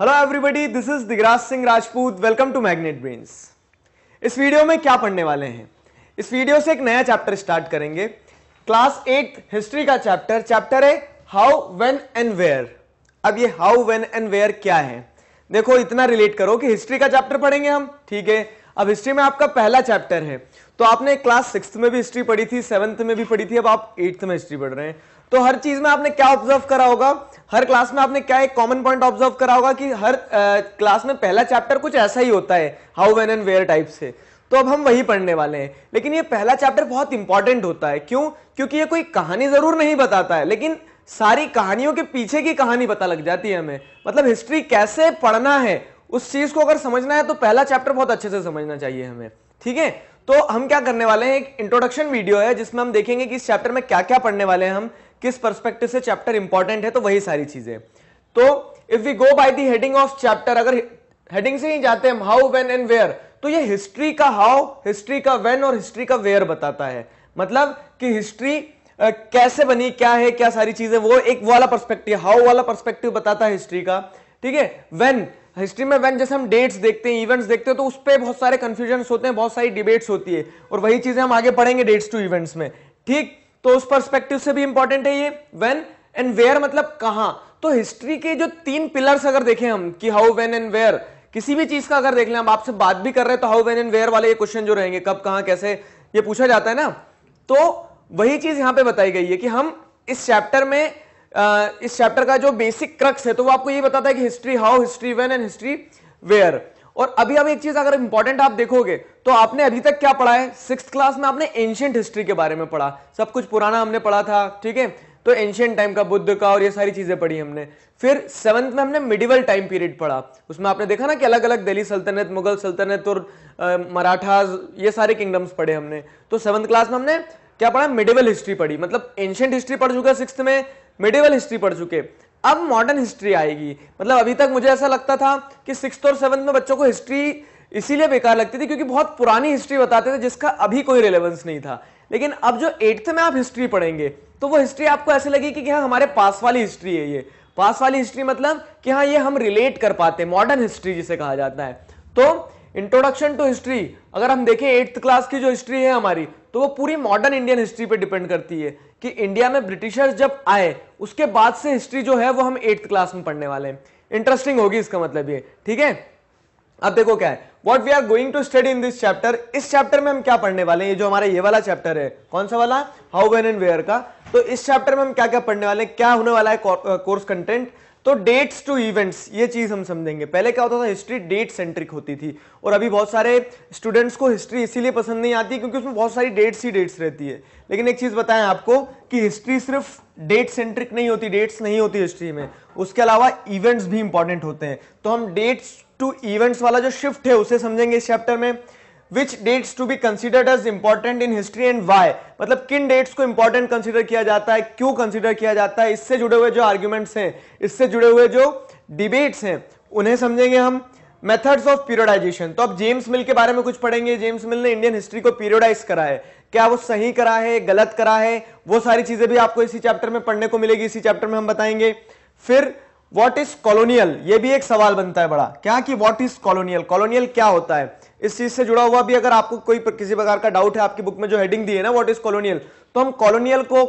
hello everybody this is Digraj Singh Rajput welcome to magnet brains इस video में क्या पढ़ने वाले हैं इस वीडियो से एक नया चैप्टर स्टार्ट करेंगे क्लास एट हिस्ट्री का चैप्टर चैप्टर है हाउ व्हेन एंड वेयर अब ये हाउ व्हेन एंड वेयर क्या है देखो इतना रिलेट करो कि हिस्ट्री का चैप्टर पढ़ेंगे हम ठीक है अब हिस्ट्री में आपका पहला चैप्टर है तो आपने क्लास सिक्स में भी हिस्ट्री पढ़ी थी सेवंथ में भी पढ़ी थी अब आप एट्थ में हिस्ट्री पढ़ रहे हैं तो हर चीज में आपने क्या ऑब्जर्व करा होगा हर क्लास में आपने क्या एक कॉमन पॉइंट ऑब्जर्व करा होगा कि हर क्लास में पहला चैप्टर कुछ ऐसा ही होता है how when and where type से तो अब हम वही पढ़ने वाले हैं लेकिन ये पहला चैप्टर बहुत इंपॉर्टेंट होता है क्यों क्योंकि ये कोई कहानी जरूर नहीं बताता है लेकिन सारी कहानियों के पीछे की कहानी पता लग जाती है हमें मतलब हिस्ट्री कैसे पढ़ना है उस चीज को अगर समझना है तो पहला चैप्टर बहुत अच्छे से समझना चाहिए हमें ठीक है तो हम क्या करने वाले हैं एक इंट्रोडक्शन वीडियो है जिसमें हम देखेंगे कि इस चैप्टर में क्या क्या पढ़ने वाले हैं हम किस परस्पेक्टिव से चैप्टर इंपॉर्टेंट है तो वही सारी चीजें तो if we go by the heading of chapter अगर हेडिंग से ही जाते हैं हाउ वेन एंड वेयर तो ये हिस्ट्री का हाउ हिस्ट्री का वेन और हिस्ट्री का वेयर बताता है मतलब कि हिस्ट्री कैसे बनी क्या है क्या सारी चीजें वो एक वाला परस्पेक्टिव हाउ वाला परस्पेक्टिव बताता है हिस्ट्री का ठीक है वेन हिस्ट्री में वेन जैसे हम डेट्स देखते हैं इवेंट्स देखते हैं तो उस पर बहुत सारे कन्फ्यूजन होते हैं बहुत सारी डिबेट्स होती है और वही चीजें हम आगे पढ़ेंगे डेट्स टू इवेंट्स में ठीक तो उस परस्पेक्टिव से भी इंपॉर्टेंट है ये वेन एंड वेयर मतलब कहां तो हिस्ट्री के जो तीन पिलर्स अगर देखें हम कि हाउ वेन एंड वेयर किसी भी चीज का अगर देख लें हम आपसे बात भी कर रहे हैं तो हाउ वेन एंड वेयर वाले ये क्वेश्चन जो रहेंगे कब कहां कैसे ये पूछा जाता है ना तो वही चीज यहां पे बताई गई है कि हम इस चैप्टर में इस चैप्टर का जो बेसिक क्रक्स है तो वो आपको ये बताता है कि history how history when and history where और अभी अभी एक चीज अगर इंपॉर्टेंट आप देखोगे तो आपने अभी तक क्या पढ़ा है सिक्स क्लास में आपने एंशियंट हिस्ट्री के बारे में पढ़ा सब कुछ पुराना हमने पढ़ा था ठीक है तो एंशियंट टाइम का बुद्ध का और ये सारी चीजें पढ़ी हमने फिर सेवंथ में हमने मिडिवल टाइम पीरियड पढ़ा उसमें आपने देखा ना कि अलग अलग दिल्ली सल्तनत मुगल सल्तनत और मराठाज ये सारे किंगडम्स पढ़े हमने तो सेवंथ क्लास में हमने क्या पढ़ा मिडिवल हिस्ट्री पढ़ी मतलब एंशियंट हिस्ट्री पढ़ चुका सिक्स में मिडिवल हिस्ट्री पढ़ चुके अब मॉडर्न हिस्ट्री आएगी मतलब अभी तक मुझे ऐसा लगता था कि सिक्स और सेवन्थ में बच्चों को हिस्ट्री इसीलिए बेकार लगती थी क्योंकि बहुत पुरानी हिस्ट्री बताते थे जिसका अभी कोई रिलेवेंस नहीं था लेकिन अब जो एट्थ में आप हिस्ट्री पढ़ेंगे तो वो हिस्ट्री आपको ऐसे लगी कि हाँ हमारे पास वाली हिस्ट्री है ये पास वाली हिस्ट्री मतलब कि हाँ ये हम रिलेट कर पाते हैं मॉडर्न हिस्ट्री जिसे कहा जाता है तो इंट्रोडक्शन टू हिस्ट्री अगर हम देखें एट्थ क्लास की जो हिस्ट्री है हमारी तो वो पूरी मॉडर्न इंडियन हिस्ट्री पे डिपेंड करती है कि इंडिया में ब्रिटिशर्स जब आए उसके बाद से हिस्ट्री जो है वो हम एट्थ क्लास में पढ़ने वाले हैं इंटरेस्टिंग होगी इसका मतलब ये ठीक है अब देखो क्या है what we are going to study in this chapter इस चैप्टर में हम क्या पढ़ने वाले हैं ये जो हमारा ये वाला चैप्टर है कौन सा वाला हाउ वेन एंड वेयर का तो इस चैप्टर में हम क्या क्या पढ़ने वाले हैं क्या होने वाला है कोर्स कंटेंट तो डेट्स टू इवेंट्स ये चीज़ हम समझेंगे पहले क्या होता था हिस्ट्री डेट सेंट्रिक होती थी और अभी बहुत सारे स्टूडेंट्स को हिस्ट्री इसीलिए पसंद नहीं आती क्योंकि उसमें बहुत सारी डेट्स ही डेट्स रहती है लेकिन एक चीज़ बताएं आपको कि हिस्ट्री सिर्फ डेट सेंट्रिक नहीं होती डेट्स नहीं होती हिस्ट्री में उसके अलावा इवेंट्स भी इंपॉर्टेंट होते हैं तो हम डेट्स टू इवेंट्स वाला जो शिफ्ट है उसे समझेंगे इस चैप्टर में which dates to be considered as important in history and why मतलब किन डेट्स को इंपॉर्टेंट कंसिडर किया जाता है क्यों कंसिडर किया जाता है इससे जुड़े हुए जो आर्ग्यूमेंट्स हैं इससे जुड़े हुए जो डिबेट्स हैं उन्हें समझेंगे हम मेथड्स ऑफ पीरियडाइजेशन तो अब जेम्स मिल के बारे में कुछ पढ़ेंगे जेम्स मिल ने इंडियन हिस्ट्री को पीरियडाइज करा है क्या वो सही करा है गलत करा है वो सारी चीजें भी आपको इसी चैप्टर में पढ़ने को मिलेगी इसी चैप्टर में हम बताएंगे फिर व्हाट इज कॉलोनियल ये भी एक सवाल बनता है बड़ा क्या कि व्हाट इज कॉलोनियल कॉलोनियल क्या होता है इस चीज से जुड़ा हुआ भी अगर आपको कोई किसी प्रकार का डाउट है आपकी बुक में जो हेडिंग दी है ना व्हाट इज कॉलोनियल तो हम कॉलोनियल को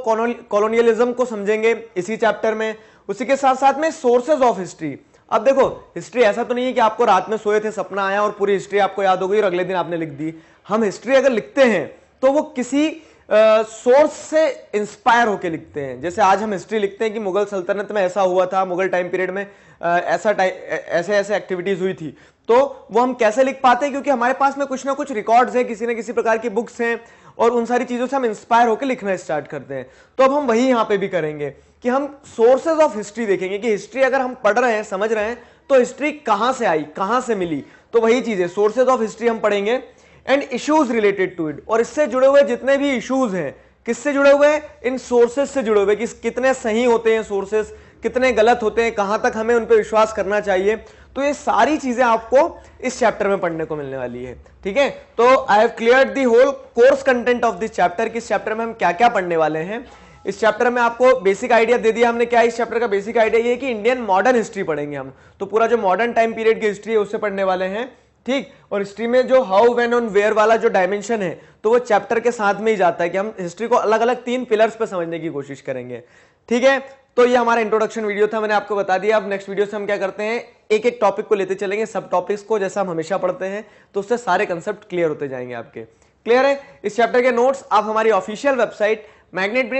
कॉलोनियलिज्म को समझेंगे इसी चैप्टर में उसी के साथ साथ में सोर्सेज ऑफ हिस्ट्री अब देखो हिस्ट्री ऐसा तो नहीं है कि आपको रात में सोए थे सपना आया और पूरी हिस्ट्री आपको याद हो गई और अगले दिन आपने लिख दी हम हिस्ट्री अगर लिखते हैं तो वो किसी सोर्स uh, से इंस्पायर होके लिखते हैं जैसे आज हम हिस्ट्री लिखते हैं कि मुगल सल्तनत में ऐसा हुआ था मुगल टाइम पीरियड में ऐसा ऐसे ऐसे एक्टिविटीज़ हुई थी तो वो हम कैसे लिख पाते क्योंकि हमारे पास में कुछ ना कुछ रिकॉर्ड्स हैं किसी ना किसी प्रकार की बुक्स हैं और उन सारी चीज़ों से हम इंस्पायर होकर लिखना स्टार्ट करते हैं तो अब हम वही यहां पे भी करेंगे कि हम सोर्सेज ऑफ हिस्ट्री देखेंगे कि हिस्ट्री अगर हम पढ़ रहे हैं समझ रहे हैं तो हिस्ट्री कहाँ से आई कहाँ से मिली तो वही चीज़ें सोर्सेज ऑफ हिस्ट्री हम पढ़ेंगे and issues related to it और इससे जुड़े हुए जितने भी इश्यूज हैं किससे जुड़े हुए हैं इन सोर्सेज से जुड़े हुए कि कितने सही होते हैं सोर्सेज कितने गलत होते हैं कहां तक हमें उन पर विश्वास करना चाहिए तो ये सारी चीज़ें आपको इस चैप्टर में पढ़ने को मिलने वाली है ठीक है तो I have clear the whole course content of this chapter कि इस चैप्टर में हम क्या क्या पढ़ने वाले हैं इस चैप्टर में आपको बेसिक आइडिया दे दिया हमने क्या इस चैप्टर का बेसिक आइडिया ये है कि इंडियन मॉडर्न हिस्ट्री पढ़ेंगे हम तो पूरा जो मॉडर्न टाइम पीरियड की हिस्ट्री है उससे पढ़ने वाले हैं ठीक और हिस्ट्री में जो हाउ वेन ऑन वेयर वाला जो डायमेंशन है तो वो चैप्टर के साथ में ही जाता है कि हम हिस्ट्री को अलग अलग तीन पिलर्स पर समझने की कोशिश करेंगे ठीक है तो ये हमारा इंट्रोडक्शन वीडियो था मैंने आपको बता दिया अब नेक्स्ट वीडियो से हम क्या करते हैं एक एक टॉपिक को लेते चलेंगे सब टॉपिक्स को जैसा हम हमेशा पढ़ते हैं तो उससे सारे कंसेप्ट क्लियर होते जाएंगे आपके क्लियर है इस चैप्टर के नोट्स आप हमारी ऑफिशियल वेबसाइट मैग्नेट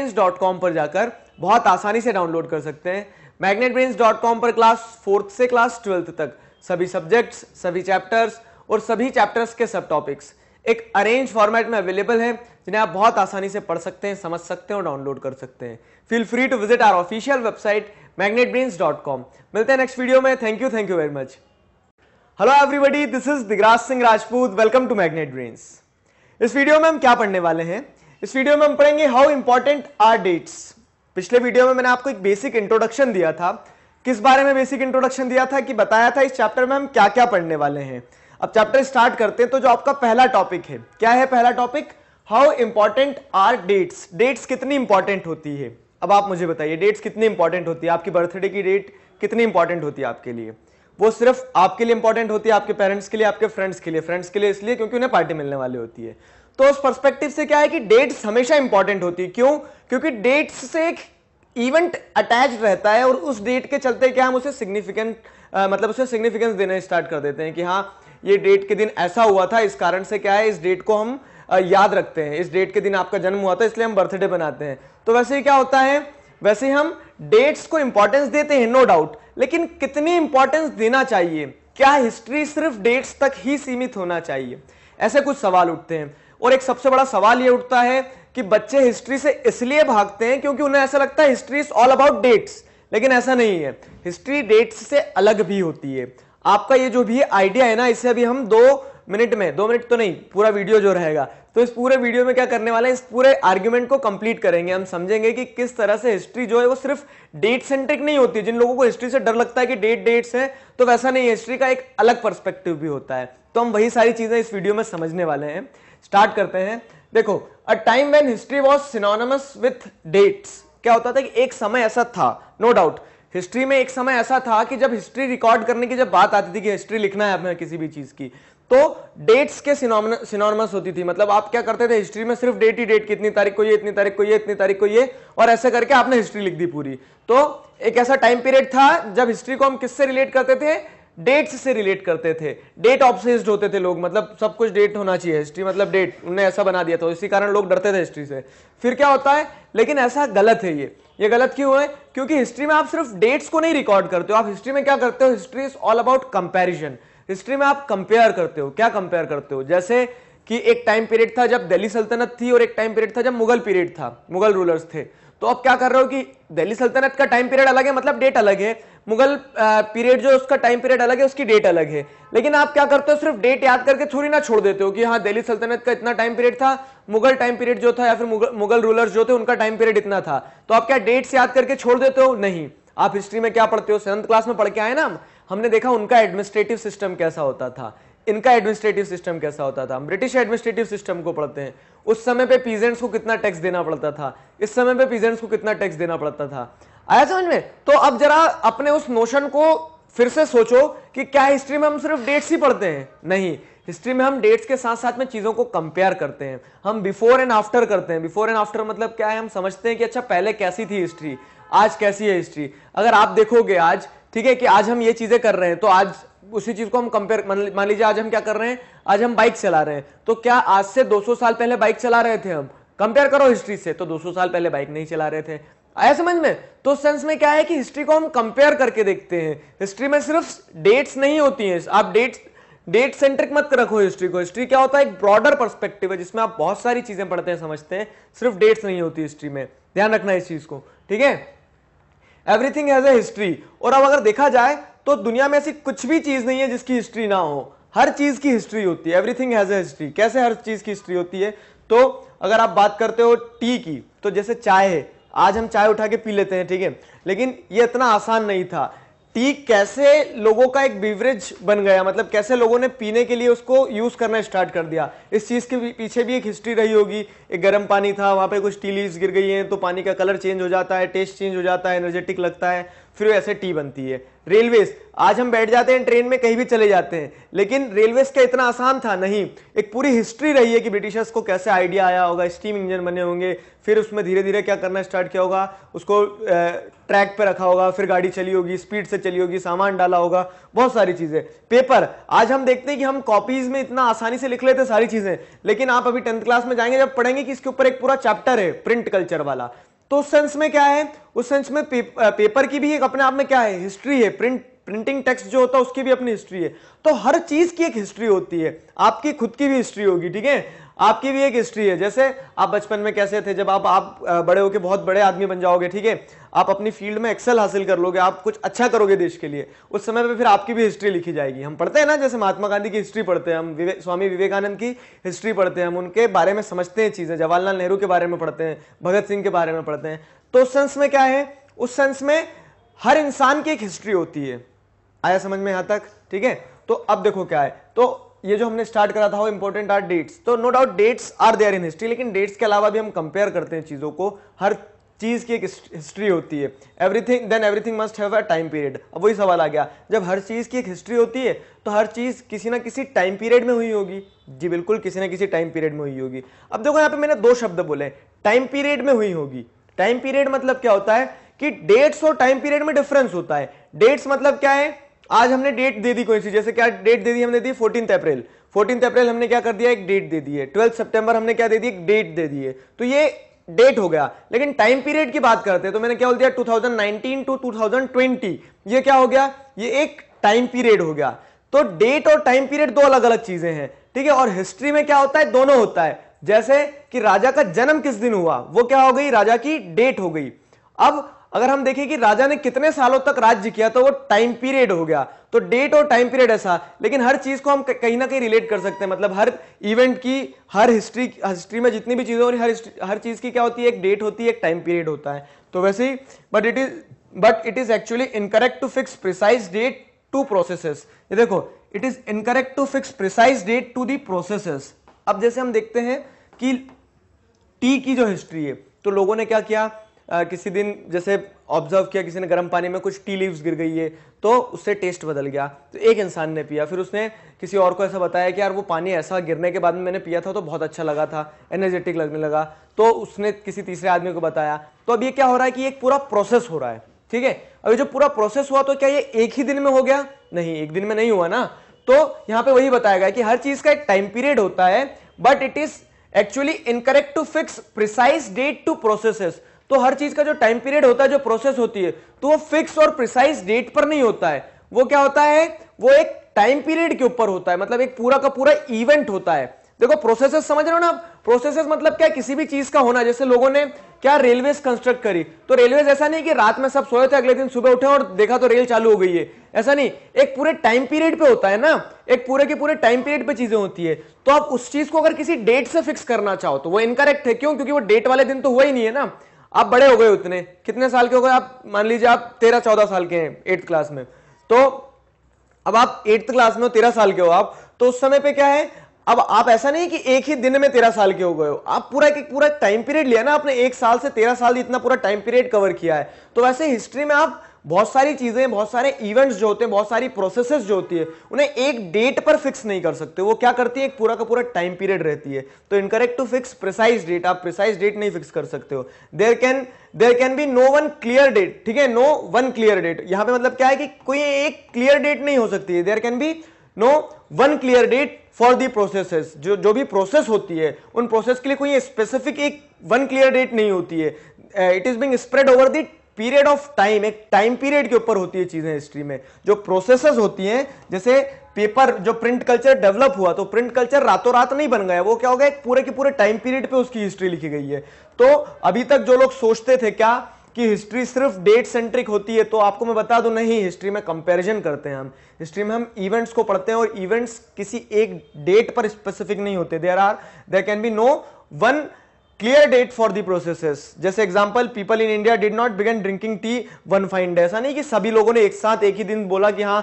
पर जाकर बहुत आसानी से डाउनलोड कर सकते हैं मैग्नेट पर क्लास फोर्थ से क्लास ट्वेल्थ तक सभी सब्जेक्ट्स सभी चैप्टर्स और सभी चैप्टर्स के सब टॉपिक्स एक अरेंज फॉर्मेट में अवेलेबल है जिन्हें आप बहुत आसानी से पढ़ सकते हैं समझ सकते हैं और डाउनलोड कर सकते हैं feel free to visit our official website com मिलते हैं नेक्स्ट वीडियो में thank you thank you very much hello everybody this is Digraj Singh Rajput welcome to magnet brains इस वीडियो में हम क्या पढ़ने वाले हैं इस वीडियो में हम पढ़ेंगे हाउ इंपॉर्टेंट आर डेट्स पिछले वीडियो में मैंने आपको एक बेसिक इंट्रोडक्शन दिया था किस बारे में बेसिक इंट्रोडक्शन दिया था कि बताया था इस चैप्टर में हम क्या क्या पढ़ने वाले हैं अब चैप्टर स्टार्ट करते हैं तो जो आपका पहला टॉपिक है क्या है पहला topic how important are dates dates कितनी इंपॉर्टेंट होती है अब आप मुझे बताइए डेट्स कितनी इंपॉर्टेंट होती है आपकी बर्थडे की डेट कितनी इंपॉर्टेंट होती है आपके लिए वो सिर्फ आपके लिए इंपॉर्टेंट होती है आपके पेरेंट्स के लिए आपके फ्रेंड्स के लिए फ्रेंड्स के लिए इसलिए क्योंकि उन्हें पार्टी मिलने वाली होती है तो उस परस्पेक्टिव से क्या है कि डेट्स हमेशा इंपॉर्टेंट होती है क्यों क्योंकि डेट्स से एक इवेंट अटैच रहता है और उस डेट के चलते क्या हम उसे सिग्निफिकेंट मतलब उसे सिग्निफिकेंस देना स्टार्ट कर देते हैं कि हाँ ये डेट के दिन ऐसा हुआ था इस कारण से क्या है इस डेट को हम याद रखते हैं इस डेट के दिन आपका जन्म हुआ था इसलिए हम बर्थडे बनाते हैं तो वैसे क्या होता है वैसे हम डेट्स को इंपॉर्टेंस देते हैं नो डाउट लेकिन कितनी इंपॉर्टेंस देना चाहिए क्या हिस्ट्री सिर्फ डेट्स तक ही सीमित होना चाहिए ऐसे कुछ सवाल उठते हैं और एक सबसे बड़ा सवाल यह उठता है कि बच्चे हिस्ट्री से इसलिए भागते हैं क्योंकि उन्हें ऐसा लगता है history is all about dates लेकिन ऐसा नहीं है हिस्ट्री डेट्स से अलग भी होती है आपका ये जो भी आइडिया है ना इसे अभी हम दो मिनट में दो मिनट तो नहीं पूरा वीडियो जो रहेगा तो इस पूरे वीडियो में क्या करने वाले हैं इस पूरे आर्ग्यूमेंट को कंप्लीट करेंगे हम समझेंगे कि किस तरह से हिस्ट्री जो है वो सिर्फ डेट सेंट्रिक नहीं होती जिन लोगों को हिस्ट्री से डर लगता है कि डेट डेट्स है तो वैसा नहीं हिस्ट्री का एक अलग परस्पेक्टिव भी होता है तो हम वही सारी चीज़ें इस वीडियो में समझने वाले हैं स्टार्ट करते हैं देखो a time when history was synonymous with dates क्या होता था कि एक समय ऐसा था नो डाउट हिस्ट्री में एक समय ऐसा था कि जब हिस्ट्री रिकॉर्ड करने की जब बात आती थी कि हिस्ट्री लिखना है हमें किसी भी चीज़ की तो डेट्स के सिनोनमस होती थी मतलब आप क्या करते थे हिस्ट्री में सिर्फ डेट ही डेट कितनी तारीख को ये इतनी तारीख को ये इतनी तारीख को ये और ऐसे करके आपने हिस्ट्री लिख दी पूरी तो एक ऐसा टाइम पीरियड था जब हिस्ट्री को हम किससे रिलेट करते थे डेट्स से रिलेट करते थे डेट ऑब्सेस्ड होते थे लोग मतलब सब कुछ डेट होना चाहिए हिस्ट्री मतलब डेट उन्होंने ऐसा बना दिया था इसी कारण लोग डरते थे हिस्ट्री से फिर क्या होता है लेकिन ऐसा गलत है ये ये गलत क्यों है क्योंकि हिस्ट्री में आप सिर्फ डेट्स को नहीं रिकॉर्ड करते हो आप हिस्ट्री में क्या करते हो history is all about comparison history में आप कंपेयर करते हो क्या कंपेयर करते हो जैसे कि एक टाइम पीरियड था जब दिल्ली सल्तनत थी और एक टाइम पीरियड था जब मुगल पीरियड था मुगल रूलर्स थे तो आप क्या कर रहे हो कि दिल्ली सल्तनत का टाइम पीरियड अलग है मतलब डेट अलग है मुगल पीरियड जो उसका टाइम पीरियड अलग है उसकी डेट अलग है लेकिन आप क्या करते हो सिर्फ डेट याद करके थोड़ी ना छोड़ देते हो कि हाँ दिल्ली सल्तनत का इतना टाइम पीरियड था मुगल टाइम पीरियड जो था या फिर मुगल मुगल रूलर्स जो थे उनका टाइम पीरियड इतना था तो आप क्या डेट्स याद करके छोड़ देते हो नहीं आप हिस्ट्री में क्या पढ़ते हो सेवंथ क्लास में पढ़ के आए ना हमने देखा उनका एडमिनिस्ट्रेटिव सिस्टम कैसा होता था इनका एडमिनिस्ट्रेटिव सिस्टम कैसा होता था ब्रिटिश एडमिनिस्ट्रेटिव सिस्टम को पढ़ते हैं उस समय पे पीजेंट्स को कितना टैक्स देना पड़ता था इस समय पे पीजेंट्स को कितना टैक्स देना पड़ता था आया समझ में तो अब जरा अपने उस नोशन को फिर से सोचो कि क्या हिस्ट्री में हम सिर्फ डेट्स ही पढ़ते हैं नहीं हिस्ट्री में हम डेट्स के साथ साथ में चीज़ों को कंपेयर करते हैं हम बिफोर एंड आफ्टर करते हैं बिफोर एंड आफ्टर मतलब क्या है हम समझते हैं कि अच्छा पहले कैसी थी हिस्ट्री आज कैसी है हिस्ट्री अगर आप देखोगे आज ठीक है कि आज हम ये चीजें कर रहे हैं तो आज उसी चीज को हम कंपेयर मान लीजिए आज हम क्या कर रहे हैं आज हम बाइक चला रहे हैं तो क्या आज से 200 साल पहले बाइक चला रहे थे हम कंपेयर करो हिस्ट्री से तो 200 साल पहले बाइक नहीं चला रहे थे आया समझ में तो सेंस में क्या है कि हिस्ट्री को हम कंपेयर करके देखते हैं हिस्ट्री में सिर्फ डेट्स नहीं होती हैं आप डेट्स डेट सेंट्रिक मत रखो हिस्ट्री को हिस्ट्री क्या होता है एक ब्रॉडर परस्पेक्टिव है जिसमें आप बहुत सारी चीजें पढ़ते हैं समझते हैं सिर्फ डेट्स नहीं होती हिस्ट्री में ध्यान रखना इस चीज को ठीक है एवरीथिंग हैज ए हिस्ट्री और अब अगर देखा जाए तो दुनिया में ऐसी कुछ भी चीज़ नहीं है जिसकी हिस्ट्री ना हो हर चीज़ की हिस्ट्री होती है एवरीथिंग हैज़ ए हिस्ट्री कैसे हर चीज़ की हिस्ट्री होती है तो अगर आप बात करते हो टी की तो जैसे चाय है आज हम चाय उठा के पी लेते हैं ठीक है लेकिन ये इतना आसान नहीं था टी कैसे लोगों का एक बीवरेज बन गया मतलब कैसे लोगों ने पीने के लिए उसको यूज करना स्टार्ट कर दिया इस चीज के पीछे भी एक हिस्ट्री रही होगी एक गर्म पानी था वहां पे कुछ टी लीव गिर गई हैं तो पानी का कलर चेंज हो जाता है टेस्ट चेंज हो जाता है एनर्जेटिक लगता है फिर वैसे टी बनती है रेलवेज आज हम बैठ जाते हैं ट्रेन में कहीं भी चले जाते हैं लेकिन रेलवेज का इतना आसान था नहीं एक पूरी हिस्ट्री रही है कि ब्रिटिशर्स को कैसे आइडिया आया होगा स्टीम इंजन बने होंगे फिर उसमें धीरे धीरे क्या करना स्टार्ट किया होगा उसको ट्रैक पर रखा होगा फिर गाड़ी चली होगी स्पीड से चली होगी सामान डाला होगा बहुत सारी चीज़ें पेपर आज हम देखते हैं कि हम कॉपीज में इतना आसानी से लिख लेते सारी चीज़ें लेकिन आप अभी टेंथ क्लास में जाएंगे जब पढ़ेंगे कि इसके ऊपर एक पूरा चैप्टर है प्रिंट कल्चर वाला तो उस सेंस में क्या है उस सेंस में पे, पेपर की भी एक अपने आप में क्या है हिस्ट्री है प्रिंट प्रिंटिंग टेक्स्ट जो होता है उसकी भी अपनी हिस्ट्री है तो हर चीज की एक हिस्ट्री होती है आपकी खुद की भी हिस्ट्री होगी ठीक है आपकी भी एक हिस्ट्री है जैसे आप बचपन में कैसे थे जब आप आप बड़े होकर बहुत बड़े आदमी बन जाओगे ठीक है आप अपनी फील्ड में एक्सेल हासिल कर लोगे आप कुछ अच्छा करोगे देश के लिए उस समय पे फिर आपकी भी हिस्ट्री लिखी जाएगी हम पढ़ते हैं ना जैसे महात्मा गांधी की हिस्ट्री पढ़ते हैं हम विवे, स्वामी विवेकानंद की हिस्ट्री पढ़ते हैं हम उनके बारे में समझते हैं चीज़ें जवाहरलाल नेहरू के बारे में पढ़ते हैं भगत सिंह के बारे में पढ़ते हैं तो उस सेंस में क्या है उस सेंस में हर इंसान की एक हिस्ट्री होती है आया समझ में यहां तक ठीक है तो अब देखो क्या है तो ये जो हमने स्टार्ट करा था वो इंपॉर्टेंट आर डेट्स तो no doubt dates are there in history लेकिन डेट्स के अलावा भी हम कंपेयर करते हैं चीज़ों को हर चीज़ की एक हिस्ट्री होती है everything then everything must have a time period अब वही सवाल आ गया जब हर चीज़ की एक हिस्ट्री होती है तो हर चीज़ किसी ना किसी टाइम पीरियड में हुई होगी जी बिल्कुल किसी ना किसी टाइम पीरियड में हुई होगी अब देखो यहां पे मैंने दो शब्द बोले टाइम पीरियड में हुई होगी टाइम पीरियड मतलब क्या होता है कि डेट्स और टाइम पीरियड में डिफरेंस होता है डेट्स मतलब क्या है आज हमने डेट दे दी कोई सी जैसे क्या डेट दे दी हमने the fourteen April fourteen April हमने क्या कर दिया एक डेट दे दी है ट्वेल्थ सेप्टेम्बर हमने क्या दे दी एक डेट दे दी है तो ये डेट हो गया लेकिन टाइम पीरियड की बात करते हैं तो मैंने क्या बोल दिया 2019 टू 2020 ये क्या हो गया ये एक टाइम पीरियड हो गया तो डेट और टाइम पीरियड दो अलग अलग चीजें हैं ठीक है और हिस्ट्री में क्या होता है दोनों होता है जैसे कि राजा का जन्म किस दिन हुआ वो क्या हो गई राजा की डेट हो गई अब अगर हम देखें कि राजा ने कितने सालों तक राज्य किया तो वो टाइम पीरियड हो गया तो डेट और टाइम पीरियड ऐसा लेकिन हर चीज को हम कहीं ना कहीं रिलेट कर सकते हैं मतलब हर इवेंट की हर हिस्ट्री हिस्ट्री में जितनी भी चीजें हो रही हर हर चीज की क्या होती है एक डेट होती है एक टाइम पीरियड होता है तो वैसे ही but it is but it is actually incorrect to fix precise date to processes ये देखो it is incorrect to fix precise date to the processes अब जैसे हम देखते हैं कि टी की जो हिस्ट्री है तो लोगों ने क्या किया आ, किसी दिन जैसे ऑब्जर्व किया किसी ने गर्म पानी में कुछ टी लीव्स गिर गई है तो उससे टेस्ट बदल गया तो एक इंसान ने पिया फिर उसने किसी और को ऐसा बताया कि यार वो पानी ऐसा गिरने के बाद में मैंने पिया था तो बहुत अच्छा लगा था एनर्जेटिक लगने लगा तो उसने किसी तीसरे आदमी को बताया तो अब ये क्या हो रहा है कि एक पूरा प्रोसेस हो रहा है ठीक है अभी जो पूरा प्रोसेस हुआ तो क्या ये एक ही दिन में हो गया नहीं एक दिन में नहीं हुआ ना तो यहाँ पे वही बताया गया कि हर चीज का एक टाइम पीरियड होता है but it is actually incorrect to fix precise date to processes तो हर चीज का जो टाइम पीरियड होता है जो प्रोसेस होती है तो वो फिक्स और प्रिसाइज डेट पर नहीं होता है वो क्या होता है वो एक टाइम पीरियड के ऊपर होता है मतलब एक पूरा का पूरा इवेंट होता है देखो प्रोसेसेस समझ रहे हो ना प्रोसेसेस मतलब क्या किसी भी चीज का होना जैसे लोगों ने क्या रेलवे कंस्ट्रक्ट करी तो रेलवे ऐसा नहीं कि रात में सब सोए थे अगले दिन सुबह उठे और देखा तो रेल चालू हो गई है ऐसा नहीं एक पूरे टाइम पीरियड पे होता है ना एक पूरे के पूरे टाइम पीरियड पे चीजें होती है तो आप उस चीज को अगर किसी डेट से फिक्स करना चाहो तो वो इनकरेक्ट है क्यों क्योंकि वो डेट वाले दिन तो हुआ ही नहीं है ना आप बड़े हो गए उतने कितने साल के हो गए आप मान लीजिए आप तेरह चौदह साल के हैं एट्थ क्लास में तो अब आप एट्थ क्लास में हो तेरह साल के हो आप तो उस समय पे क्या है अब आप ऐसा नहीं कि एक ही दिन में तेरह साल के हो गए हो आप पूरा एक पूरा टाइम पीरियड लिया ना आपने एक साल से तेरह साल इतना पूरा टाइम पीरियड कवर किया है तो वैसे हिस्ट्री में आप बहुत सारी चीज़ें बहुत सारे इवेंट्स जो होते हैं बहुत सारी प्रोसेसेस जो होती है उन्हें एक डेट पर फिक्स नहीं कर सकते वो क्या करती है एक पूरा का पूरा टाइम पीरियड रहती है तो incorrect to fix precise date आप प्रिसाइज डेट नहीं फिक्स कर सकते हो there can there can be no one clear date ठीक है नो वन क्लियर डेट यहां पर मतलब क्या है कि कोई एक क्लियर डेट नहीं हो सकती है there can be no one clear date for the processes जो जो भी प्रोसेस होती है उन प्रोसेस के लिए कोई स्पेसिफिक एक वन क्लियर डेट नहीं होती है it is being spread over the period of time एक टाइम पीरियड के ऊपर होती है चीजें हिस्ट्री में जो प्रोसेसेस होती हैं जैसे पेपर जो प्रिंट कल्चर डेवलप हुआ तो प्रिंट कल्चर रातों रात नहीं बन गया वो क्या हो गया एक पूरे के पूरे टाइम पीरियड पे उसकी हिस्ट्री लिखी गई है तो अभी तक जो लोग सोचते थे क्या कि हिस्ट्री सिर्फ डेट सेंट्रिक होती है तो आपको मैं बता दूं नहीं हिस्ट्री में कंपैरिजन करते हैं हम हिस्ट्री में हम इवेंट्स को पढ़ते हैं और इवेंट्स किसी एक डेट पर स्पेसिफिक नहीं होते there are there can be no one clear date for the process जैसे example people in India did not begin drinking tea one fine day ऐसा नहीं कि सभी लोगों ने एक साथ एक ही दिन बोला कि हाँ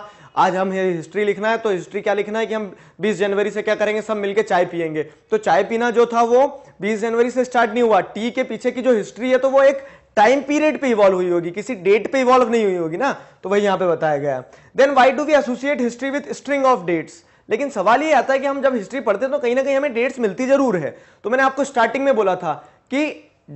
आज हम हिस्ट्री लिखना है तो हिस्ट्री क्या लिखना है कि हम 20 जनवरी से क्या करेंगे सब मिलके चाय पियेंगे तो चाय पीना जो था वो 20 जनवरी से स्टार्ट नहीं हुआ टी के पीछे की जो हिस्ट्री है तो वो एक टाइम पीरियड पे इवॉल्व हुई होगी किसी डेट पे इवॉल्व नहीं हुई होगी ना तो वही यहाँ पे बताया गया then why do we associate history with string of dates लेकिन सवाल ये आता है कि हम जब हिस्ट्री पढ़ते हैं तो कहीं ना कहीं हमें डेट्स मिलती जरूर है तो मैंने आपको स्टार्टिंग में बोला था कि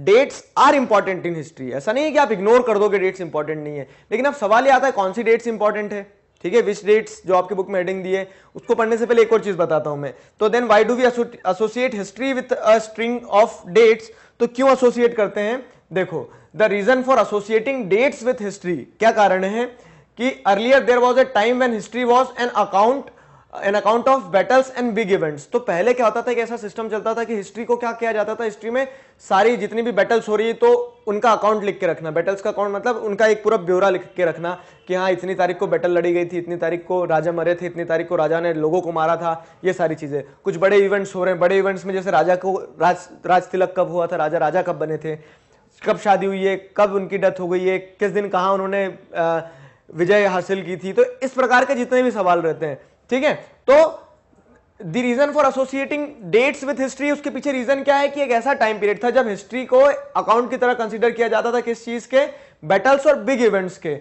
dates are important in history ऐसा नहीं है कि आप इग्नोर कर दोगे डेट्स इंपॉर्टेंट नहीं है लेकिन अब सवाल ये आता है कौन सी डेट्स इंपॉर्टेंट है ठीक है विच डेट्स जो आपके बुक में हेडिंग दी है उसको पढ़ने से पहले एक और चीज बताता हूं मैं तो then why do we associate history with a string of dates तो क्यों एसोसिएट करते हैं देखो the reason for associating dates with history क्या कारण है कि earlier there was a time when history was an account an account of battles and big events तो पहले क्या होता था कि ऐसा सिस्टम चलता था कि हिस्ट्री को क्या किया जाता था हिस्ट्री में सारी जितनी भी बैटल्स हो रही है तो उनका अकाउंट लिख के रखना बैटल्स का अकाउंट मतलब उनका एक पूरा ब्यौरा लिख के रखना कि हाँ इतनी तारीख को बैटल लड़ी गई थी इतनी तारीख को राजा मरे थे इतनी तारीख को राजा ने लोगों को मारा था ये सारी चीज़ें कुछ बड़े इवेंट्स हो रहे हैं बड़े इवेंट्स में जैसे राजा को राज राज तिलक कब हुआ था राजा राजा कब बने थे कब शादी हुई है कब उनकी डेथ हो गई है किस दिन कहाँ उन्होंने विजय हासिल की थी तो इस प्रकार के जितने भी सवाल रहते हैं ठीक है तो the reason for associating dates with history उसके पीछे रीजन क्या है कि एक ऐसा टाइम पीरियड था जब हिस्ट्री को अकाउंट की तरह कंसिडर किया जाता था किस चीज के बैटल्स और बिग इवेंट्स के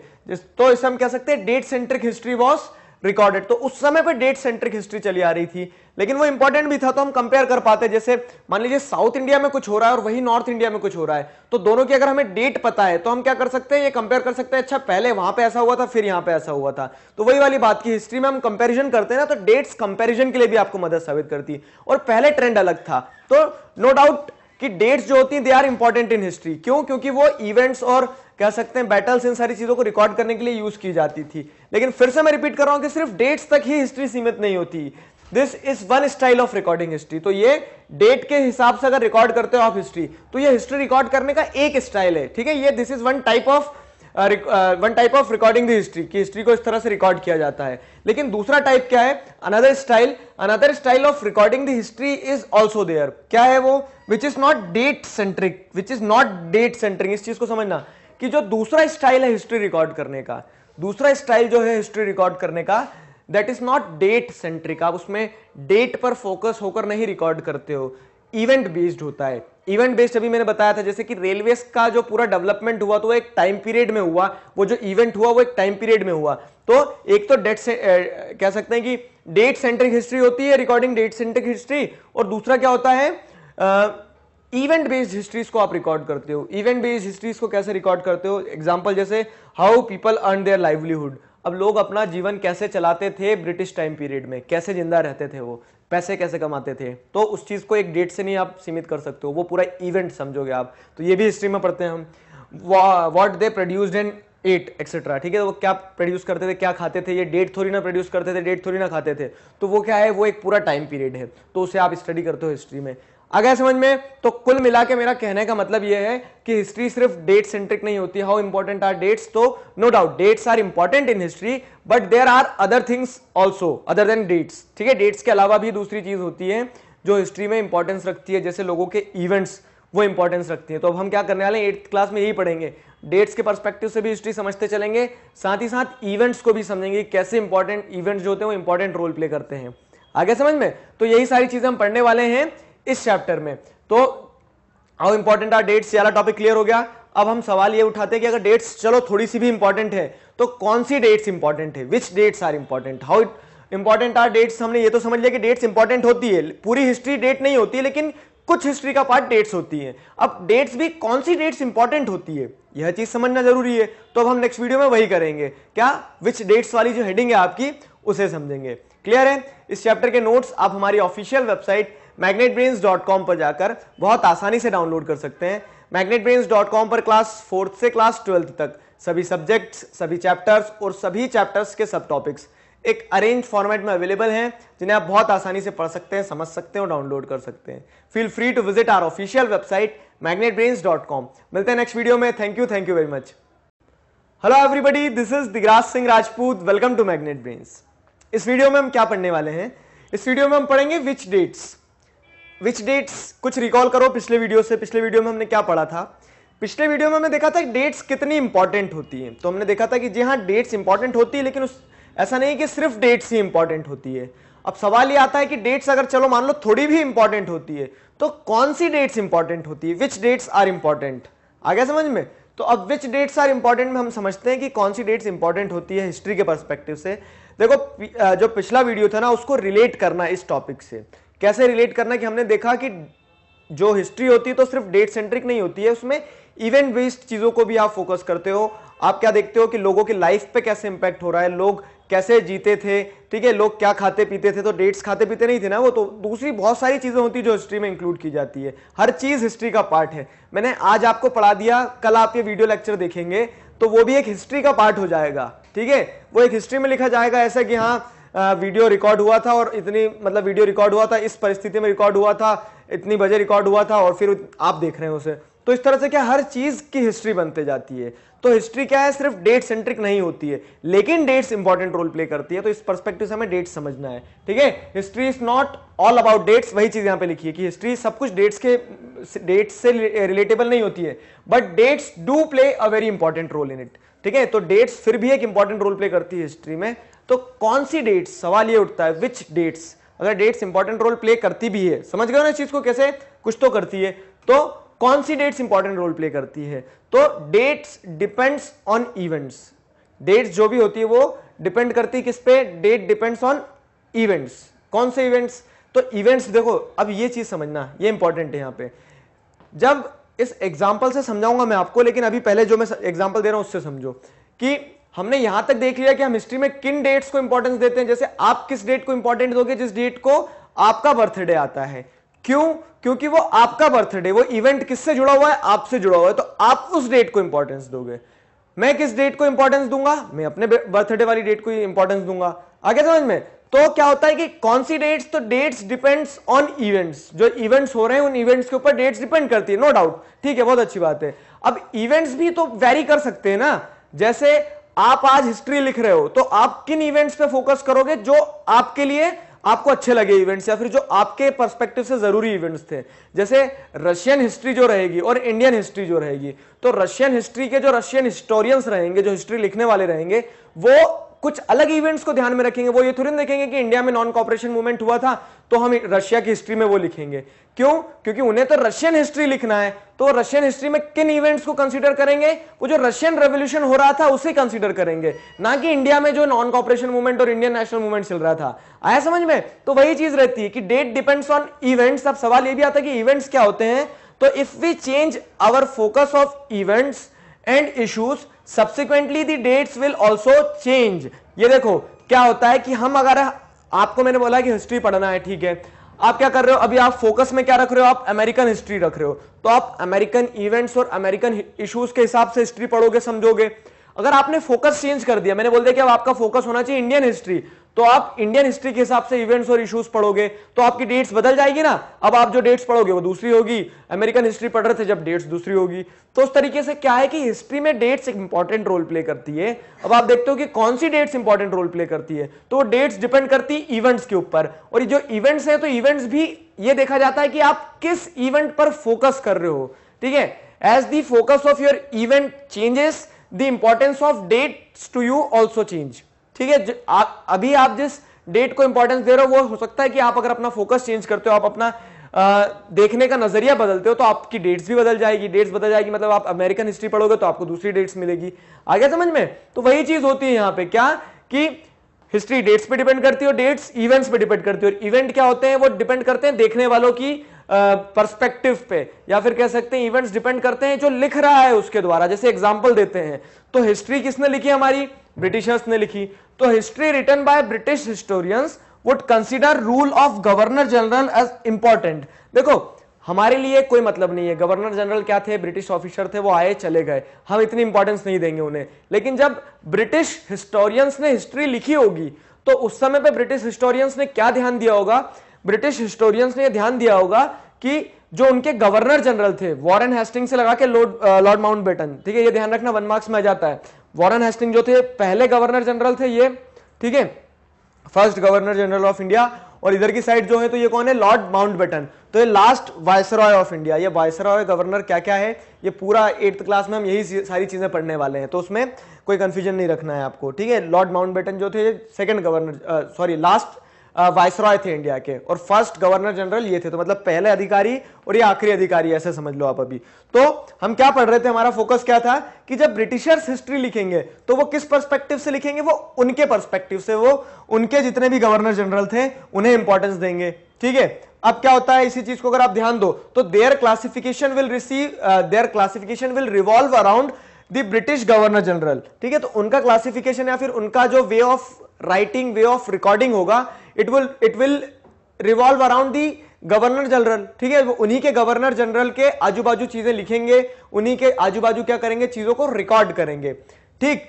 तो इसे हम कह सकते हैं date centric history was recorded तो उस समय पे डेट सेंट्रिक हिस्ट्री चली आ रही थी लेकिन वो इंपॉर्टेंट भी था तो हम कंपेयर कर पाते जैसे मान लीजिए साउथ इंडिया में कुछ हो रहा है और वही नॉर्थ इंडिया में कुछ हो रहा है तो दोनों की अगर हमें डेट पता है तो हम क्या कर सकते हैं ये कंपेयर कर सकते हैं अच्छा पहले वहां पे ऐसा हुआ था फिर यहां पे ऐसा हुआ था तो वही वाली बात की हिस्ट्री में हम कंपेरिजन करते हैं ना तो डेट्स कंपेरिजन के लिए भी आपको मदद साबित करती और पहले ट्रेंड अलग था तो नो डाउट कि डेट्स जो होती हैं they are important in history क्यों क्योंकि वो इवेंट्स और कह सकते हैं बैटल्स इन सारी चीज़ों को रिकॉर्ड करने के लिए यूज़ की जाती थी लेकिन फिर से मैं रिपीट कर रहा हूं कि सिर्फ डेट्स तक ही हिस्ट्री सीमित नहीं होती this is one style of recording history तो ये डेट के हिसाब से अगर रिकॉर्ड करते हो आप हिस्ट्री तो ये हिस्ट्री रिकॉर्ड करने का एक स्टाइल है ठीक है ये this is one type of one type of recording the history की हिस्ट्री को इस तरह से रिकॉर्ड किया जाता है लेकिन दूसरा टाइप क्या है another style another style of recording the history is also there क्या है वो which is not date centric which is not date centric इस चीज को समझना कि जो दूसरा स्टाइल है हिस्ट्री रिकॉर्ड करने का दूसरा स्टाइल जो है हिस्ट्री रिकॉर्ड करने का that is not date centric आप उसमें डेट पर फोकस होकर नहीं रिकॉर्ड करते हो इवेंट बेस्ड होता है इवेंट बेस्ड अभी मैंने बताया था जैसे कि रेलवेज का जो पूरा डेवलपमेंट हुआ तो वो एक टाइम पीरियड में हुआ वो जो इवेंट हुआ वो एक टाइम पीरियड में हुआ तो एक तो डेट से कह सकते हैं कि डेट सेंट्रिक हिस्ट्री होती है रिकॉर्डिंग डेट सेंट्रिक हिस्ट्री और दूसरा क्या होता है आ, इवेंट बेस्ड हिस्ट्रीज को आप रिकॉर्ड करते हो इवेंट बेस्ड हिस्ट्रीज को कैसे रिकॉर्ड करते हो एग्जाम्पल जैसे how people earn their livelihood अब लोग अपना जीवन कैसे चलाते थे ब्रिटिश टाइम पीरियड में कैसे जिंदा रहते थे वो पैसे कैसे कमाते थे तो उस चीज़ को एक डेट से नहीं आप सीमित कर सकते हो वो पूरा इवेंट समझोगे आप तो ये भी हिस्ट्री में पढ़ते हैं हम what they produced in etcetera ठीक है वो क्या प्रोड्यूस करते थे क्या खाते थे ये डेट थोड़ी ना प्रोड्यूस करते थे डेट थोड़ी ना खाते थे तो वो क्या है वो एक पूरा टाइम पीरियड है तो उसे आप स्टडी करते हो हिस्ट्री में आ गया समझ में तो कुल मिला के मेरा कहने का मतलब यह है कि हिस्ट्री सिर्फ डेट सेंट्रिक नहीं होती हाउ इंपॉर्टेंट आर डेट्स तो no doubt dates are important in history but there are other things also other than dates ठीक है डेट्स के अलावा भी दूसरी चीज होती है जो हिस्ट्री में इंपॉर्टेंस रखती है जैसे लोगों के इवेंट्स वो इंपॉर्टेंस रखती है तो अब हम क्या करने वाले हैं एट्थ क्लास में यही पढ़ेंगे डेट्स के परस्पेक्टिव से भी हिस्ट्री समझते चलेंगे साथ ही साथ इवेंट्स को भी समझेंगे कैसे इंपॉर्टेंट इवेंट्स जो होते हैं वो इंपॉर्टेंट रोल प्ले करते हैं आगे समझ में तो यही सारी चीज़ें हम पढ़ने वाले हैं इस चैप्टर में तो हाउ इंपॉर्टेंट आर डेट्स वाला टॉपिक क्लियर हो गया अब हम सवाल ये उठाते हैं कि अगर डेट्स चलो थोड़ी सी भी इंपॉर्टेंट है तो कौन सी डेट्स इंपॉर्टेंट है which dates are important how important are dates हमने ये तो समझ लिया कि डेट्स इंपॉर्टेंट होती है पूरी हिस्ट्री डेट नहीं होती है लेकिन कुछ हिस्ट्री का पार्ट डेट्स होती है अब डेट्स भी कौन सी डेट्स इंपॉर्टेंट होती है यह चीज समझना जरूरी है तो अब हम नेक्स्ट वीडियो में वही करेंगे क्या विच डेट्स वाली जो हेडिंग है आपकी उसे समझेंगे क्लियर है इस चैप्टर के नोट्स आप हमारी official website brains dot com पर जाकर बहुत आसानी से डाउनलोड कर सकते हैं मैग्नेट डॉट कॉम पर क्लास फोर्थ से क्लास ट्वेल्थ तक सभी सब्जेक्ट्स सभी चैप्टर्स और सभी चैप्टर्स के सब टॉपिक्स एक अरेंज फॉर्मेट में अवेलेबल हैं जिन्हें आप बहुत आसानी से पढ़ सकते हैं समझ सकते हैं और डाउनलोड कर सकते हैं feel free to visit our official website Magnet dot com मिलते हैं नेक्स्ट वीडियो में thank you thank you very much hello everybody this is Digraj Singh Rajput welcome to magnet brains इस वीडियो में हम क्या पढ़ने वाले हैं इस वीडियो में हम पढ़ेंगे विच डेट्स विच डेट्स कुछ रिकॉल करो पिछले वीडियो से पिछले वीडियो में हमने क्या पढ़ा था पिछले वीडियो में हमने देखा था डेट्स कितनी इंपॉर्टेंट होती हैं तो हमने देखा था कि जी हाँ डेट्स इंपॉर्टेंट होती है लेकिन उस ऐसा नहीं कि सिर्फ डेट्स ही इंपॉर्टेंट होती है अब सवाल ये आता है कि डेट्स अगर चलो मान लो थोड़ी भी इंपॉर्टेंट होती है तो कौन सी डेट्स इंपॉर्टेंट होती है विच डेट्स आर इंपॉर्टेंट आ गया समझ में तो अब विच डेट्स आर इंपॉर्टेंट में हम समझते हैं कि कौन सी डेट्स इंपॉर्टेंट होती है हिस्ट्री के परस्पेक्टिव से देखो जो पिछला वीडियो था ना उसको रिलेट करना इस टॉपिक से कैसे रिलेट करना कि हमने देखा कि जो हिस्ट्री होती है तो सिर्फ डेट सेंट्रिक नहीं होती है उसमें इवेंट बेस्ड चीज़ों को भी आप फोकस करते हो आप क्या देखते हो कि लोगों की लाइफ पे कैसे इंपैक्ट हो रहा है लोग कैसे जीते थे ठीक है लोग क्या खाते पीते थे तो डेट्स खाते पीते नहीं थे ना वो तो दूसरी बहुत सारी चीज़ें होती जो हिस्ट्री में इंक्लूड की जाती है हर चीज़ हिस्ट्री का पार्ट है मैंने आज आपको पढ़ा दिया कल आप ये वीडियो लेक्चर देखेंगे तो वो भी एक हिस्ट्री का पार्ट हो जाएगा ठीक है वो एक हिस्ट्री में लिखा जाएगा ऐसा कि हाँ वीडियो रिकॉर्ड हुआ था और इतनी मतलब वीडियो रिकॉर्ड हुआ था इस परिस्थिति में रिकॉर्ड हुआ था इतनी बजे रिकॉर्ड हुआ था और फिर आप देख रहे हैं उसे तो इस तरह से क्या हर चीज़ की हिस्ट्री बनते जाती है तो हिस्ट्री क्या है सिर्फ डेट सेंट्रिक नहीं होती है लेकिन डेट्स इंपॉर्टेंट रोल प्ले करती है तो इस परस्पेक्टिव से हमें डेट्स समझना है ठीक है history is not all about dates वही चीज़ यहाँ पे लिखी है कि हिस्ट्री सब कुछ डेट्स के डेट्स से रिलेटेबल नहीं होती है but dates do play a very important role in it ठीक है तो डेट्स फिर भी एक इंपॉर्टेंट रोल प्ले करती है हिस्ट्री में तो कौन सी डेट्स सवाल ये उठता है विच डेट्स अगर डेट्स इंपॉर्टेंट रोल प्ले करती भी है समझ गए ना इस चीज को कैसे कुछ तो करती है तो कौन सी डेट्स इंपॉर्टेंट रोल प्ले करती है तो dates depends on events dates जो भी होती है वो डिपेंड करती है किस पे डेट डिपेंड्स ऑन इवेंट्स कौन से इवेंट्स तो इवेंट्स देखो अब ये चीज समझना ये इंपॉर्टेंट है यहां पे जब इस एग्जाम्पल से समझाऊंगा मैं आपको लेकिन अभी पहले जो मैं एग्जाम्पल दे रहा हूं उससे समझो कि हमने यहां तक देख लिया कि हम हिस्ट्री में किन डेट्स को इंपॉर्टेंस देते हैं जैसे आप किस डेट को इंपॉर्टेंट दोगे जिस डेट को आपका बर्थडे आता है क्यों क्योंकि वो आपका बर्थडे वो इवेंट किससे जुड़ा हुआ है आपसे जुड़ा हुआ है तो आप उस डेट को इंपॉर्टेंस दोगे मैं किस डेट को इंपॉर्टेंस दूंगा मैं अपने बर्थडे वाली डेट को इंपॉर्टेंस दूंगा आगे समझ में तो क्या होता है कि कौन सी डेट्स तो डेट्स डिपेंड्स ऑन इवेंट्स जो इवेंट्स हो रहे हैं उन इवेंट्स के ऊपर डेट्स डिपेंड करती है नो डाउट ठीक है बहुत अच्छी बात है अब इवेंट्स भी तो वेरी कर सकते हैं ना जैसे आप आज हिस्ट्री लिख रहे हो तो आप किन इवेंट्स पे फोकस करोगे जो आपके लिए आपको अच्छे लगे इवेंट्स या फिर जो आपके पर्सपेक्टिव से जरूरी इवेंट्स थे जैसे रशियन हिस्ट्री जो रहेगी और इंडियन हिस्ट्री जो रहेगी तो रशियन हिस्ट्री के जो रशियन हिस्टोरियंस रहेंगे जो हिस्ट्री लिखने वाले रहेंगे वो कुछ अलग इवेंट्स को ध्यान में रखेंगे वो ये थोड़ी देखेंगे कि इंडिया में नॉन कॉपरेशन मूवमेंट हुआ था तो हम रशिया की हिस्ट्री में वो लिखेंगे क्यों क्योंकि उन्हें तो रशियन हिस्ट्री लिखना है तो रशियन हिस्ट्री में किन इवेंट्स को कंसीडर करेंगे वो जो रशियन रेवोल्यूशन हो रहा था उसे कंसीडर करेंगे ना कि इंडिया में जो नॉन कॉपरेशन मूवमेंट और इंडियन नेशनल मूवमेंट चल रहा था आया समझ में तो वही चीज रहती है कि डेट डिपेंड्स ऑन इवेंट्स अब सवाल ये भी आता है कि इवेंट्स क्या होते हैं तो if we change our focus of events and issues subsequently the dates will also change ये देखो क्या होता है कि हम अगर आपको मैंने बोला कि हिस्ट्री पढ़ना है ठीक है आप क्या कर रहे हो अभी आप फोकस में क्या रख रहे हो आप अमेरिकन हिस्ट्री रख रहे हो तो आप अमेरिकन इवेंट्स और अमेरिकन इश्यूज के हिसाब से हिस्ट्री पढ़ोगे समझोगे अगर आपने फोकस चेंज कर दिया मैंने बोल दिया कि अब आपका फोकस होना चाहिए इंडियन हिस्ट्री तो आप इंडियन हिस्ट्री के हिसाब से इवेंट्स और इश्यूज पढ़ोगे तो आपकी डेट्स बदल जाएगी ना अब आप जो डेट्स पढ़ोगे वो दूसरी होगी अमेरिकन हिस्ट्री पढ़ रहे थे जब डेट्स दूसरी होगी तो उस तरीके से क्या है कि हिस्ट्री में डेट्स एक इंपॉर्टेंट रोल प्ले करती है अब आप देखते हो कि कौन सी डेट्स इंपॉर्टेंट रोल प्ले करती है तो डेट्स डिपेंड करती है इवेंट्स के ऊपर और जो इवेंट्स है तो इवेंट्स भी ये देखा जाता है कि आप किस इवेंट पर फोकस कर रहे हो ठीक है as the focus of your event changes the importance of dates to you also change ठीक है अभी आप जिस डेट को इंपॉर्टेंस दे रहे हो वो हो सकता है कि आप अगर अपना फोकस चेंज करते हो आप अपना आ, देखने का नजरिया बदलते हो तो आपकी डेट्स भी बदल जाएगी डेट्स बदल जाएगी मतलब आप अमेरिकन हिस्ट्री पढ़ोगे तो आपको दूसरी डेट्स मिलेगी आ गया समझ में तो वही चीज होती है यहां पे क्या कि हिस्ट्री डेट्स पे डिपेंड करती है और डेट्स इवेंट्स पे डिपेंड करती है और इवेंट क्या होते हैं वो डिपेंड करते हैं देखने वालों की परस्पेक्टिव पे या फिर कह सकते हैं इवेंट्स डिपेंड करते हैं जो लिख रहा है उसके द्वारा जैसे एग्जाम्पल देते हैं तो हिस्ट्री किसने लिखी हमारी ब्रिटिशर्स ने लिखी तो history written by British historians would consider rule of governor general as important देखो हमारे लिए कोई मतलब नहीं है गवर्नर जनरल क्या थे ब्रिटिश ऑफिसर थे वो आए चले गए हम इतनी इंपॉर्टेंस नहीं देंगे उन्हें लेकिन जब ब्रिटिश हिस्टोरियंस ने हिस्ट्री लिखी होगी तो उस समय पे ब्रिटिश हिस्टोरियंस ने क्या ध्यान दिया होगा ब्रिटिश हिस्टोरियंस ने ध्यान दिया होगा कि जो उनके गवर्नर जनरल थे वॉरेन हेस्टिंग से लगा के लॉर्ड लॉर्ड माउंटबेटन ठीक है ये ध्यान रखना वन मार्क्स में आ जाता है वॉरेन हेस्टिंग जो थे पहले गवर्नर जनरल थे ये ठीक है first governor general of India और इधर की साइड जो है तो ये कौन है लॉर्ड बेटन तो ये लास्ट वायसराय ऑफ इंडिया ये वायसराय गवर्नर क्या क्या है ये पूरा एट्थ क्लास में हम यही सारी चीज़ें पढ़ने वाले हैं तो उसमें कोई कंफ्यूजन नहीं रखना है आपको ठीक है लॉर्ड बेटन जो थे second governor sorry last viceroy थे इंडिया के और फर्स्ट गवर्नर जनरल ये थे तो मतलब पहले अधिकारी और ये आखिरी अधिकारी ऐसे समझ लो आप अभी तो हम क्या पढ़ रहे थे हमारा फोकस क्या था कि जब ब्रिटिशर्स हिस्ट्री लिखेंगे तो वो किस परस्पेक्टिव से लिखेंगे वो उनके परस्पेक्टिव से वो उनके जितने भी गवर्नर जनरल थे उन्हें इंपॉर्टेंस देंगे ठीक है अब क्या होता है इसी चीज को अगर आप ध्यान दो तो their classification will receive their classification will revolve around the British governor general ठीक है तो उनका क्लासिफिकेशन या फिर उनका जो way of writing way of recording होगा it will it will revolve around the governor general ठीक है उन्हीं के गवर्नर जनरल के आजू बाजू चीजें लिखेंगे उन्हीं के आजू बाजू क्या करेंगे चीजों को रिकॉर्ड करेंगे ठीक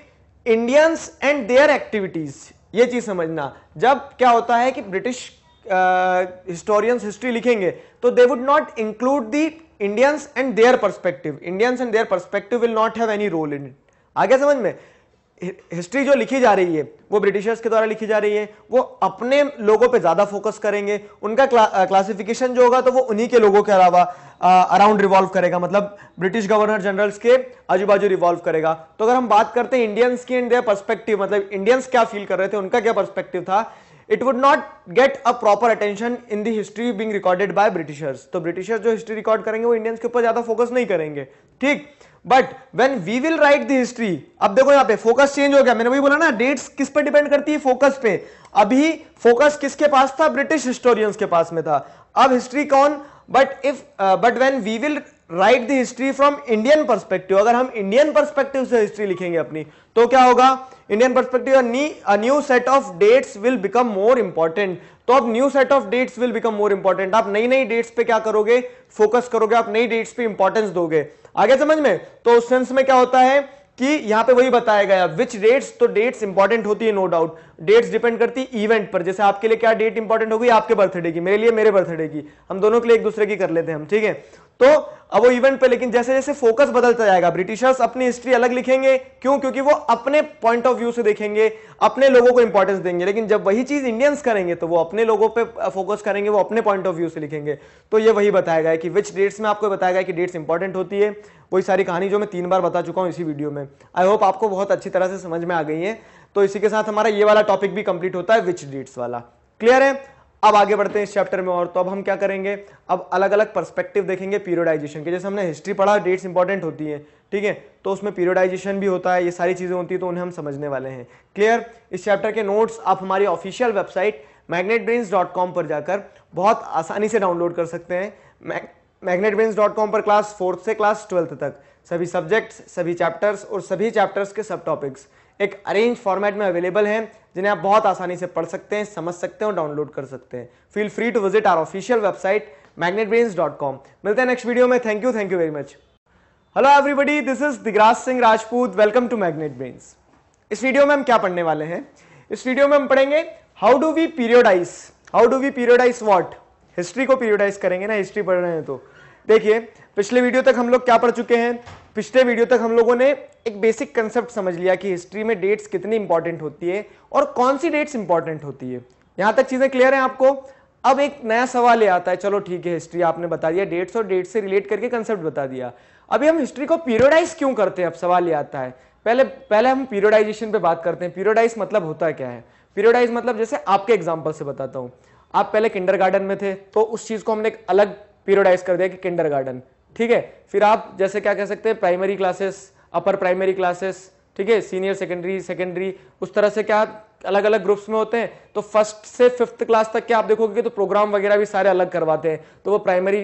इंडियंस एंड देयर एक्टिविटीज ये चीज समझना जब क्या होता है कि ब्रिटिश हिस्टोरियंस हिस्ट्री लिखेंगे तो they would not include the Indians and their perspective Indians and their perspective will not have any role in it आगे समझ में हिस्ट्री जो लिखी जा रही है वो ब्रिटिशर्स के द्वारा लिखी जा रही है वो अपने लोगों पे ज़्यादा फोकस करेंगे उनका क्ला, क्लासिफिकेशन जो होगा तो वो उन्हीं के लोगों के अलावा अराउंड रिवॉल्व करेगा मतलब ब्रिटिश गवर्नर जनरल्स के आजू बाजू रिवॉल्व करेगा तो अगर हम बात करते हैं इंडियंस की एंड देयर मतलब इंडियंस क्या फील कर रहे थे उनका क्या परस्पेक्टिव था it would not get a proper attention in the history being recorded by Britishers तो ब्रिटिशर्स जो हिस्ट्री रिकॉर्ड करेंगे वो इंडियंस के ऊपर ज़्यादा फोकस नहीं करेंगे ठीक but when we will write the history अब देखो यहाँ पे फोकस चेंज हो गया मैंने वही बोला ना डेट्स किस पे डिपेंड करती है फोकस पे अभी फोकस किसके पास था ब्रिटिश हिस्टोरियंस के पास में था अब हिस्ट्री कौन but if but when we will write the history from Indian perspective अगर हम इंडियन परस्पेक्टिव से हिस्ट्री लिखेंगे अपनी तो क्या होगा Indian perspective new set of dates will become more important तो अब new set of dates will become more important आप नई नई डेट्स पे क्या करोगे फोकस करोगे आप नई डेट्स पे इंपॉर्टेंस दोगे आगे समझ में तो उस सेंस में क्या होता है कि यहां पे वही बताया गया विच डेट्स तो डेट्स इंपॉर्टेंट होती है नो डाउट डेट्स डिपेंड करती है इवेंट पर जैसे आपके लिए क्या डेट इंपॉर्टेंट होगी आपके बर्थडे की मेरे लिए मेरे बर्थडे की हम दोनों के लिए एक दूसरे की कर लेते हैं हम ठीक है तो अब वो इवेंट पे लेकिन जैसे जैसे फोकस बदलता जाएगा ब्रिटिशर्स अपनी हिस्ट्री अलग लिखेंगे क्यों क्योंकि वो अपने पॉइंट ऑफ व्यू से देखेंगे अपने लोगों को इंपॉर्टेंस देंगे लेकिन जब वही चीज इंडियंस करेंगे तो वो अपने लोगों पे फोकस करेंगे वो अपने पॉइंट ऑफ व्यू से लिखेंगे तो ये वही बताया गया कि विच डेट्स में आपको बताया गया कि डेट्स इंपॉर्टेंट होती है वही सारी कहानी जो मैं तीन बार बता चुका हूँ इसी वीडियो में आई होप आपको बहुत अच्छी तरह से समझ में आ गई है तो इसी के साथ हमारा ये वाला टॉपिक भी कंप्लीट होता है विच डेट्स वाला क्लियर है अब आगे बढ़ते हैं इस चैप्टर में और तो अब हम क्या करेंगे अब अलग अलग पर्सपेक्टिव देखेंगे पीरियडाइजेशन के जैसे हमने हिस्ट्री पढ़ा डेट्स इंपॉर्टेंट होती हैं ठीक है तो उसमें पीरियडाइजेशन भी होता है ये सारी चीज़ें होती हैं तो उन्हें हम समझने वाले हैं क्लियर इस चैप्टर के नोट्स आप हमारी ऑफिशियल वेबसाइट मैग्नेट पर जाकर बहुत आसानी से डाउनलोड कर सकते हैं मैग्नेट पर क्लास फोर्थ से क्लास ट्वेल्थ तक सभी सब्जेक्ट्स सभी चैप्टर्स और सभी चैप्टर्स के सब टॉपिक्स एक अरेंज फॉर्मेट में अवेलेबल है जिन्हें आप बहुत आसानी से पढ़ सकते हैं समझ सकते हैं और डाउनलोड कर सकते हैं feel free to visit our official website Magnet मिलते हैं नेक्स्ट वीडियो में thank you thank you very much hello everybody this is Digraj Singh Rajput welcome to magnet brains इस वीडियो में हम क्या पढ़ने वाले हैं इस वीडियो में हम पढ़ेंगे how do we periodize how do we periodize what history को पीरियोडाइज करेंगे ना हिस्ट्री पढ़ रहे हैं तो देखिए पिछले वीडियो तक हम लोग क्या पढ़ चुके हैं पिछले वीडियो तक हम लोगों ने एक बेसिक कंसेप्ट समझ लिया कि हिस्ट्री में डेट्स कितनी इंपॉर्टेंट होती है और कौन सी डेट्स इंपॉर्टेंट होती है यहां तक चीजें क्लियर हैं आपको अब एक नया सवाल ये आता है चलो ठीक है हिस्ट्री आपने बता दिया डेट्स और डेट्स से रिलेट करके कंसेप्ट बता दिया अभी हम हिस्ट्री को पीरियोडाइज क्यों करते हैं अब सवाल ये आता है पहले पहले हम पीरियोडाइजेशन पे बात करते हैं पीरियोडाइज मतलब होता क्या है पीरियोडाइज मतलब जैसे आपके एग्जाम्पल से बताता हूँ आप पहले किंडर में थे तो उस चीज को हमने एक अलग पीरियोडाइज कर दिया कि किंडर ठीक है फिर आप जैसे क्या कह सकते हैं primary classes upper primary classes ठीक है सीनियर सेकेंडरी सेकेंडरी उस तरह से क्या अलग अलग ग्रुप्स में होते हैं तो फर्स्ट से फिफ्थ क्लास तक क्या आप देखोगे तो प्रोग्राम वगैरह भी सारे अलग करवाते हैं तो वो प्राइमरी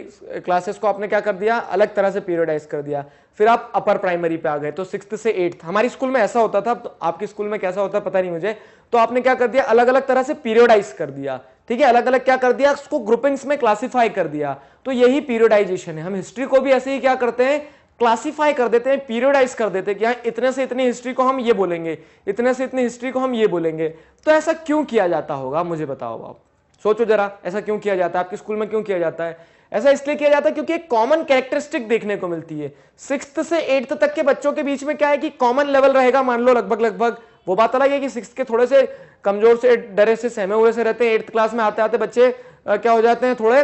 क्लासेस को आपने क्या कर दिया अलग तरह से पीरियडाइज कर दिया फिर आप अपर प्राइमरी पे आ गए तो सिक्स से एट्थ हमारी स्कूल में ऐसा होता था तो आपके स्कूल में कैसा होता पता नहीं मुझे तो आपने क्या कर दिया अलग अलग तरह से पीरियडाइज कर दिया ठीक है अलग अलग क्या कर दिया उसको ग्रुपिंग्स में क्लासिफाई कर दिया तो यही पीरियडाइजेशन है हम हिस्ट्री को भी ऐसे ही क्या करते हैं क्लासिफाई कर देते हैं पीरियडाइज कर देते हैं कि हाँ, इतने से इतनी हिस्ट्री को हम ये बोलेंगे इतने से इतनी हिस्ट्री को हम ये बोलेंगे तो ऐसा क्यों किया जाता होगा मुझे बताओ आप सोचो जरा ऐसा क्यों किया जाता है आपके स्कूल में क्यों किया जाता है ऐसा इसलिए किया जाता है क्योंकि एक कॉमन कैरेक्टरिस्टिक देखने को मिलती है सिक्स से एट्थ तक के बच्चों के बीच में क्या है कि कॉमन लेवल रहेगा मान लो लगभग लगभग वो बात अलग है कि सिक्स के थोड़े से कमजोर से डरे से सहमे हुए से रहते हैं एट्थ क्लास में आते आते बच्चे आ, क्या हो जाते हैं थोड़े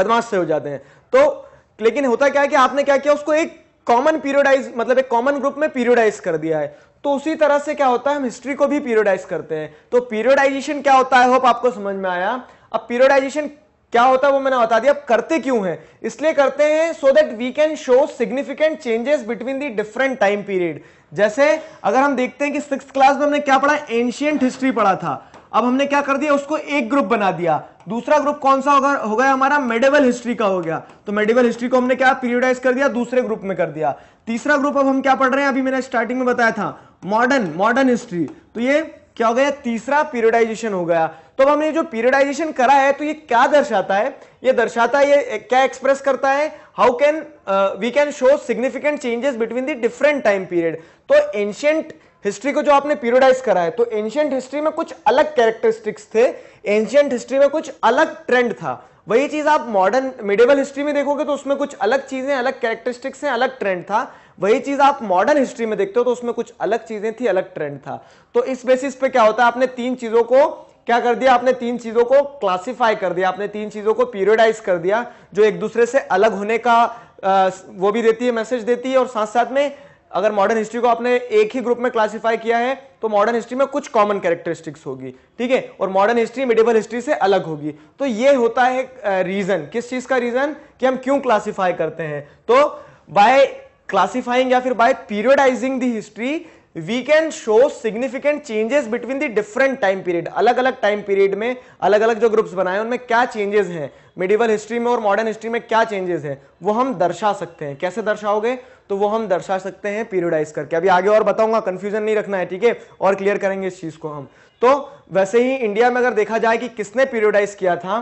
बदमाश से हो जाते हैं तो लेकिन होता क्या है कि आपने क्या किया उसको एक कॉमन पीरियडाइज मतलब एक कॉमन ग्रुप में पीरियडाइज कर दिया है तो उसी तरह से क्या होता है हम हिस्ट्री को भी पीरियडाइज करते हैं तो पीरियडाइजेशन क्या होता है होप आपको समझ में आया अब पीरियडाइजेशन क्या होता है वो मैंने बता दिया अब करते क्यों हैं इसलिए करते हैं so that we can show significant changes between the different time period जैसे अगर हम देखते हैं कि सिक्स क्लास में हमने क्या पढ़ा एंशियंट हिस्ट्री पढ़ा था अब हमने क्या कर दिया उसको एक ग्रुप बना दिया दूसरा ग्रुप कौन सा होगा हो गया हमारा मेडिवल हिस्ट्री का हो गया तो मेडिवल हिस्ट्री को हमने क्या पीरियडाइज कर दिया दूसरे ग्रुप में कर दिया तीसरा ग्रुप अब हम क्या पढ़ रहे हैं अभी मैंने स्टार्टिंग में बताया था मॉडर्न मॉडर्न हिस्ट्री तो ये क्या हो गया तीसरा पीरियडाइजेशन हो गया तो अब हमने जो पीरियडाइजेशन करा है तो ये क्या दर्शाता है ये दर्शाता है ये क्या एक्सप्रेस करता है how can we can show significant changes between the different time period तो एंशियंट हिस्ट्री को जो आपने पीरियडाइज करा है तो एंशियंट हिस्ट्री में कुछ अलग कैरेक्टरिस्टिक्स थे एंशियंट हिस्ट्री में कुछ अलग ट्रेंड था वही चीज आप मॉडर्न मिडेवल हिस्ट्री में देखोगे तो उसमें कुछ अलग चीजें अलग कैरेक्टरिस्टिक्स हैं अलग ट्रेंड था वही चीज आप मॉडर्न हिस्ट्री में देखते हो तो उसमें कुछ अलग चीजें थी अलग ट्रेंड था तो इस बेसिस पे क्या होता है आपने तीन चीजों को क्या कर दिया आपने तीन चीजों को क्लासिफाई कर दिया आपने तीन चीजों को पीरियडाइज कर दिया जो एक दूसरे से अलग होने का आ, वो भी देती है मैसेज देती है और साथ साथ में अगर मॉडर्न हिस्ट्री को आपने एक ही ग्रुप में क्लासिफाई किया है तो मॉडर्न हिस्ट्री में कुछ कॉमन कैरेक्टरिस्टिक्स होगी ठीक है और मॉडर्न हिस्ट्री मिडिवल हिस्ट्री से अलग होगी तो ये होता है रीजन किस चीज का रीजन कि हम क्यों क्लासिफाई करते हैं तो बाय क्लासिफाइंग या फिर by periodizing the history we can show significant changes between the different time period अलग अलग टाइम पीरियड में अलग अलग जो ग्रुप्स बनाए उनमें क्या चेंजेस हैं मिडिवल हिस्ट्री में और मॉडर्न हिस्ट्री में क्या चेंजेस हैं वो हम दर्शा सकते हैं कैसे दर्शाओगे तो वो हम दर्शा सकते हैं पीरियडाइज करके अभी आगे और बताऊंगा कंफ्यूजन नहीं रखना है ठीक है और क्लियर करेंगे इस चीज को हम तो वैसे ही इंडिया में अगर देखा जाए कि किसने पीरियडाइज किया था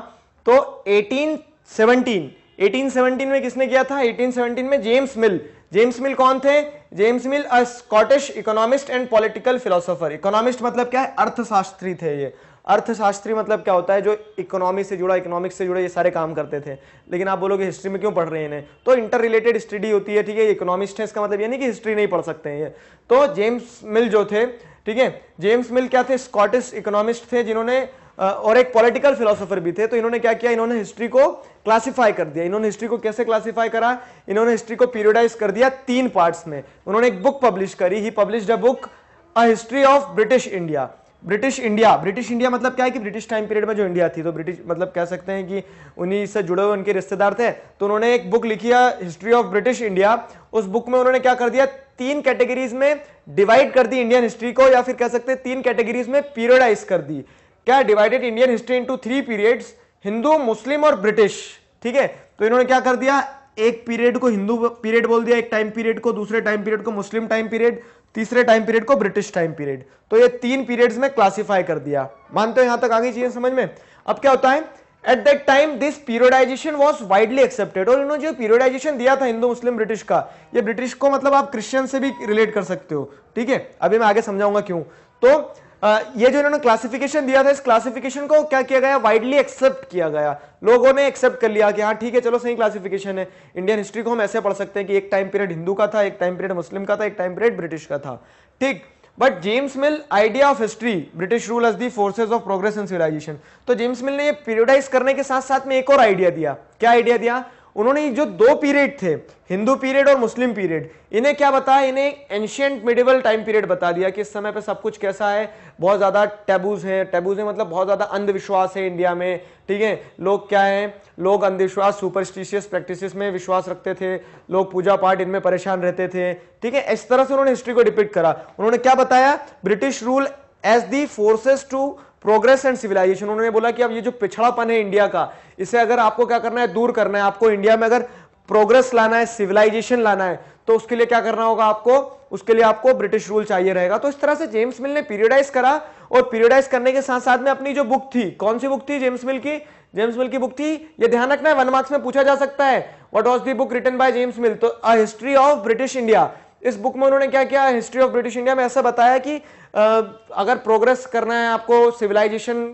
तो 1817 1817 में किसने किया था 1817 में जेम्स मिल जेम्स मिल कौन थे James Mill a Scottish economist and political philosopher economist मतलब क्या है अर्थशास्त्री थे ये अर्थशास्त्री मतलब क्या होता है जो इकोनॉमी से जुड़ा इकोनॉमिक्स से जुड़े ये सारे काम करते थे लेकिन आप बोलोगे हिस्ट्री में क्यों पढ़ रहे हैं इन्हें तो इंटर रिलेटेड स्टडी होती है ठीक है इकोनॉमिस्ट है इसका मतलब ये नहीं कि हिस्ट्री नहीं पढ़ सकते हैं ये तो जेम्स मिल जो थे ठीक है जेम्स मिल क्या थे स्कॉटिश इकोनॉमिस्ट थे जिन्होंने और एक पॉलिटिकल फिलोसोफर भी थे तो इन्होंने क्या किया इन्होंने हिस्ट्री को क्लासिफाई कर दिया इन्होंने हिस्ट्री को कैसे क्लासिफाई करा इन्होंने हिस्ट्री को पीरियडाइज कर दिया तीन पार्ट्स में उन्होंने एक बुक पब्लिश करी he publish the book a history of British India British India British India मतलब क्या है कि ब्रिटिश टाइम पीरियड में जो इंडिया थी तो ब्रिटिश मतलब कह सकते हैं कि उन्हीं से जुड़े हुए उनके रिश्तेदार थे तो उन्होंने एक बुक लिखी है हिस्ट्री ऑफ ब्रिटिश इंडिया उस बुक में उन्होंने क्या कर दिया तीन कैटेगरीज में डिवाइड कर दी इंडियन हिस्ट्री को या फिर कह सकते हैं तीन कैटेगरीज में पीरियडाइज कर दी क्या divided Indian history into three periods Hindu Muslim और ब्रिटिश ठीक है तो इन्होंने क्या कर दिया एक पीरियड को हिंदू पीरियड बोल दिया एक टाइम पीरियड को दूसरे टाइम पीरियड को मुस्लिम टाइम पीरियड तीसरे टाइम पीरियड को ब्रिटिश टाइम पीरियड तो ये तीन पीरियड्स में क्लासिफाई कर दिया मानते हो यहां तक आगे चीजें समझ में अब क्या होता है at that time this periodization was widely accepted और इन्होंने जो पीरियडाइजेशन दिया था हिंदू मुस्लिम ब्रिटिश का ये ब्रिटिश को मतलब आप क्रिश्चियन से भी रिलेट कर सकते हो ठीक है अभी मैं आगे समझाऊंगा क्यों तो ये जो इन्होंने क्लासिफिकेशन दिया था इस क्लासिफिकेशन को क्या किया गया वाइडली एक्सेप्ट किया गया लोगों ने एक्सेप्ट कर लिया कि हाँ ठीक है चलो सही क्लासिफिकेशन है इंडियन हिस्ट्री को हम ऐसे पढ़ सकते हैं कि एक टाइम पीरियड हिंदू का था एक टाइम पीरियड मुस्लिम का था एक टाइम पीरियड ब्रिटिश का था ठीक but James Mill idea of history British rule as the forces of progress and civilization तो जेम्स मिल ने ये पीरियडाइज करने के साथ साथ में एक और आइडिया दिया क्या आइडिया दिया उन्होंने जो दो पीरियड थे हिंदू पीरियड और मुस्लिम पीरियड इन्हें क्या बताया इन्हें एंशियंट मिडिवल टाइम पीरियड बता दिया कि इस समय पे सब कुछ कैसा है बहुत ज़्यादा टैबूज हैं टैबूज हैं मतलब बहुत ज़्यादा अंधविश्वास है इंडिया में ठीक है लोग क्या है लोग अंधविश्वास सुपरस्टिशियस प्रैक्टिस में विश्वास रखते थे लोग पूजा पाठ इनमें परेशान रहते थे ठीक है इस तरह से उन्होंने हिस्ट्री को डिपिक्ट करा उन्होंने क्या बताया British rule as the forces to progress and civilization उन्होंने बोला कि अब ये जो पिछड़ापन है इंडिया का इसे अगर आपको क्या करना है दूर करना है आपको इंडिया में अगर प्रोग्रेस लाना है सिविलाइजेशन लाना है तो उसके लिए क्या करना होगा आपको उसके लिए आपको ब्रिटिश रूल चाहिए रहेगा तो इस तरह से जेम्स मिल ने पीरियडाइज करा और पीरियडाइज करने के साथ साथ में अपनी जो बुक थी कौन सी बुक थी जेम्स मिल की जेम्स मिल की बुक थी ये ध्यान रखना है वन मार्क्स में पूछा जा सकता है what was the book written by James Mill तो a history of British India इस बुक में उन्होंने क्या किया हिस्ट्री ऑफ ब्रिटिश इंडिया में ऐसा बताया कि अगर प्रोग्रेस करना है आपको सिविलाइजेशन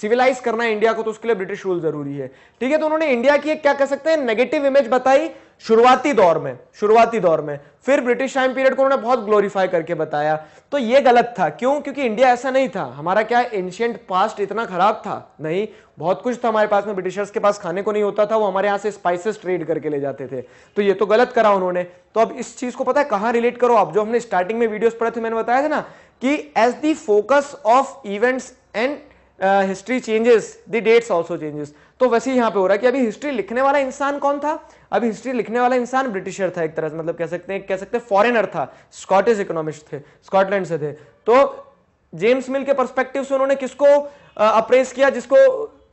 सिविलाइज करना है इंडिया को तो उसके लिए ब्रिटिश रूल जरूरी है ठीक है तो उन्होंने इंडिया की एक क्या कह सकते हैं नेगेटिव इमेज बताई शुरुआती दौर में शुरुआती दौर में फिर ब्रिटिश टाइम पीरियड को उन्होंने बहुत ग्लोरीफाई करके बताया तो ये गलत था क्यों क्योंकि इंडिया ऐसा नहीं था हमारा क्या एंशियंट पास्ट इतना खराब था नहीं बहुत कुछ था हमारे पास में ब्रिटिशर्स के पास खाने को नहीं होता था वो हमारे यहाँ से स्पाइसेस ट्रेड करके ले जाते थे तो ये तो गलत करा उन्होंने तो अब इस चीज को पता है कहाँ रिलेट करो आप जो हमने स्टार्टिंग में वीडियोस पढ़े थे मैंने बताया था ना कि as the focus of events and history changes the dates also changes तो वैसे यहां पे हो रहा है कि अभी हिस्ट्री लिखने वाला इंसान कौन था अब हिस्ट्री लिखने वाला इंसान ब्रिटिशर था एक तरह से मतलब कह सकते हैं कह सकते हैं फॉरेनर था स्कॉटिश इकोनॉमिस्ट थे स्कॉटलैंड से थे तो जेम्स मिल के परस्पेक्टिव से उन्होंने किसको अप्रेस किया जिसको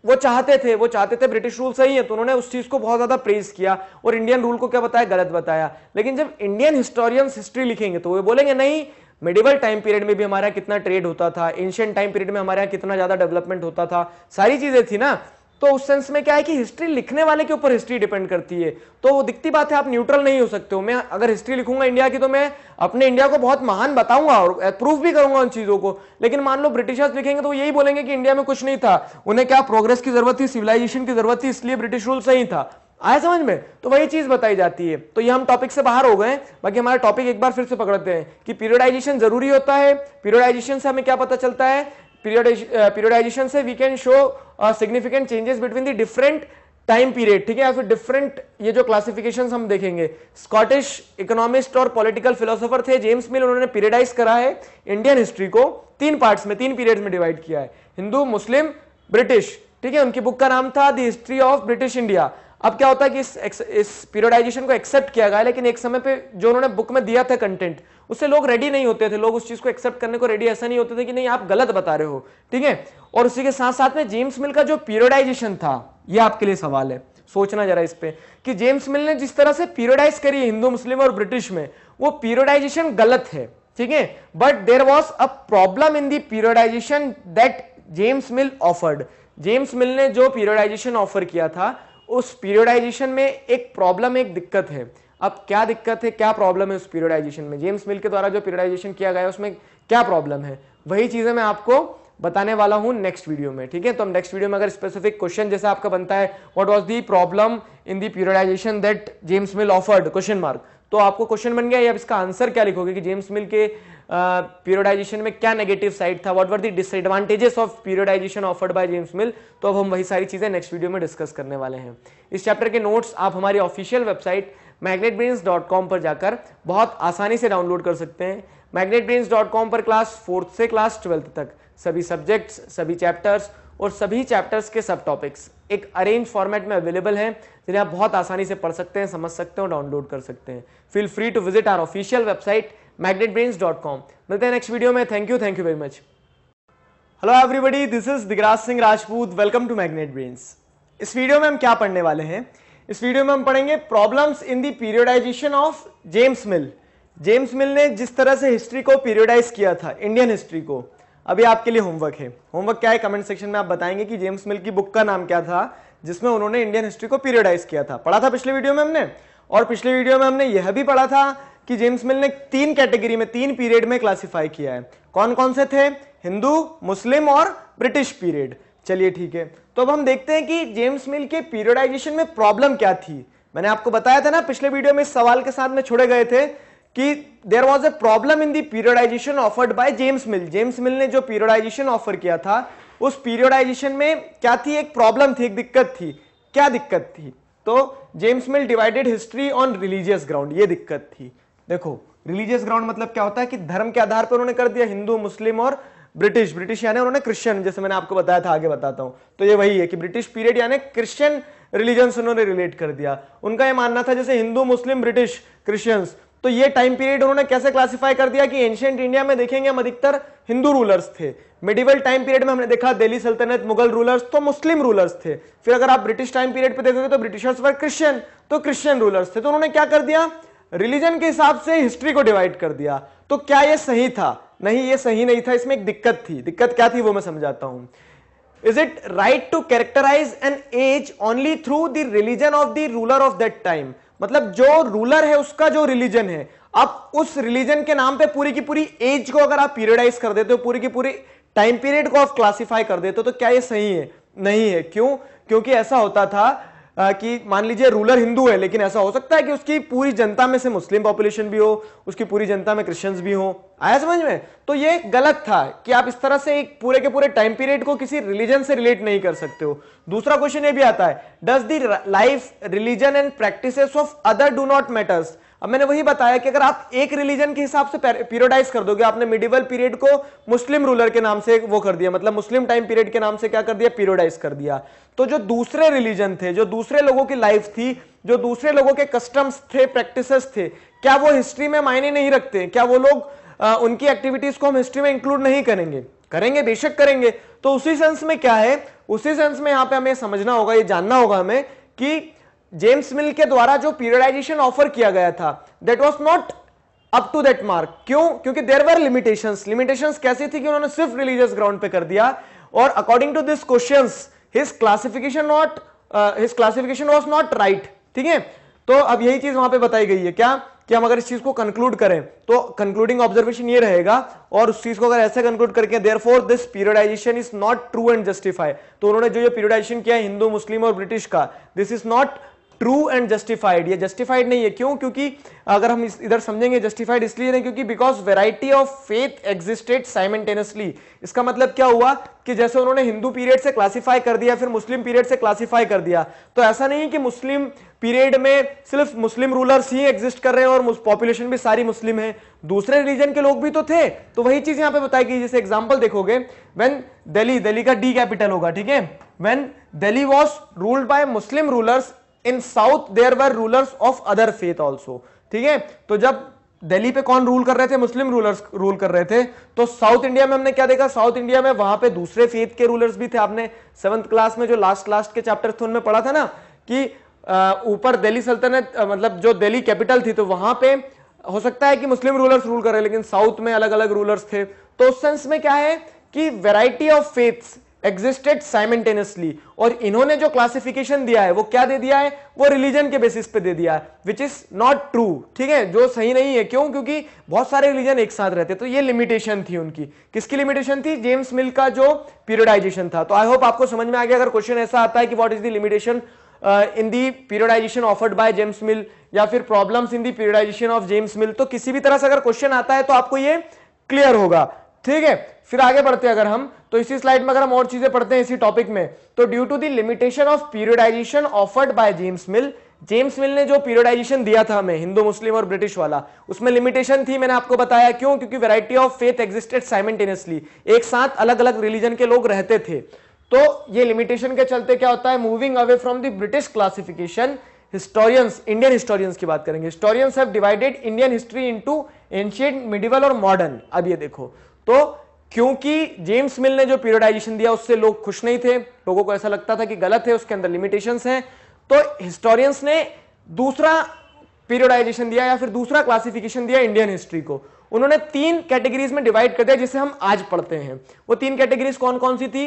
वो चाहते थे वो चाहते थे ब्रिटिश रूल सही है तो उन्होंने उस चीज को बहुत ज्यादा प्रेस किया और इंडियन रूल को क्या बताया गलत बताया लेकिन जब इंडियन हिस्टोरियंस हिस्ट्री लिखेंगे तो वे बोलेंगे नहीं मिडिवल टाइम पीरियड में भी हमारा कितना ट्रेड होता था एंशियंट टाइम पीरियड में हमारे यहाँ कितना ज्यादा डेवलपमेंट होता था सारी चीजें थी ना तो उस सेंस में क्या है कि हिस्ट्री लिखने वाले के ऊपर हिस्ट्री डिपेंड करती है तो वो दिखती बात है आप न्यूट्रल नहीं हो सकते हो मैं अगर हिस्ट्री लिखूंगा इंडिया की तो मैं अपने इंडिया को बहुत महान बताऊंगा और प्रूव भी करूंगा उन चीजों को लेकिन मान लो ब्रिटिशर्स लिखेंगे तो यही बोलेंगे कि इंडिया में कुछ नहीं था उन्हें क्या प्रोग्रेस की जरूरत थी सिविलाइजेशन की जरूरत थी इसलिए ब्रिटिश रूल सही था आया समझ में तो वही चीज बताई जाती है तो ये हम टॉपिक से बाहर हो गए बाकी हमारा टॉपिक एक बार फिर से पकड़ते हैं कि पीरियडाइजेशन जरूरी होता है पीरियडाइजेशन से हमें क्या पता चलता है पीरियडाइजेशन uh, से we can show significant changes between the different time period ठीक है या फिर डिफरेंट ये जो क्लासिफिकेशन हम देखेंगे स्कॉटिश इकोनॉमिस्ट और पॉलिटिकल फिलोसोफर थे जेम्स मिल उन्होंने पीरियडाइज करा है इंडियन हिस्ट्री को तीन पार्ट्स में तीन पीरियड में डिवाइड किया है हिंदू मुस्लिम ब्रिटिश ठीक है उनकी बुक का नाम था the history of British India अब क्या होता है कि इस इस पीरियडाइजेशन को एक्सेप्ट किया गया लेकिन एक समय पे जो उन्होंने बुक में दिया था कंटेंट उससे लोग रेडी नहीं होते थे लोग उस चीज को एक्सेप्ट करने को रेडी ऐसा नहीं होते थे कि नहीं आप गलत बता रहे हो ठीक है और उसी के साथ साथ में जेम्स मिल का जो पीरियडाइजेशन था ये आपके लिए सवाल है सोचना जरा इस पे कि जेम्स मिल ने जिस तरह से पीरियडाइज करी हिंदू मुस्लिम और ब्रिटिश में वो पीरियडाइजेशन गलत है ठीक है but there was a problem in the periodization that James Mill offered James Mill ने जो पीरियडाइजेशन ऑफर किया था उस पीरियडाइजेशन में एक प्रॉब्लम एक दिक्कत है अब क्या दिक्कत है क्या प्रॉब्लम है उस पीरियडाइजेशन में जेम्स मिल के द्वारा जो पीरियडाइजेशन किया गया उसमें क्या प्रॉब्लम है वही चीज़ें मैं आपको बताने वाला हूं नेक्स्ट वीडियो में ठीक है तो हम नेक्स्ट वीडियो में अगर स्पेसिफिक क्वेश्चन जैसा आपका बनता है what was the problem in the periodization that James Mill offered question mark तो आपको क्वेश्चन बन गया या इसका आंसर क्या लिखोगे कि जेम्स मिल के पीरियडाइजेशन uh, में क्या नेगेटिव साइड था what were the disadvantages of periodization offered by James Mill तो अब हम वही सारी चीज़ें नेक्स्ट वीडियो में डिस्कस करने वाले हैं इस चैप्टर के नोट्स आप हमारी ऑफिशियल वेबसाइट मैग्नेट पर जाकर बहुत आसानी से डाउनलोड कर सकते हैं मैग्नेट पर क्लास फोर्थ से क्लास ट्वेल्थ तक सभी सब्जेक्ट्स सभी चैप्टर्स और सभी चैप्टर्स के सब टॉपिक्स एक अरेंज फॉर्मेट में अवेलेबल हैं जिन्हें आप बहुत आसानी से पढ़ सकते हैं समझ सकते हैं और डाउनलोड कर सकते हैं feel free to visit our official website magnetbrains.com मिलते हैं नेक्स्ट वीडियो में thank you thank you very much hello everybody this is Digraj Singh Rajput welcome to magnet brains इस वीडियो में हम क्या पढ़ने वाले हैं इस वीडियो में हम पढ़ेंगे problems in the periodization of James Mill James Mill ने जिस तरह से हिस्ट्री को पीरियडाइज किया था इंडियन हिस्ट्री को अभी आपके लिए होमवर्क है होमवर्क क्या है कमेंट सेक्शन में आप बताएंगे कि जेम्स मिल की बुक का नाम क्या था जिसमें उन्होंने इंडियन हिस्ट्री को पीरियडाइज किया था पढ़ा था पिछले वीडियो में हमने और पिछले वीडियो में हमने यह भी पढ़ा था कि जेम्स मिल ने तीन कैटेगरी में तीन पीरियड में क्लासिफाई किया है कौन कौन से थे हिंदू मुस्लिम और ब्रिटिश पीरियड चलिए ठीक है तो अब हम देखते हैं कि जेम्स मिल के पीरियडाइजेशन में प्रॉब्लम क्या थी मैंने आपको बताया था ना पिछले वीडियो में इस सवाल के साथ में छोड़े गए थे कि there was a problem in the periodization offered by James Mill James Mill ने जो पीरियडाइजेशन ऑफर किया था उस पीरियोडाइजेशन में क्या थी एक प्रॉब्लम थी एक दिक्कत थी क्या दिक्कत थी तो James Mill divided history on religious ground ये दिक्कत थी देखो रिलीजियस ग्राउंड मतलब क्या होता है कि धर्म के आधार पर उन्होंने कर दिया हिंदू मुस्लिम और ब्रिटिश ब्रिटिश यानी उन्होंने क्रिश्चियन जैसे मैंने आपको बताया था आगे बताता हूं तो ये वही है कि ब्रिटिश पीरियड यानी क्रिश्चियन रिलीजन उन्होंने रिलेट कर दिया उनका ये मानना था जैसे हिंदू मुस्लिम ब्रिटिश क्रिश्चियंस तो ये टाइम पीरियड उन्होंने कैसे क्लासिफाई कर दिया कि एंशियंट इंडिया में देखेंगे हम अधिकतर हिंदू रूलर्स थे मिडिवल टाइम पीरियड में हमने देखा दिल्ली सल्तनत मुगल रूलर्स तो मुस्लिम रूलर्स थे फिर अगर आप ब्रिटिश टाइम पीरियड पे देखोगे तो ब्रिटिशर्स वर क्रिश्चियन तो क्रिश्चियन रूलर्स थे तो उन्होंने क्या कर दिया रिलीजन के हिसाब से हिस्ट्री को डिवाइड कर दिया तो क्या यह सही था नहीं ये सही नहीं था इसमें एक दिक्कत थी दिक्कत क्या थी वो मैं समझाता हूं is it right to characterize an age only through the religion of the ruler of that time मतलब जो रूलर है उसका जो रिलीजन है अब उस रिलीजन के नाम पे पूरी की पूरी एज को अगर आप पीरियडाइज कर देते हो पूरी की पूरी टाइम पीरियड को आप क्लासिफाई कर देते हो तो क्या ये सही है नहीं है क्यों क्योंकि ऐसा होता था कि मान लीजिए रूलर हिंदू है लेकिन ऐसा हो सकता है कि उसकी पूरी जनता में से मुस्लिम पॉपुलेशन भी हो उसकी पूरी जनता में क्रिश्चियंस भी हो आया समझ में तो ये गलत था कि आप इस तरह से एक पूरे के पूरे टाइम पीरियड को किसी रिलीजन से रिलेट नहीं कर सकते हो दूसरा क्वेश्चन ये भी आता है does the life religion and practice of other do not matters अब मैंने वही बताया कि अगर आप एक रिलीजन के हिसाब से पीरियडाइज कर दोगे आपने मिडिवल पीरियड को मुस्लिम रूलर के नाम से वो कर दिया मतलब मुस्लिम टाइम पीरियड के नाम से क्या कर दिया पीरियडाइज कर दिया तो जो दूसरे रिलीजन थे जो दूसरे लोगों की लाइफ थी जो दूसरे लोगों के कस्टम्स थे प्रैक्टिस थे क्या वो हिस्ट्री में मायने नहीं रखते क्या वो लोग आ, उनकी एक्टिविटीज को हम हिस्ट्री में इंक्लूड नहीं करेंगे करेंगे बेशक करेंगे तो उसी सेंस में क्या है उसी सेंस में यहाँ पे हमें समझना होगा ये जानना होगा हमें कि जेम्स मिल के द्वारा जो पीरियडाइजेशन ऑफर किया गया था that was not up to that mark क्यों क्योंकि देर वर लिमिटेशन लिमिटेशन कैसी थी कि उन्होंने सिर्फ रिलीजियस ग्राउंड पे कर दिया और according to this question his classification not his classification was not right ठीक है तो अब यही चीज वहां पे बताई गई है क्या कि हम अगर इस चीज को कंक्लूड करें तो कंक्लूडिंग ऑब्जर्वेशन ये रहेगा और उस चीज को अगर ऐसे कंक्लूड करके therefore this periodization is not true and justify तो उन्होंने जो ये पीरियडाइजेशन किया है हिंदू मुस्लिम और ब्रिटिश का this is not true and justified ये जस्टिफाइड नहीं है क्यों क्योंकि अगर हम इस इधर समझेंगे जस्टिफाइड इसलिए नहीं क्योंकि because variety of faith existed simultaneously इसका मतलब क्या हुआ कि जैसे उन्होंने हिंदू पीरियड से क्लासिफाई कर दिया फिर मुस्लिम पीरियड से क्लासिफाई कर दिया तो ऐसा नहीं कि मुस्लिम पीरियड में सिर्फ मुस्लिम रूलर्स ही एग्जिस्ट कर रहे हैं और पॉपुलेशन भी सारी मुस्लिम है दूसरे रिलीजन के लोग भी तो थे तो वही चीज यहां पे बताई गई जैसे एग्जाम्पल देखोगे वेन दिल्ली दिल्ली का डी कैपिटल होगा ठीक है when Delhi was ruled by Muslim rulers in south there were rulers of other faith also ठीक है तो जब दिल्ली पे कौन रूल कर रहे थे मुस्लिम रूलर्स रूल कर रहे थे तो साउथ इंडिया में हमने क्या देखा साउथ इंडिया में वहां पे दूसरे फेथ के रूलर्स भी थे आपने सेवंथ क्लास में जो लास्ट लास्ट के चैप्टर थे उनमें पढ़ा था ना कि ऊपर दिल्ली सल्तनत मतलब जो दिल्ली कैपिटल थी तो वहां पे हो सकता है कि मुस्लिम रूलर्स रूल कर रहे लेकिन साउथ में अलग अलग रूलर्स थे तो उस सेंस में क्या है कि variety of faiths existed simultaneously और इन्होंने जो क्लासिफिकेशन दिया है वो क्या दे दिया है वो रिलीजन के बेसिस पे दे दिया है विच इज नॉट ट्रू ठीक है जो सही नहीं है क्यों क्योंकि बहुत सारे रिलीजन एक साथ रहते तो ये लिमिटेशन थी उनकी किसकी लिमिटेशन थी जेम्स मिल का जो पीरियडाइजेशन था तो आई होप आपको समझ में आ गया अगर क्वेश्चन ऐसा आता है कि what is the limitation in the periodization offered by James Mill या फिर problems in the periodization of James Mill तो किसी भी तरह से अगर क्वेश्चन आता है तो आपको ये क्लियर होगा ठीक है फिर आगे बढ़ते हैं अगर हम तो इसी स्लाइड में अगर हम और चीजें पढ़ते हैं इसी टॉपिक में तो due to the limitation of periodization offered by James Mill James Mill ने जो पीरियडाइजेशन दिया था हमें हिंदू मुस्लिम और ब्रिटिश वाला उसमें लिमिटेशन थी मैंने आपको बताया क्यों क्योंकि variety of faith existed simultaneously एक साथ अलग अलग रिलीजन के लोग रहते थे तो ये लिमिटेशन के चलते क्या होता है moving away from the British classification historians Indian historians की बात करेंगे historians have divided Indian history into ancient medieval और मॉडर्न अब ये देखो तो क्योंकि जेम्स मिल ने जो पीरियडाइजेशन दिया उससे लोग खुश नहीं थे लोगों को ऐसा लगता था कि गलत है उसके अंदर लिमिटेशंस हैं तो हिस्टोरियंस ने दूसरा पीरियडाइजेशन दिया या फिर दूसरा क्लासिफिकेशन दिया इंडियन हिस्ट्री को उन्होंने तीन कैटेगरीज में डिवाइड कर दिया जिसे हम आज पढ़ते हैं वो तीन कैटेगरीज कौन कौन सी थी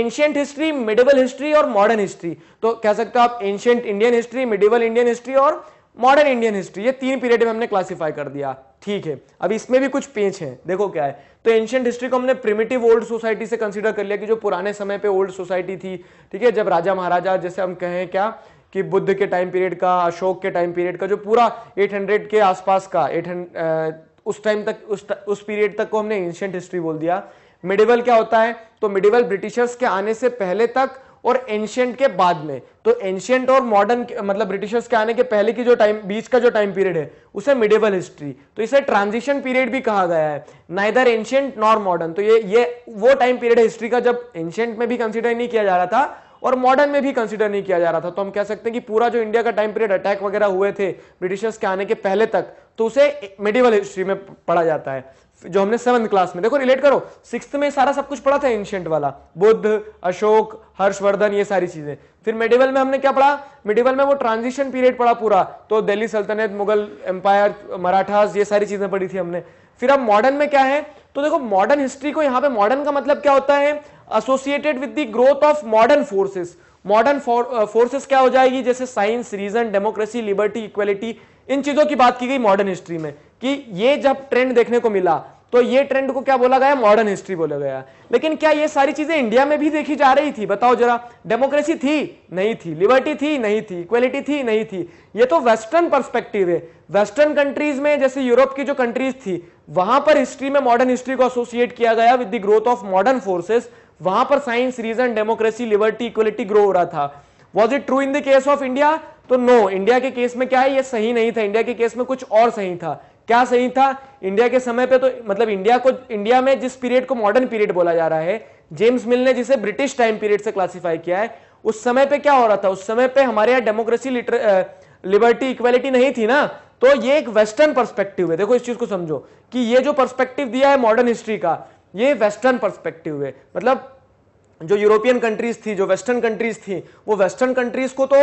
एंशियंट हिस्ट्री मिडिवल हिस्ट्री और मॉडर्न हिस्ट्री तो कह सकते हो आप ancient Indian history medieval Indian history और मॉडर्न इंडियन हिस्ट्री ये तीन पीरियड में हमने क्लासीफाई कर दिया ठीक है अब इसमें भी कुछ पेच हैं देखो क्या है तो एंशियंट हिस्ट्री को हमने प्रिमिटिव ओल्ड सोसाइटी से कंसिडर कर लिया कि जो पुराने समय पे ओल्ड सोसाइटी थी ठीक है जब राजा महाराजा जैसे हम कहें क्या कि बुद्ध के टाइम पीरियड का अशोक के टाइम पीरियड का जो पूरा 800 के आसपास का 800 उस टाइम तक उस उस पीरियड तक को हमने एंशियंट हिस्ट्री बोल दिया मिडिवल क्या होता है तो मिडिवल ब्रिटिशर्स के आने से पहले तक और एंशियंट के बाद में तो एंशियंट और मॉडर्न मतलब ब्रिटिशर्स के आने के पहले की जो टाइम बीच का जो टाइम पीरियड है उसे मिडेबल हिस्ट्री तो इसे ट्रांजिशन पीरियड भी कहा गया है नाइदर एंशियंट नॉर मॉडर्न तो ये ये वो टाइम पीरियड है हिस्ट्री का जब एंशियंट में भी कंसिडर नहीं किया जा रहा था और मॉडर्न में भी कंसिडर नहीं किया जा रहा था तो हम कह सकते हैं कि पूरा जो इंडिया का टाइम पीरियड अटैक वगैरह हुए थे ब्रिटिशर्स के आने के पहले तक तो उसे मिडिवल हिस्ट्री में पढ़ा जाता है जो हमने सेवन क्लास में देखो रिलेट करो सिक्स में सारा सब कुछ पढ़ा था एंशियंट वाला बुद्ध अशोक हर्षवर्धन ये सारी चीजें फिर मेडिवल में हमने क्या पढ़ा मेडिवल में वो ट्रांजिशन पीरियड पढ़ा पूरा तो दिल्ली सल्तनत मुगल एम्पायर मराठास ये सारी चीजें पढ़ी थी हमने फिर अब मॉडर्न में क्या है तो देखो मॉडर्न हिस्ट्री को यहाँ पे मॉडर्न का मतलब क्या होता है associated with the growth of modern forces modern forces क्या हो जाएगी जैसे science reason democracy liberty equality इन चीजों की बात की गई मॉडर्न हिस्ट्री में कि ये जब ट्रेंड देखने को मिला तो ये ट्रेंड को क्या बोला गया मॉडर्न हिस्ट्री बोला गया लेकिन क्या ये सारी चीजें इंडिया में भी देखी जा रही थी बताओ जरा डेमोक्रेसी थी नहीं थी लिबर्टी थी नहीं थी इक्वेलिटी थी नहीं थी ये तो वेस्टर्न पर्सपेक्टिव है वेस्टर्न कंट्रीज में जैसे यूरोप की जो कंट्रीज थी वहां पर हिस्ट्री में मॉडर्न हिस्ट्री को एसोसिएट किया गया with the growth of modern forces वहां पर science reason democracy liberty equality grow हो रहा था was it true in the case of India तो नो इंडिया के केस में क्या है ये सही नहीं था इंडिया के केस में कुछ और सही था क्या सही था इंडिया के समय पे तो मतलब इंडिया को इंडिया में जिस पीरियड को मॉडर्न पीरियड बोला जा रहा है जेम्स मिल ने जिसे ब्रिटिश टाइम पीरियड से क्लासिफाई किया है उस समय पे क्या हो रहा था उस समय पे हमारे यहाँ डेमोक्रेसी लिबर्टी इक्वेलिटी नहीं थी ना तो ये एक वेस्टर्न परस्पेक्टिव है देखो इस चीज को समझो कि ये जो परस्पेक्टिव दिया है मॉडर्न हिस्ट्री का ये वेस्टर्न परस्पेक्टिव है मतलब जो यूरोपियन कंट्रीज थी जो वेस्टर्न कंट्रीज थी वो वेस्टर्न कंट्रीज को तो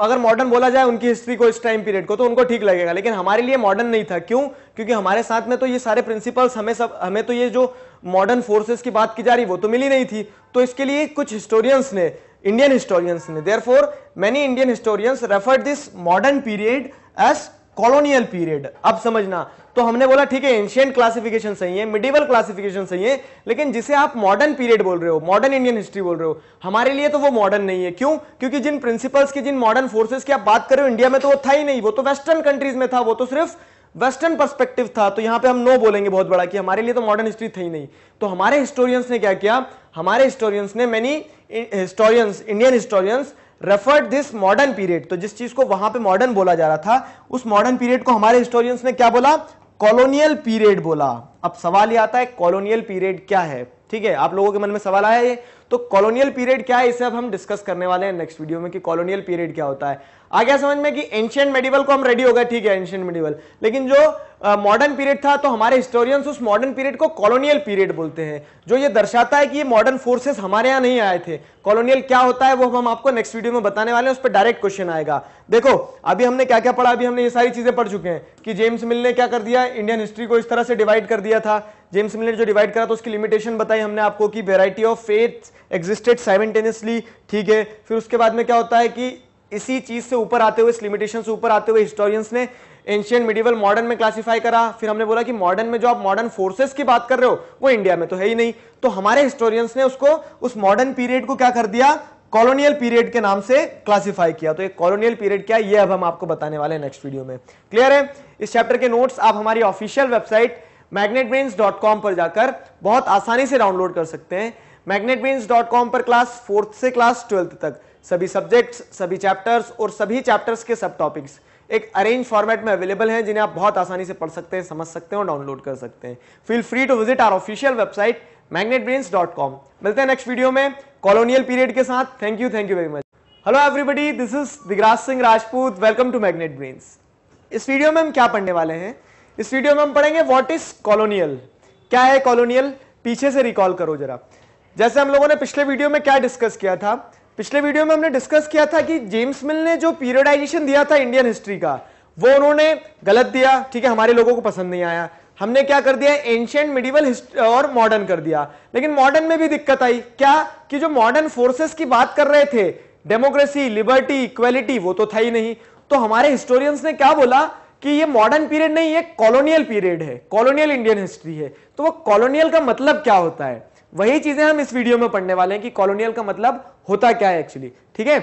अगर मॉडर्न बोला जाए उनकी हिस्ट्री को इस टाइम पीरियड को तो उनको ठीक लगेगा लेकिन हमारे लिए मॉडर्न नहीं था क्यों क्योंकि हमारे साथ में तो ये सारे प्रिंसिपल्स हमें सब हमें तो ये जो मॉडर्न फोर्सेस की बात की जा रही वो तो मिली नहीं थी तो इसके लिए कुछ हिस्टोरियंस ने इंडियन हिस्टोरियंस ने therefore many Indian historians refer this modern period as colonial period अब समझना तो हमने बोला ठीक है एंशियंट क्लासिफिकेशन सही है मिडिवल क्लासिफिकेशन सही है लेकिन जिसे आप मॉडर्न पीरियड बोल रहे हो मॉडर्न इंडियन हिस्ट्री बोल रहे हो हमारे लिए तो वो मॉडर्न नहीं है क्यों क्योंकि जिन प्रिंसिपल्स की जिन मॉडर्न फोर्सेस की आप बात कर रहे हो इंडिया में तो वो था ही नहीं वो तो वेस्टर्न कंट्रीज में था वो तो सिर्फ वेस्टर्न परस्पेक्टिव था तो यहाँ पे हम नो बोलेंगे बहुत बड़ा कि हमारे लिए तो मॉडर्न हिस्ट्री थी नहीं तो हमारे हिस्टोरियंस ने क्या किया हमारे हिस्टोरियंस ने many historians Indian historians referred this modern period तो जिस चीज को वहां पे मॉडर्न बोला जा रहा था उस मॉडर्न पीरियड को हमारे हिस्टोरियंस ने क्या बोला कॉलोनियल पीरियड बोला अब सवाल ये आता है कॉलोनियल पीरियड क्या है ठीक है आप लोगों के मन में सवाल आया ये तो कॉलोनियल पीरियड क्या है इसे अब हम डिस्कस करने वाले हैं नेक्स्ट वीडियो में कि कॉलोनियल पीरियड क्या होता है आ गया समझ में कि एंशियंट मेडिवल को हम रेडी हो गए ठीक है एंशियंट मेडिवल लेकिन जो मॉडर्न पीरियड था तो हमारे हिस्टोरियंस उस मॉडर्न पीरियड को कॉलोनियल पीरियड बोलते हैं जो ये दर्शाता है कि ये मॉडर्न फोर्सेस हमारे यहाँ नहीं आए थे कॉलोनियल क्या होता है वो हम आपको नेक्स्ट वीडियो में बताने वाले हैं उस पर डायरेक्ट क्वेश्चन आएगा देखो अभी हमने क्या क्या पढ़ा अभी हमने ये सारी चीजें पढ़ चुके हैं कि जेम्स मिल ने क्या कर दिया इंडियन हिस्ट्री को इस तरह से डिवाइड कर दिया था जेम्स मिल ने जो डिवाइड करा तो उसकी लिमिटेशन बताई हमने आपको कि variety of faith existed simultaneously ठीक है फिर उसके बाद में क्या होता है कि इसी चीज से ऊपर आते हुए इस लिमिटेशन से ऊपर आते हुए हिस्टोरियंस ने एंशियंट मिडिवल मॉडर्न में क्लासिफाई करा फिर हमने बोला कि मॉडर्न में जो आप मॉडर्न फोर्सेस की बात कर रहे हो वो इंडिया में तो है ही नहीं तो हमारे हिस्टोरियंस ने उसको उस मॉडर्न पीरियड को क्या कर दिया कॉलोनियल पीरियड के नाम से क्लासिफाई किया तो एक कॉलोनियल पीरियड क्या है ये अब हम आपको बताने वाले नेक्स्ट वीडियो में क्लियर है इस चैप्टर के नोट्स आप हमारी ऑफिशियल वेबसाइट magnetbrains.com पर जाकर बहुत आसानी से डाउनलोड कर सकते हैं magnetbrains.com पर क्लास फोर्थ से क्लास ट्वेल्थ तक सभी सब्जेक्ट्स सभी चैप्टर्स और सभी चैप्टर्स के सब टॉपिक्स एक अरेंज फॉर्मेट में अवेलेबल हैं जिन्हें आप बहुत आसानी से पढ़ सकते हैं समझ सकते हैं और डाउनलोड कर सकते हैं feel free to visit our official website com मिलते हैं नेक्स्ट वीडियो में कॉलोनियल पीरियड के साथ thank you thank you very much hello everybody this is Digraj Singh Rajput welcome to magnet brains इस वीडियो में हम क्या पढ़ने वाले हैं इस वीडियो में हम पढ़ेंगे वॉट इज कॉलोनियल क्या है कॉलोनियल पीछे से रिकॉल करो जरा जैसे हम लोगों ने पिछले वीडियो में क्या डिस्कस किया था पिछले वीडियो में हमने डिस्कस किया था कि जेम्स मिल ने जो पीरियडाइजेशन दिया था इंडियन हिस्ट्री का वो उन्होंने गलत दिया ठीक है हमारे लोगों को पसंद नहीं आया हमने क्या कर दिया एंशियंट मिडिवल और मॉडर्न कर दिया लेकिन मॉडर्न में भी दिक्कत आई क्या कि जो मॉडर्न फोर्सेस की बात कर रहे थे डेमोक्रेसी लिबर्टी इक्वेलिटी वो तो था ही नहीं तो हमारे हिस्टोरियंस ने क्या बोला कि ये मॉडर्न पीरियड नहीं है कॉलोनियल पीरियड है कॉलोनियल इंडियन हिस्ट्री है तो वो कॉलोनियल का मतलब क्या होता है वही चीजें हम इस वीडियो में पढ़ने वाले हैं कि कॉलोनियल का मतलब होता क्या है एक्चुअली ठीक है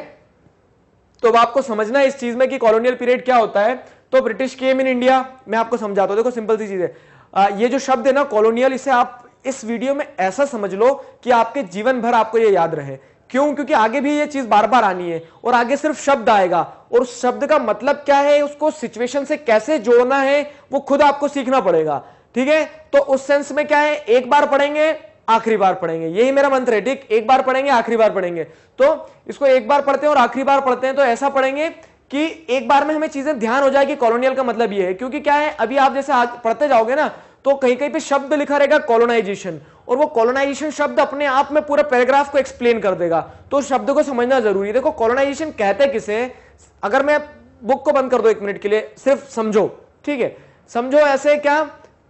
तो अब आपको समझना है इस चीज में कि कॉलोनियल पीरियड क्या होता है तो ब्रिटिश केम इन इंडिया मैं आपको समझाता हूं देखो सिंपल सी चीज है ये जो शब्द है ना कॉलोनियल इसे आप इस वीडियो में ऐसा समझ लो कि आपके जीवन भर आपको ये याद रहे क्यों क्योंकि आगे भी ये चीज बार बार आनी है और आगे सिर्फ शब्द आएगा और उस शब्द का मतलब क्या है उसको सिचुएशन से कैसे जोड़ना है वो खुद आपको सीखना पड़ेगा ठीक है तो उस सेंस में क्या है एक बार पढ़ेंगे आखिरी बार पढ़ेंगे यही मेरा मंत्र है ठीक एक बार पढ़ेंगे आखिरी बार पढ़ेंगे तो इसको एक बार पढ़ते हैं और आखिरी बार पढ़ते हैं तो ऐसा पढ़ेंगे कि एक बार में हमें चीजें ध्यान हो जाए कि कॉलोनियल का मतलब ये है क्योंकि क्या है अभी आप जैसे पढ़ते जाओगे ना तो कहीं कहीं पे शब्द लिखा रहेगा कॉलोनाइजेशन और वो कॉलोनाइजेशन शब्द अपने आप में पूरा पैराग्राफ को एक्सप्लेन कर देगा तो शब्द को समझना जरूरी है देखो कॉलोनाइजेशन कहते हैं किसे अगर मैं बुक को बंद कर दो एक मिनट के लिए सिर्फ समझो ठीक है समझो ऐसे क्या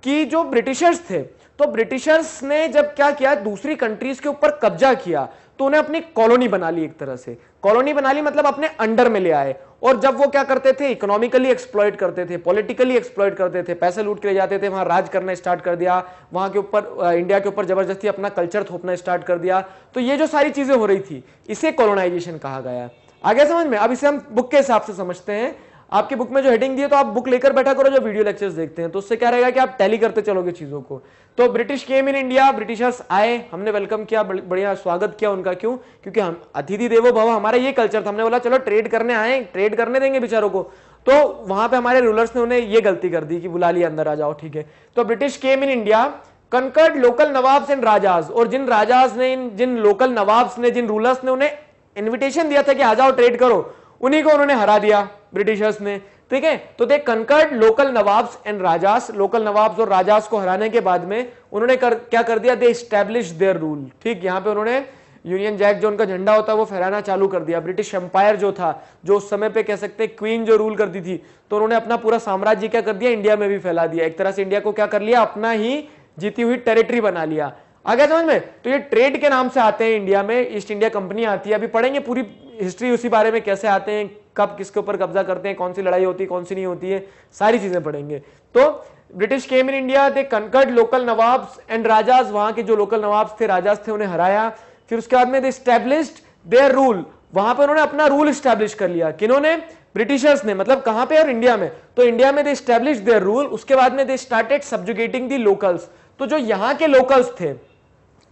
कि जो ब्रिटिशर्स थे तो ब्रिटिशर्स ने जब क्या किया दूसरी कंट्रीज के ऊपर कब्जा किया तो उन्हें अपनी कॉलोनी बना ली एक तरह से कॉलोनी बना ली मतलब अपने अंडर में ले आए और जब वो क्या करते थे इकोनॉमिकली एक्सप्लॉयट करते थे पॉलिटिकली एक्सप्लॉयट करते थे पैसे लूट के ले जाते थे वहां राज करना स्टार्ट कर दिया वहां के ऊपर इंडिया के ऊपर जबरदस्ती अपना कल्चर थोपना स्टार्ट कर दिया तो ये जो सारी चीजें हो रही थी इसे कॉलोनाइजेशन कहा गया आगे समझ में अब इसे हम बुक के हिसाब से समझते हैं आपकी बुक में जो हेडिंग दी है तो आप बुक लेकर बैठा करो जो वीडियो लेक्चर्स देखते हैं तो उससे क्या रहेगा कि आप टैली करते चलोगे चीजों को तो British came in India Britishers आए हमने वेलकम किया बढ़िया स्वागत किया उनका क्यों क्योंकि हम अतिथि देवो भव हमारा ये कल्चर था हमने बोला चलो ट्रेड करने आए ट्रेड करने देंगे बेचारों को तो वहां पे हमारे रूलर्स ने उन्हें ये गलती कर दी कि बुला लिया अंदर आ जाओ ठीक है तो British came in India conquered local nawabs and rajas और जिन राजाज ने इन जिन लोकल नवाब्स ने जिन रूलर्स ने उन्हें इन्विटेशन दिया था कि आ जाओ ट्रेड करो उन्हीं को उन्होंने हरा दिया ब्रिटिशर्स ने तो ठीक है तो they conquered local nawabs and rajas local nawabs और राजास को हराने के बाद में उन्होंने कर, क्या कर दिया दे स्टैब्लिश देयर रूल ठीक यहां पे उन्होंने यूनियन जैक जो उनका झंडा होता है वो फहराना चालू कर दिया ब्रिटिश एम्पायर जो था जो उस समय पे कह सकते हैं क्वीन जो रूल करती थी तो उन्होंने अपना पूरा साम्राज्य क्या कर दिया इंडिया में भी फैला दिया एक तरह से इंडिया को क्या कर लिया अपना ही जीती हुई टेरिटरी बना लिया आ गया समझ में तो ये ट्रेड के नाम से आते हैं इंडिया में ईस्ट इंडिया कंपनी आती है अभी पढ़ेंगे पूरी हिस्ट्री उसी बारे में कैसे आते हैं कब किसके ऊपर कब्जा करते हैं कौन सी लड़ाई होती है कौन सी नहीं होती है सारी चीजें पढ़ेंगे तो British came in India they conquered local nawab and rajas वहां के जो लोकल नवाब थे राजाज थे उन्हें हराया फिर उसके बाद में दे स्टैब्लिश्ड देयर रूल वहां पर उन्होंने अपना रूल स्टैब्लिश कर लिया किन्होंने ब्रिटिशर्स ने मतलब कहां पे और इंडिया में तो इंडिया में दे स्टैब्लिश देयर रूल उसके बाद में दे स्टार्टेड सब्जुगेटिंग दी लोकल्स तो जो यहां के लोकल्स थे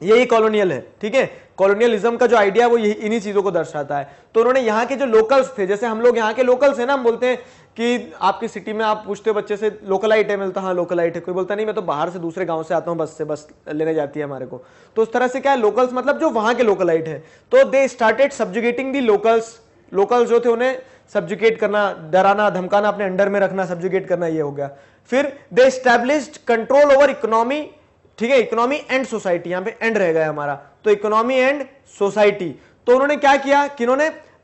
यही कॉलोनियल है ठीक है कॉलोनियलिज्म का जो आइडिया वो यही इन्हीं चीज़ों को दर्शाता है तो उन्होंने यहाँ के जो लोकल्स थे जैसे हम लोग यहाँ के लोकल्स है ना हम बोलते हैं कि आपकी सिटी में आप पूछते हो बच्चे से लोकल आइट है मिलता हाँ लोकल आइट है कोई बोलता नहीं मैं तो बाहर से दूसरे गांव से आता हूँ बस से बस लेने जाती है हमारे को तो उस तरह से क्या है लोकल्स मतलब जो वहां के लोकल आइट है तो they started subjugating the locals locals जो थे उन्हें सब्जुकेट करना डराना धमकाना अपने अंडर में रखना सब्जुकेट करना ये हो गया फिर they establish control over economy ठीक है इकोनॉमी एंड सोसाइटी यहाँ पे एंड रह गया हमारा तो इकोनॉमी एंड सोसाइटी तो उन्होंने क्या किया कि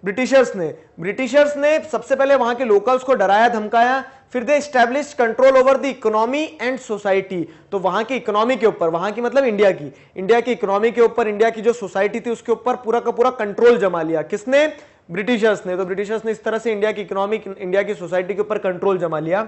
ब्रिटिशर्स ने ब्रिटिशर्स ने सबसे पहले वहां के लोकल्स को डराया धमकाया फिर they establish control over the economy and society तो वहां की इकोनॉमी के ऊपर वहां की मतलब इंडिया की इंडिया की इकोनॉमी के ऊपर इंडिया की जो सोसाइटी थी उसके ऊपर पूरा का पूरा कंट्रोल जमा लिया किसने ब्रिटिशर्स ने तो ब्रिटिशर्स ने इस तरह से इंडिया की इकोनॉमी इंडिया की सोसाइटी के ऊपर कंट्रोल जमा लिया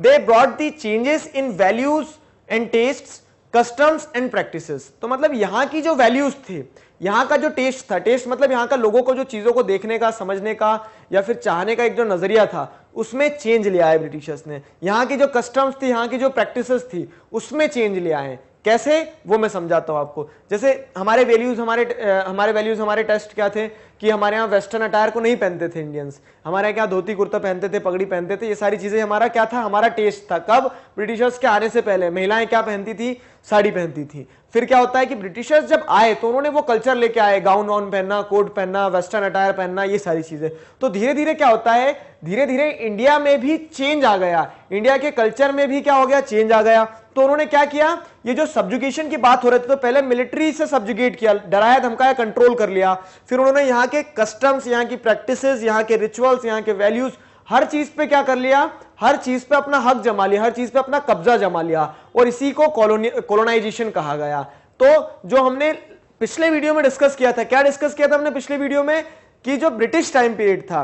they brought the changes in values and taste customs and practices तो मतलब यहाँ की जो वैल्यूज थे यहाँ का जो टेस्ट था टेस्ट मतलब यहाँ का लोगों को जो चीज़ों को देखने का समझने का या फिर चाहने का एक जो नज़रिया था उसमें चेंज लिया है ब्रिटिशर्स ने यहाँ की जो कस्टम्स थी यहाँ की जो प्रैक्टिसेस थी उसमें चेंज लिया है कैसे वो मैं समझाता हूँ आपको जैसे हमारे वैल्यूज हमारे हमारे वैल्यूज हमारे टेस्ट क्या थे कि हमारे यहाँ वेस्टर्न अटायर को नहीं पहनते थे इंडियंस हमारे यहाँ धोती कुर्ता पहनते थे पगड़ी पहनते थे ये सारी चीज़ें हमारा क्या था हमारा टेस्ट था कब ब्रिटिशर्स के आने से पहले महिलाएं क्या पहनती थी साड़ी पहनती थी फिर क्या होता है कि ब्रिटिशर्स जब आए तो उन्होंने वो कल्चर लेके आए गाउन वाउन पहनना कोट पहनना वेस्टर्न अटायर पहनना ये सारी चीज़ें तो धीरे धीरे क्या होता है धीरे धीरे इंडिया में भी चेंज आ गया इंडिया के कल्चर में भी क्या हो गया चेंज आ गया तो उन्होंने क्या किया ये जो सब्जुकेशन की बात हो रही थी तो पहले मिलिट्री से सब्जुकेट किया डराया धमकाया कंट्रोल कर लिया फिर उन्होंने यहाँ के कस्टम्स यहाँ की प्रैक्टिस यहाँ के रिचुअल्स यहाँ के वैल्यूज हर चीज पे क्या कर लिया हर चीज पे अपना हक जमा लिया हर चीज पे अपना कब्जा जमा लिया और इसी को कोलोनाइजेशन कहा गया तो जो हमने पिछले वीडियो में डिस्कस किया था क्या डिस्कस किया था हमने पिछले वीडियो में कि जो ब्रिटिश टाइम पीरियड था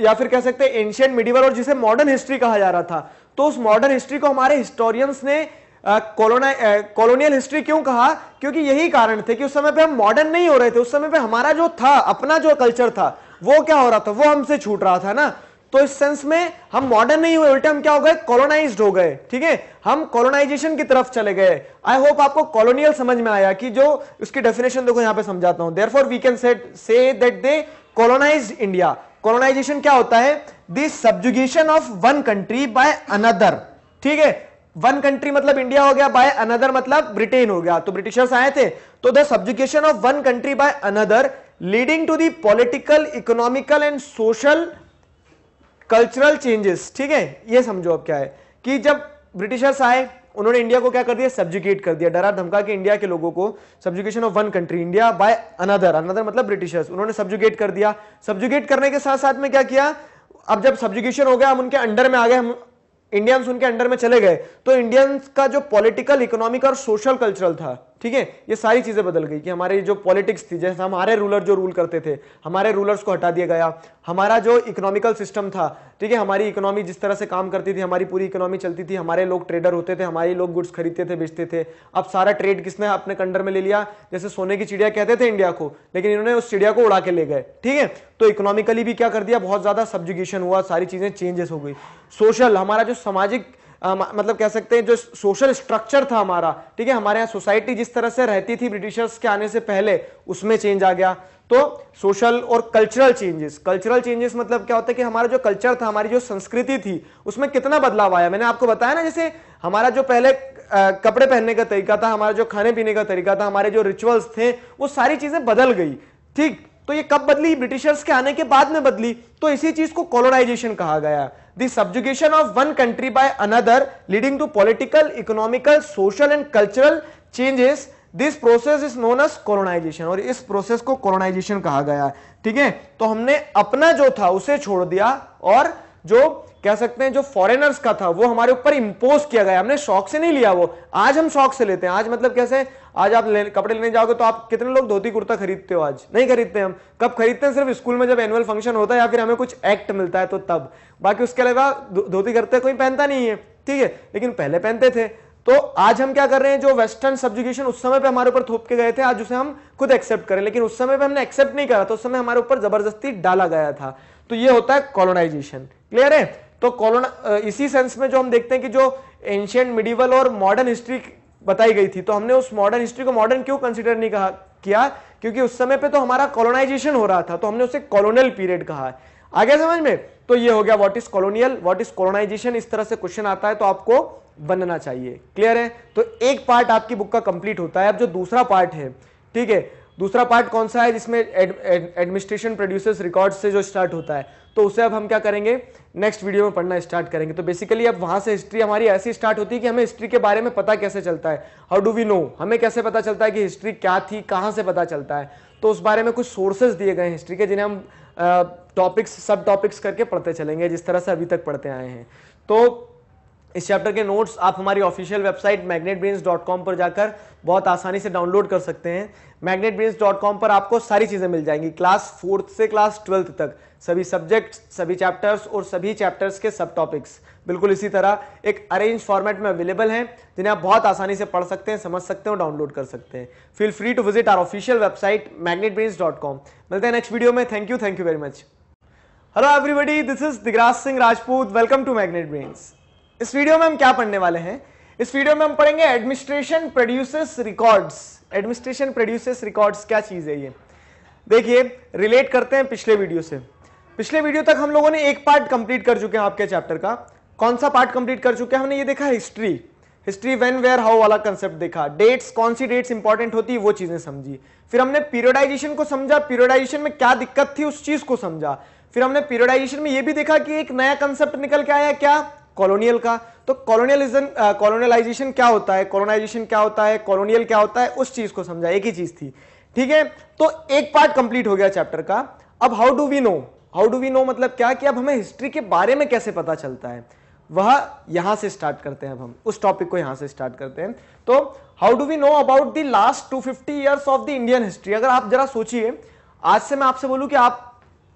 या फिर कह सकते हैं एंशियंट मिडिवल और जिसे मॉडर्न हिस्ट्री कहा जा रहा था तो उस मॉडर्न हिस्ट्री को हमारे हिस्टोरियंस ने कॉलोनियल हिस्ट्री क्यों कहा क्योंकि यही कारण थे कि उस समय पे हम मॉडर्न नहीं हो रहे थे उस समय पे हमारा जो था अपना जो कल्चर था वो क्या हो रहा था वो हमसे छूट रहा था ना तो इस सेंस में हम मॉडर्न नहीं हुए उल्टे हम क्या हो गए कॉलोनाइज हो गए ठीक है हम कॉलोनाइजेशन की तरफ चले गए आई होप आपको कॉलोनियल समझ में आया कि जो उसकी डेफिनेशन देखो यहां पे समझाता हूं there we can said say that they colonize India colonization क्या होता है this subjugation of one country by another ठीक है वन कंट्री मतलब इंडिया हो गया बाय अनदर मतलब ब्रिटेन हो गया तो ब्रिटिशर्स आए थे तो the subjugation of one country by another leading to the political economical and social cultural changes ठीक है ये समझो अब क्या है कि जब ब्रिटिशर्स आए उन्होंने इंडिया को क्या कर दिया सब्जुकेट कर दिया डरा धमका के इंडिया के लोगों को subjugation of one country India by another another मतलब ब्रिटिशर्स उन्होंने सब्जुकेट कर दिया सब्जुकेट करने के साथ साथ में क्या किया अब जब सब्जुकेशन हो गया हम उनके अंडर में आ गए हम इंडियंस उनके अंडर में चले गए तो इंडियंस का जो पॉलिटिकल इकोनॉमिक और सोशल कल्चरल था ठीक है ये सारी चीज़ें बदल गई कि हमारे जो पॉलिटिक्स थी जैसे हमारे रूलर जो रूल करते थे हमारे रूलर्स को हटा दिया गया हमारा जो इकोनॉमिकल सिस्टम था ठीक है हमारी इकोनॉमी जिस तरह से काम करती थी हमारी पूरी इकोनॉमी चलती थी हमारे लोग ट्रेडर होते थे हमारे लोग गुड्स खरीदते थे बेचते थे अब सारा ट्रेड किसने अपने कंडर में ले लिया जैसे सोने की चिड़िया कहते थे इंडिया को लेकिन इन्होंने उस चिड़िया को उड़ा के ले गए ठीक है तो इकोनॉमिकली भी क्या कर दिया बहुत ज़्यादा सब्जुगेशन हुआ सारी चीज़ें चेंजेस हो गई सोशल हमारा जो सामाजिक मतलब कह सकते हैं जो सोशल स्ट्रक्चर था हमारा ठीक है हमारे यहाँ सोसाइटी जिस तरह से रहती थी ब्रिटिशर्स के आने से पहले उसमें चेंज आ गया तो सोशल और कल्चरल चेंजेस कल्चरल चेंजेस मतलब क्या होता है कि हमारा जो कल्चर था हमारी जो संस्कृति थी उसमें कितना बदलाव आया मैंने आपको बताया ना जैसे हमारा जो पहले कपड़े पहनने का तरीका था हमारा जो खाने पीने का तरीका था हमारे जो रिचुअल्स थे वो सारी चीजें बदल गई ठीक तो ये कब बदली ब्रिटिशर्स के आने के बाद में बदली तो इसी चीज को कॉलोनाइजेशन कहा गया the subjugation of one country by another leading to political, economical, social and cultural changes this process is known as colonization और इस प्रोसेस को कोरोनाइजेशन कहा गया है ठीक है तो हमने अपना जो था उसे छोड़ दिया और जो कह सकते हैं जो फॉरेनर्स का था वो हमारे ऊपर इंपोज किया गया हमने शौक से नहीं लिया वो आज हम शौक से लेते हैं आज मतलब कैसे आज आप ले, कपड़े लेने जाओगे तो आप कितने लोग धोती कुर्ता खरीदते हो आज नहीं खरीदते हम कब खरीदते हैं सिर्फ स्कूल में जब एनुअल फंक्शन होता है या फिर हमें कुछ एक्ट मिलता है तो तब बाकी उसके अलावा धोती करते कोई पहनता नहीं है ठीक है लेकिन पहले पहनते थे तो आज हम क्या कर रहे हैं जो वेस्टर्न सब्जुकेशन उस समय पे हमारे ऊपर थोप के गए थे आज उसे हम खुद एक्सेप्ट करें लेकिन उस समय पे हमने एक्सेप्ट नहीं करा तो उस समय हमारे ऊपर जबरदस्ती डाला गया था तो ये होता है कॉलोनाइजेशन क्लियर है तो कोलोना इसी सेंस में जो हम देखते हैं कि जो एंशियंट मिडिवल और मॉडर्न हिस्ट्री बताई गई थी तो हमने उस मॉडर्न हिस्ट्री को मॉडर्न क्यों कंसिडर नहीं कहा किया क्योंकि उस समय पे तो हमारा कॉलोनाइजेशन हो रहा था तो हमने उसे कॉलोनियल पीरियड कहा है आगे समझ में तो ये हो गया what is colonial what is colonization इस तरह से क्वेश्चन आता है तो आपको बनना चाहिए क्लियर है तो एक पार्ट आपकी बुक का कंप्लीट होता है अब जो दूसरा पार्ट है ठीक है दूसरा पार्ट कौन सा है जिसमें एडमिनिस्ट्रेशन प्रोड्यूसर्स रिकॉर्ड से जो स्टार्ट होता है तो उसे अब हम क्या करेंगे नेक्स्ट वीडियो में पढ़ना स्टार्ट करेंगे तो बेसिकली अब वहां से हिस्ट्री हमारी ऐसी स्टार्ट होती है कि हमें हिस्ट्री के बारे में पता कैसे चलता है हाउ डू वी नो हमें कैसे पता चलता है कि हिस्ट्री क्या थी कहाँ से पता चलता है तो उस बारे में कुछ सोर्सेज दिए गए हैं हिस्ट्री के जिन्हें हम टॉपिक्स सब टॉपिक्स करके पढ़ते चलेंगे जिस तरह से अभी तक पढ़ते आए हैं तो इस चैप्टर के नोट्स आप हमारी ऑफिशियल वेबसाइट मैग्नेट पर जाकर बहुत आसानी से डाउनलोड कर सकते हैं मैग्नेट पर आपको सारी चीज़ें मिल जाएंगी क्लास फोर्थ से क्लास ट्वेल्थ तक सभी सब्जेक्ट्स सभी चैप्टर्स और सभी चैप्टर्स के सब टॉपिक्स बिल्कुल इसी तरह एक अरेंज फॉर्मेट में अवेलेबल हैं जिन्हें आप बहुत आसानी से पढ़ सकते हैं समझ सकते हैं और डाउनलोड कर सकते हैं feel free to visit our official website Magnet मिलते हैं नेक्स्ट वीडियो में thank you thank you very much hello everybody this is Digraj Singh Rajput welcome to magnet brains इस वीडियो में हम क्या पढ़ने वाले हैं इस वीडियो में हम पढ़ेंगे administration produces records administration produces records क्या चीज़ है ये देखिए रिलेट करते हैं पिछले वीडियो से पिछले वीडियो तक हम लोगों ने एक पार्ट कंप्लीट कर चुके हैं आपके चैप्टर का कौन सा पार्ट कंप्लीट कर चुके हैं हमने ये देखा history history when where how वाला कंसेप्ट देखा डेट्स कौन सी डेट्स इंपॉर्टेंट होती है वो चीज़ें समझी फिर हमने पीरियडाइजेशन को समझा पीरियडाइजेशन में क्या दिक्कत थी उस चीज़ को समझा फिर हमने पीरियडाइजेशन में ये भी देखा कि एक नया कंसेप्ट निकल के आया क्या कॉलोनियल का तो कॉलोनियलिज्म कॉलोनियलाइजेशन uh, क्या होता है कॉलोनाइजेशन क्या होता है कॉलोनियल क्या होता है उस चीज को समझा एक ही चीज थी ठीक है तो एक पार्ट कंप्लीट हो गया चैप्टर का अब how do we know how do we know मतलब क्या कि अब हमें हिस्ट्री के बारे में कैसे पता चलता है वह यहां से स्टार्ट करते हैं अब हम उस टॉपिक को यहां से स्टार्ट करते हैं तो how do we know about the last 250 years of the Indian history अगर आप जरा सोचिए आज से मैं आपसे बोलूं कि आप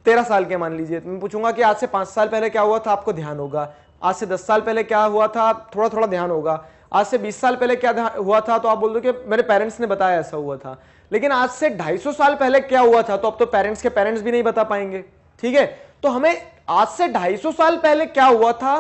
तेरह साल के मान लीजिए तो मैं पूछूंगा कि आज से पांच साल पहले क्या हुआ था आपको ध्यान होगा आज से दस साल पहले क्या हुआ था थोड़ा थोड़ा ध्यान होगा आज से बीस साल पहले क्या हुआ था तो आप बोल दो कि मेरे पेरेंट्स ने बताया ऐसा हुआ था लेकिन आज से 250 साल पहले क्या हुआ था तो अब तो पेरेंट्स के पेरेंट्स भी नहीं बता पाएंगे ठीक है तो हमें आज से 250 साल पहले क्या हुआ था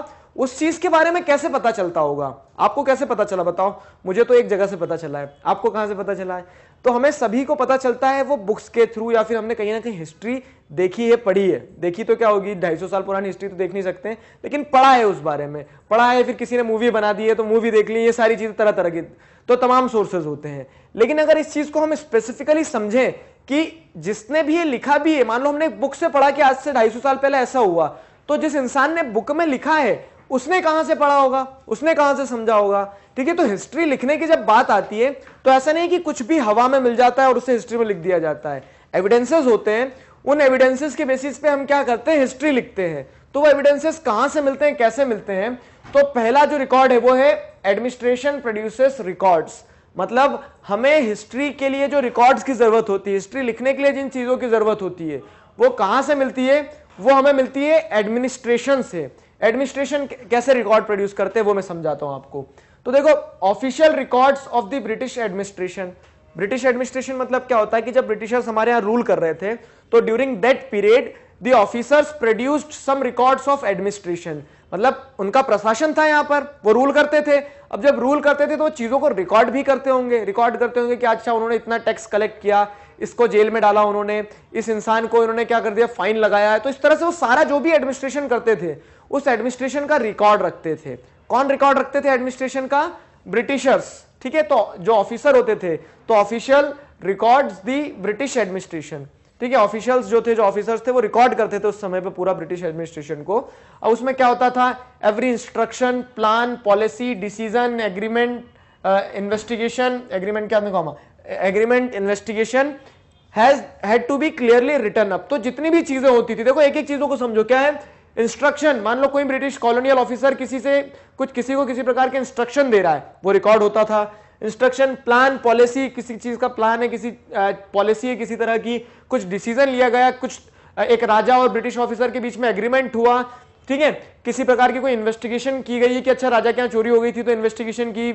उस चीज के बारे में कैसे पता चलता होगा आपको कैसे पता चला बताओ मुझे तो एक जगह से पता चला है आपको कहां से पता चला है तो हमें सभी को पता चलता है वो बुक्स के थ्रू या फिर हमने कहीं ना कहीं हिस्ट्री देखी है पढ़ी है देखी तो क्या होगी ढाई सौ साल पुरानी हिस्ट्री तो देख नहीं सकते लेकिन पढ़ा है उस बारे में पढ़ा है फिर किसी ने मूवी बना दी है तो मूवी देख ली ये सारी चीज़ें तरह तरह की तो तमाम सोर्सेज होते हैं लेकिन अगर इस चीज़ को हम स्पेसिफिकली समझें कि जिसने भी ये लिखा भी है मान लो हमने बुक से पढ़ा कि आज से ढाई साल पहले ऐसा हुआ तो जिस इंसान ने बुक में लिखा है उसने कहां से पढ़ा होगा उसने कहां से समझा होगा ठीक है तो हिस्ट्री लिखने की जब बात आती है तो ऐसा नहीं कि कुछ भी हवा में मिल जाता है और उसे हिस्ट्री में लिख दिया जाता है एविडेंसेस होते हैं उन एविडेंसेस के बेसिस पे हम क्या करते हैं हिस्ट्री लिखते हैं तो वो एविडेंसेस कहां से मिलते हैं कैसे मिलते हैं तो पहला जो रिकॉर्ड है वो है एडमिनिस्ट्रेशन प्रोड्यूसेस रिकॉर्ड्स मतलब हमें हिस्ट्री के लिए जो रिकॉर्ड्स की जरूरत होती है हिस्ट्री लिखने के लिए जिन चीजों की जरूरत होती है वो कहां से मिलती है वो हमें मिलती है एडमिनिस्ट्रेशन से एडमिनिस्ट्रेशन कैसे रिकॉर्ड प्रोड्यूस करते हैं वो मैं समझाता हूं आपको तो देखो official records of the British administration British administration मतलब क्या होता है कि जब ब्रिटिशर्स हमारे यहां रूल कर रहे थे तो during that period the officers produced some records of administration मतलब उनका प्रशासन था यहां पर वो रूल करते थे अब जब रूल करते थे तो वो चीज़ों को रिकॉर्ड भी करते होंगे रिकॉर्ड करते होंगे कि अच्छा उन्होंने इतना टैक्स कलेक्ट किया इसको जेल में डाला उन्होंने इस इंसान को इन्होंने क्या कर दिया फाइन लगाया है तो इस तरह से वो सारा जो भी एडमिनिस्ट्रेशन करते थे उस एडमिनिस्ट्रेशन का रिकॉर्ड रखते थे कौन रिकॉर्ड रखते थे एडमिनिस्ट्रेशन का ब्रिटिशर्स ठीक है तो जो ऑफिसर होते थे तो official record the British administration ठीक है ऑफिशियल्स जो थे जो ऑफिसर्स थे वो रिकॉर्ड करते थे उस समय पे पूरा ब्रिटिश एडमिनिस्ट्रेशन को और उसमें क्या होता था every instruction plan policy decision agreement investigation agreement क्या agreement investigation has had to be clearly written up तो जितनी भी चीजें होती थी देखो एक एक चीजों को समझो क्या है इंस्ट्रक्शन मान लो कोई ब्रिटिश कॉलोनियल ऑफिसर किसी से कुछ किसी को किसी प्रकार के इंस्ट्रक्शन दे रहा है वो रिकॉर्ड होता था इंस्ट्रक्शन प्लान पॉलिसी किसी चीज का प्लान है किसी पॉलिसी है किसी तरह की कुछ डिसीजन लिया गया कुछ एक राजा और ब्रिटिश ऑफिसर के बीच में एग्रीमेंट हुआ ठीक है किसी प्रकार की कोई इन्वेस्टिगेशन की गई है कि अच्छा राजा के चोरी हो गई थी तो इन्वेस्टिगेशन की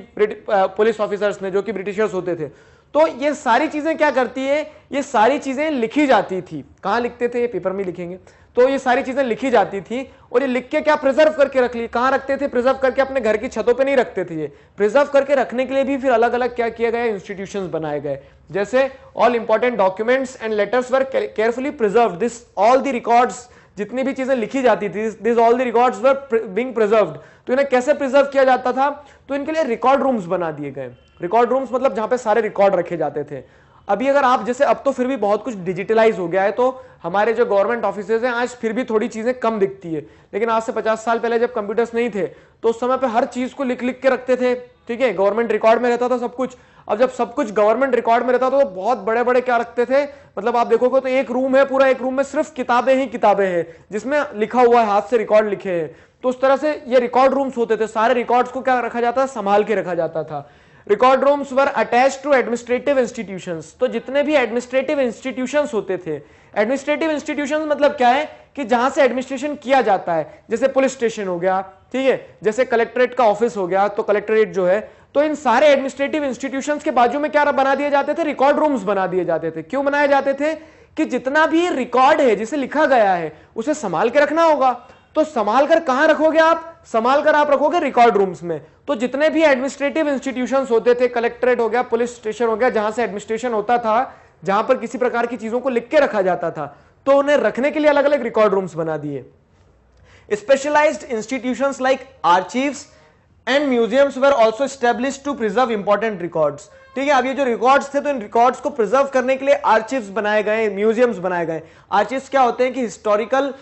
पुलिस ऑफिसर्स ने जो कि ब्रिटिशर्स होते थे तो ये सारी चीजें क्या करती है ये सारी चीजें लिखी जाती थी कहां लिखते थे ये पेपर में लिखेंगे तो ये सारी चीजें लिखी जाती थी और ये लिख के क्या प्रिजर्व करके रख ली कहां रखते थे प्रिजर्व करके अपने घर की छतों पे नहीं रखते थे ये प्रिजर्व करके रखने के लिए भी फिर अलग अलग क्या किया गया इंस्टीट्यूशन बनाए गए जैसे all important documents and letters were carefully preserve this all the records जितनी भी चीजें लिखी जाती थी this all the records were being preserved तो इन्हें कैसे प्रिजर्व किया जाता था तो इनके लिए रिकॉर्ड रूम्स बना दिए गए रिकॉर्ड रूम्स मतलब जहां पे सारे रिकॉर्ड रखे जाते थे अभी अगर आप जैसे अब तो फिर भी बहुत कुछ डिजिटलाइज हो गया है तो हमारे जो गवर्नमेंट ऑफिस हैं आज फिर भी थोड़ी चीज़ें कम दिखती है लेकिन आज से 50 साल पहले जब कंप्यूटर्स नहीं थे तो उस समय पर हर चीज़ को लिख लिख के रखते थे ठीक है गवर्नमेंट रिकॉर्ड में रहता था सब कुछ अब जब सब कुछ गवर्नमेंट रिकॉर्ड में रहता था तो बहुत बड़े बड़े क्या रखते थे मतलब आप देखोगे तो एक रूम है पूरा एक रूम में सिर्फ किताबें ही किताबें हैं जिसमें लिखा हुआ है हाथ से रिकॉर्ड लिखे हैं तो उस तरह से ये रिकॉर्ड रूम्स होते थे सारे रिकॉर्ड्स को क्या रखा जाता संभाल के रखा जाता था record rooms were attach to administrative institution तो जितने भी एडमिनिस्ट्रेटिव इंस्टीट्यूशन होते थे एडमिनिस्ट्रेटिव इंस्टीट्यूशन मतलब क्या है कि जहां से एडमिनिस्ट्रेशन किया जाता है जैसे पुलिस स्टेशन हो गया ठीक है जैसे कलेक्ट्रेट का ऑफिस हो गया तो कलेक्ट्रेट जो है तो इन सारे एडमिनिस्ट्रेटिव इंस्टीट्यूशंस के बाजू में क्या बना दिए जाते थे रिकॉर्ड रूम्स बना दिए जाते थे क्यों बनाए जाते थे कि जितना भी रिकॉर्ड है जिसे लिखा गया है उसे संभाल के रखना होगा तो संभाल कर कहां रखोगे आप संभाल कर आप रखोगे रिकॉर्ड रूम्स में तो जितने भी एडमिनिस्ट्रेटिव इंस्टीट्यूशन होते थे कलेक्ट्रेट हो गया पुलिस स्टेशन हो गया जहां से एडमिनिस्ट्रेशन होता था जहां पर किसी प्रकार की चीजों को लिख के रखा जाता था तो उन्हें रखने के लिए अलग अलग रिकॉर्ड रूम्स बना दिए specialized institutions like archives and museums were also establish to preserve important records ठीक है अब ये जो रिकॉर्ड्स थे तो इन रिकॉर्ड्स को प्रिजर्व करने के लिए आर्चिव्स बनाए गए म्यूजियम्स बनाए गए आर्चिव्स क्या होते हैं कि हिस्टोरिकल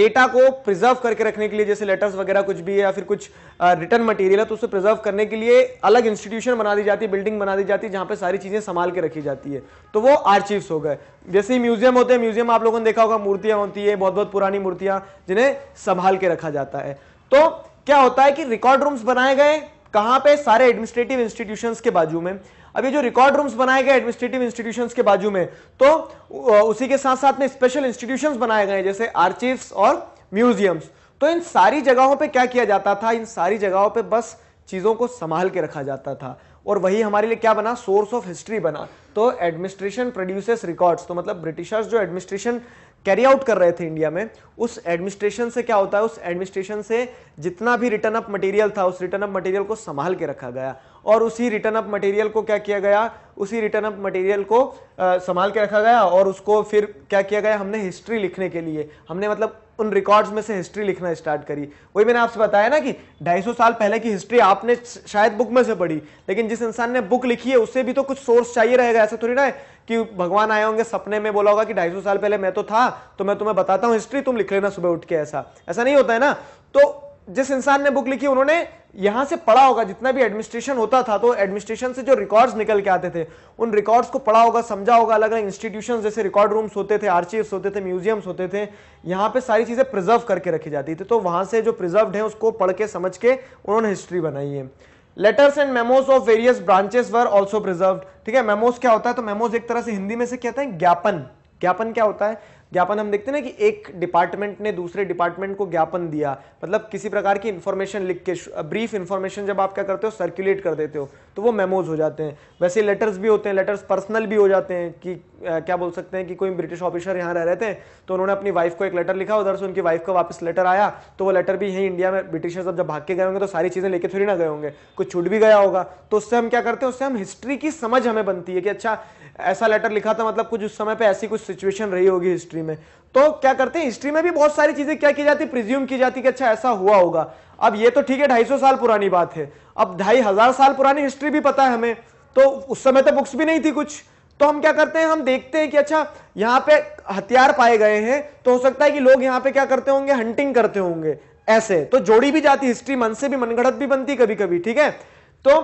डेटा को प्रिजर्व करके रखने के लिए जैसे लेटर्स वगैरह कुछ भी है या फिर कुछ रिटर्न मटेरियल है तो उसे प्रिजर्व करने के लिए अलग इंस्टीट्यूशन बना दी जाती है बिल्डिंग बना दी जाती है जहां पे सारी चीज़ें संभाल के रखी जाती है तो वो आर्चिव्स हो गए जैसे ही म्यूजियम होते हैं म्यूजियम आप लोगों ने देखा होगा मूर्तियां होती है बहुत बहुत पुरानी मूर्तियां जिन्हें संभाल के रखा जाता है तो क्या होता है कि रिकॉर्ड रूम्स बनाए गए कहां पे सारे एडमिनिस्ट्रेटिव इंस्टीट्यूशंस के बाजू में अब ये जो रिकॉर्ड रूम्स बनाए गए एडमिनिस्ट्रेटिव इंस्टीट्यूशंस के बाजू में तो उसी के साथ साथ में स्पेशल इंस्टीट्यूशंस बनाए गए जैसे आर्चिव्स और म्यूजियम्स तो इन सारी जगहों पे क्या किया जाता था इन सारी जगहों पे बस चीज़ों को संभाल के रखा जाता था और वही हमारे लिए क्या बना सोर्स ऑफ हिस्ट्री बना तो एडमिनिस्ट्रेशन प्रोड्यूसेस रिकॉर्ड्स तो मतलब ब्रिटिशर्स जो एडमिनिस्ट्रेशन कैरी आउट कर रहे थे इंडिया में उस एडमिनिस्ट्रेशन से क्या होता है उस एडमिनिस्ट्रेशन से जितना भी रिटर्न अप मटेरियल था उस रिटर्न अप मटेरियल को संभाल के रखा गया और उसी रिटर्न अप मटेरियल को क्या किया गया उसी रिटर्न अप मटेरियल को संभाल के रखा गया और उसको फिर क्या किया गया हमने हिस्ट्री लिखने के लिए हमने मतलब उन रिकॉर्ड्स में से हिस्ट्री लिखना स्टार्ट करी वही मैंने आपसे बताया ना कि 250 साल पहले की हिस्ट्री आपने शायद बुक में से पढ़ी लेकिन जिस इंसान ने बुक लिखी है उससे भी तो कुछ सोर्स चाहिए रहेगा ऐसा थोड़ी ना है कि भगवान आए होंगे सपने में बोला होगा कि 250 साल पहले मैं तो था तो मैं तुम्हें बताता हूँ हिस्ट्री तुम लिख लेना सुबह उठ के ऐसा ऐसा नहीं होता है ना तो जिस इंसान ने बुक लिखी उन्होंने यहां से पढ़ा होगा जितना भी एडमिनिस्ट्रेशन होता था तो एडमिनिस्ट्रेशन से जो रिकॉर्ड्स निकल के आते थे उन रिकॉर्ड्स को पढ़ा होगा समझा होगा अलग अलग इंस्टीट्यूशन जैसे रिकॉर्ड रूम्स होते थे आर्चिव्स होते थे म्यूजियम्स होते थे यहाँ पे सारी चीज़ें प्रिजर्व करके रखी जाती थी तो वहां से जो प्रिजर्व है उसको पढ़ के समझ के उन्होंने हिस्ट्री बनाई है letters and memos of various branches were also preserve ठीक है मेमोज क्या होता है तो मेमोज एक तरह से हिंदी में से कहते हैं ज्ञापन ज्ञापन क्या होता है ज्ञापन हम देखते हैं ना कि एक डिपार्टमेंट ने दूसरे डिपार्टमेंट को ज्ञापन दिया मतलब किसी प्रकार की इन्फॉर्मेशन लिख के ब्रीफ इन्फॉर्मेशन जब आप क्या करते हो सर्कुलेट कर देते हो तो वो मेमोज हो जाते हैं वैसे लेटर्स भी होते हैं लेटर्स पर्सनल भी हो जाते हैं कि आ, क्या बोल सकते हैं कि कोई ब्रिटिश ऑफिसर यहाँ रह रहे थे तो उन्होंने अपनी वाइफ को एक लेटर लिखा उधर से उनकी वाइफ का वापस लेटर आया तो वो लेटर भी यहीं इंडिया में ब्रिटिशर्स जब भाग के गए होंगे तो सारी चीज़ें लेके थोड़ी ना गए होंगे कुछ छूट भी गया होगा तो उससे हम क्या करते हैं उससे हम हिस्ट्री की समझ हमें बनती है कि अच्छा ऐसा लेटर लिखा था मतलब कुछ उस समय पर ऐसी कुछ सिचुएशन रही होगी हिस्ट्री हिस्ट्री में तो क्या करते हैं हिस्ट्री में भी बहुत सारी चीजें क्या की जाती प्रिज्यूम की जाती कि अच्छा ऐसा हुआ होगा अब ये तो ठीक है ढाई साल पुरानी बात है अब ढाई साल पुरानी हिस्ट्री भी पता है हमें तो उस समय तो बुक्स भी नहीं थी कुछ तो हम क्या करते हैं हम देखते हैं कि अच्छा यहाँ पे हथियार पाए गए हैं तो हो सकता है कि लोग यहाँ पे क्या करते होंगे हंटिंग करते होंगे ऐसे तो जोड़ी भी जाती हिस्ट्री मन से भी मनगढ़ंत भी बनती कभी कभी ठीक है तो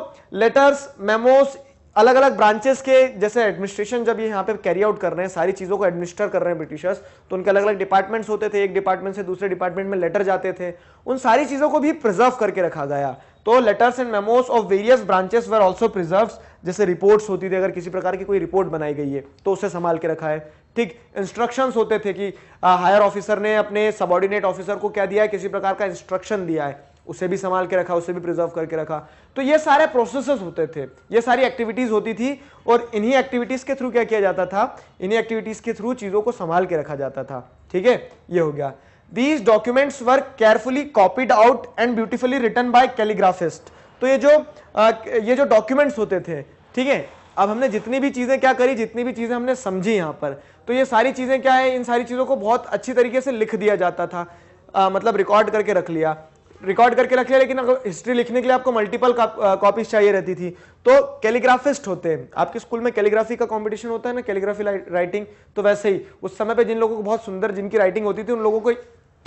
लेटर्स मेमोस अलग अलग ब्रांचेस के जैसे एडमिनिस्ट्रेशन जब ये यहाँ पे कैरी आउट कर रहे हैं सारी चीज़ों को एडमिनिस्टर कर रहे हैं ब्रिटिशर्स तो उनके अलग अलग डिपार्टमेंट्स होते थे एक डिपार्टमेंट से दूसरे डिपार्टमेंट में लेटर जाते थे उन सारी चीज़ों को भी प्रिजर्व करके रखा गया तो letters and memos of various branches were also preserve जैसे रिपोर्ट्स होती थी अगर किसी प्रकार की कोई रिपोर्ट बनाई गई है तो उसे संभाल के रखा है ठीक इंस्ट्रक्शंस होते थे कि हायर ऑफिसर ने अपने सबॉर्डिनेट ऑफिसर को क्या दिया है किसी प्रकार का इंस्ट्रक्शन दिया है उसे भी संभाल के रखा उसे भी प्रिजर्व करके रखा तो ये सारे प्रोसेसेस होते थे ये सारी एक्टिविटीज होती थी और इन्हीं एक्टिविटीज के थ्रू क्या किया जाता था इन्हीं एक्टिविटीज के थ्रू चीजों को संभाल के रखा जाता था ठीक है ये हो गया these documents were carefully copied out and beautifully written by calligraphist तो ये जो आ, ये जो डॉक्यूमेंट्स होते थे ठीक है अब हमने जितनी भी चीज़ें क्या करी जितनी भी चीज़ें हमने समझी यहाँ पर तो ये सारी चीज़ें क्या है इन सारी चीज़ों को बहुत अच्छी तरीके से लिख दिया जाता था आ, मतलब रिकॉर्ड करके रख लिया रिकॉर्ड करके रख लिया लेकिन अगर हिस्ट्री लिखने के लिए आपको मल्टीपल कॉपीज uh, चाहिए रहती थी तो कैलीग्राफिस्ट होते हैं आपके स्कूल में कैलीग्राफी का कंपटीशन होता है ना कैलीग्राफी राइटिंग तो वैसे ही उस समय पे जिन लोगों को बहुत सुंदर जिनकी राइटिंग होती थी उन लोगों को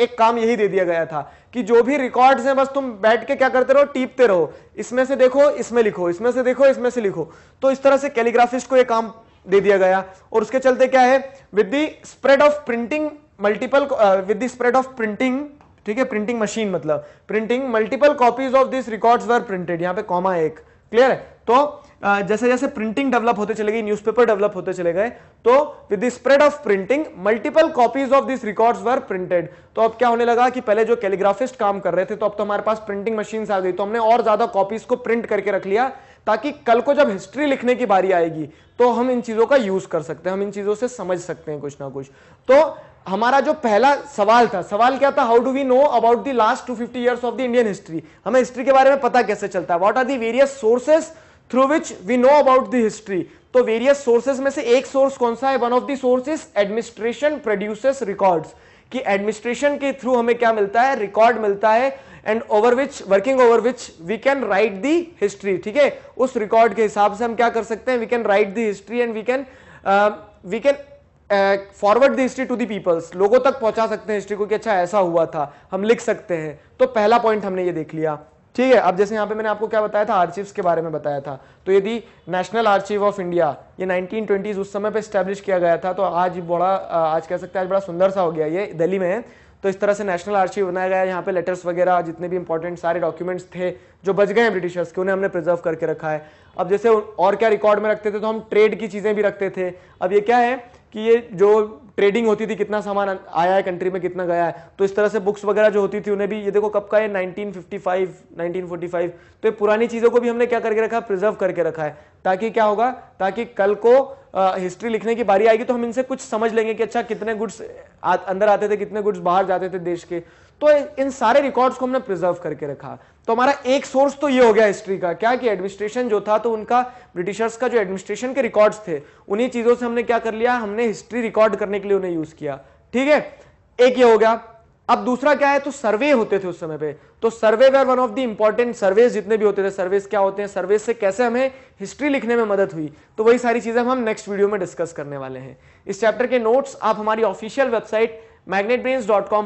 एक काम यही दे दिया गया था कि जो भी रिकॉर्ड्स हैं बस तुम बैठ के क्या करते रहो टीपते रहो इसमें से देखो इसमें लिखो इसमें से देखो इसमें से लिखो तो इस तरह से कैलीग्राफिस्ट को यह काम दे दिया गया और उसके चलते क्या है with the spread of printing multiple with the spread of printing ठीक है प्रिंटिंग मशीन मतलब printing multiple copies of this records were printed यहाँ पे कॉमा एक क्लियर है तो जैसे जैसे प्रिंटिंग डेवलप होते चले गए न्यूज़पेपर डेवलप होते चले गए तो with the spread of printing multiple copies of this records were printed तो अब क्या होने लगा कि पहले जो कैलीग्राफिस्ट काम कर रहे थे तो अब तो हमारे पास प्रिंटिंग मशीन आ गई तो हमने और ज्यादा कॉपीज को प्रिंट करके रख लिया ताकि कल को जब हिस्ट्री लिखने की बारी आएगी तो हम इन चीजों का यूज कर सकते हैं हम इन चीजों से समझ सकते हैं कुछ ना कुछ तो हमारा जो पहला सवाल था सवाल क्या था how do we know about the last 250 fifty years of the Indian history हमें हिस्ट्री के बारे में पता कैसे चलता है what are the various sources through which we know about the history तो वेरियस सोर्सेज में से एक सोर्स कौन सा है one of the sources administration produces records कि एडमिनिस्ट्रेशन के थ्रू हमें क्या मिलता है रिकॉर्ड मिलता है and over which working over which we can write the history ठीक है उस रिकॉर्ड के हिसाब से हम क्या कर सकते हैं we can write the history and we can we can forward the history to the peoples लोगों तक पहुंचा सकते हैं हिस्ट्री को कि अच्छा ऐसा हुआ था हम लिख सकते हैं तो पहला पॉइंट हमने ये देख लिया ठीक है अब जैसे यहां पे मैंने आपको क्या बताया था आर्चिव के बारे में बताया था तो यदि नेशनल आर्चिव ऑफ इंडिया ये 1920s उस समय पे स्टैब्लिश किया गया था तो आज बड़ा आज कह सकते हैं आज बड़ा सुंदर सा हो गया ये दिल्ली में तो इस तरह से नेशनल आर्चिव बनाया गया यहाँ पे लेटर्स वगैरह जितने भी इंपॉर्टेंट सारे डॉक्यूमेंट्स थे जो बच गए हैं ब्रिटिशर्स के उन्हें हमने प्रिजर्व करके रखा है अब जैसे और क्या रिकॉर्ड में रखते थे तो हम ट्रेड की चीज़ें भी रखते थे अब ये क्या है कि ये जो ट्रेडिंग होती थी कितना सामान आया है कंट्री में कितना गया है तो इस तरह से बुक्स वगैरह जो होती थी उन्हें भी ये देखो कब का है 1955 1945 तो ये पुरानी चीज़ों को भी हमने क्या करके रखा है प्रिजर्व करके रखा है ताकि क्या होगा ताकि कल को आ, हिस्ट्री लिखने की बारी आएगी तो हम इनसे कुछ समझ लेंगे कि अच्छा कितने गुड्स अंदर आते थे कितने गुड्स बाहर जाते थे देश के तो इन सारे रिकॉर्ड्स को हमने प्रिजर्व करके रखा तो हमारा एक सोर्स तो ये हो गया हिस्ट्री का क्या कि एडमिनिस्ट्रेशन जो था तो उनका ब्रिटिशर्स का जो एडमिनिस्ट्रेशन के रिकॉर्ड्स थे उन्हीं चीज़ों से हमने क्या कर लिया हमने हिस्ट्री रिकॉर्ड करने के लिए उन्हें यूज़ किया ठीक है एक ये हो गया अब दूसरा क्या है तो सर्वे होते थे उस समय पे तो survey were one of the important survey जितने भी होते थे सर्वेज क्या होते हैं सर्वे से कैसे हमें हिस्ट्री लिखने में मदद हुई तो वही सारी चीजें हम नेक्स्ट वीडियो में डिस्कस करने वाले हैं इस चैप्टर के नोट्स आप हमारी ऑफिशियल वेबसाइट मैग्नेट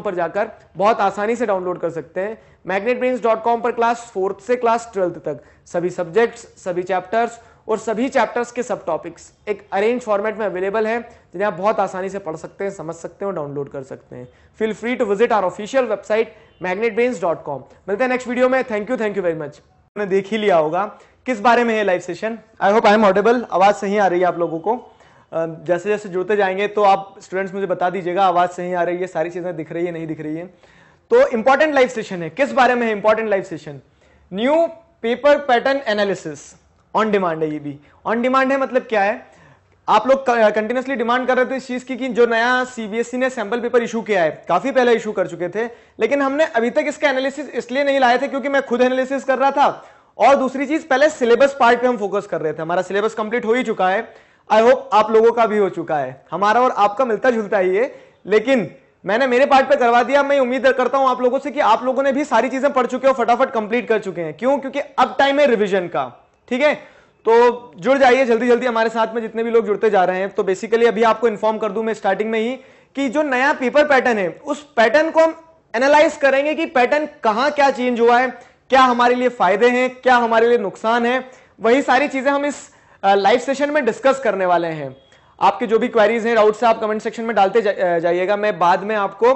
पर जाकर बहुत आसानी से डाउनलोड कर सकते हैं मैग्नेट पर क्लास फोर्थ से क्लास ट्वेल्थ तक सभी सब्जेक्ट्स सभी चैप्टर्स और सभी चैप्टर्स के सब टॉपिक्स एक अरेंज फॉर्मेट में अवेलेबल है जिन्हें आप बहुत आसानी से पढ़ सकते हैं समझ सकते हैं और डाउनलोड कर सकते हैं feel free to visit our official website Magnet Brains dot com मिलते हैं नेक्स्ट वीडियो में thank you thank you very much आपने देख ही लिया होगा किस बारे में है live session I hope I am audible आवाज सही आ रही है आप लोगों को जैसे जैसे जुड़ते जाएंगे तो आप स्टूडेंट्स मुझे बता दीजिएगा आवाज़ सही आ रही है सारी चीज़ें दिख रही है नहीं दिख रही है तो इंपॉर्टेंट लाइव सेशन है किस बारे में है important live session new paper pattern analysis on demand है ये भी ऑन डिमांड है मतलब क्या है आप लोग कंटिन्यूसली डिमांड कर रहे थे इस चीज़ की कि जो नया सीबीएसई e ने सैंपल पेपर इशू किया है काफ़ी पहले इशू कर चुके थे लेकिन हमने अभी तक इसका एनालिसिस इसलिए नहीं लाए थे क्योंकि मैं खुद एनालिसिस कर रहा था और दूसरी चीज़ पहले सिलेबस पार्ट पे हम फोकस कर रहे थे हमारा सिलेबस कंप्लीट हो ही चुका है आई होप आप लोगों का भी हो चुका है हमारा और आपका मिलता जुलता ही है लेकिन मैंने मेरे पार्ट पे करवा दिया मैं उम्मीद करता हूं आप लोगों से कि आप लोगों ने भी सारी चीजें पढ़ चुके हो फटाफट कंप्लीट कर चुके हैं क्यों क्योंकि अब टाइम है रिविजन का ठीक है तो जुड़ जाइए जल्दी जल्दी हमारे साथ में जितने भी लोग जुड़ते जा रहे हैं तो बेसिकली अभी आपको इन्फॉर्म कर दूं मैं स्टार्टिंग में ही कि जो नया पेपर पैटर्न है उस पैटर्न को हम एनालाइज करेंगे कि पैटर्न कहां क्या चेंज हुआ है क्या हमारे लिए फायदे हैं क्या हमारे लिए नुकसान है वही सारी चीजें हम इस लाइव सेशन में डिस्कस करने वाले हैं आपके जो भी क्वेरीज हैं डाउट्स आप कमेंट सेक्शन में डालते जा, जाइएगा मैं बाद में आपको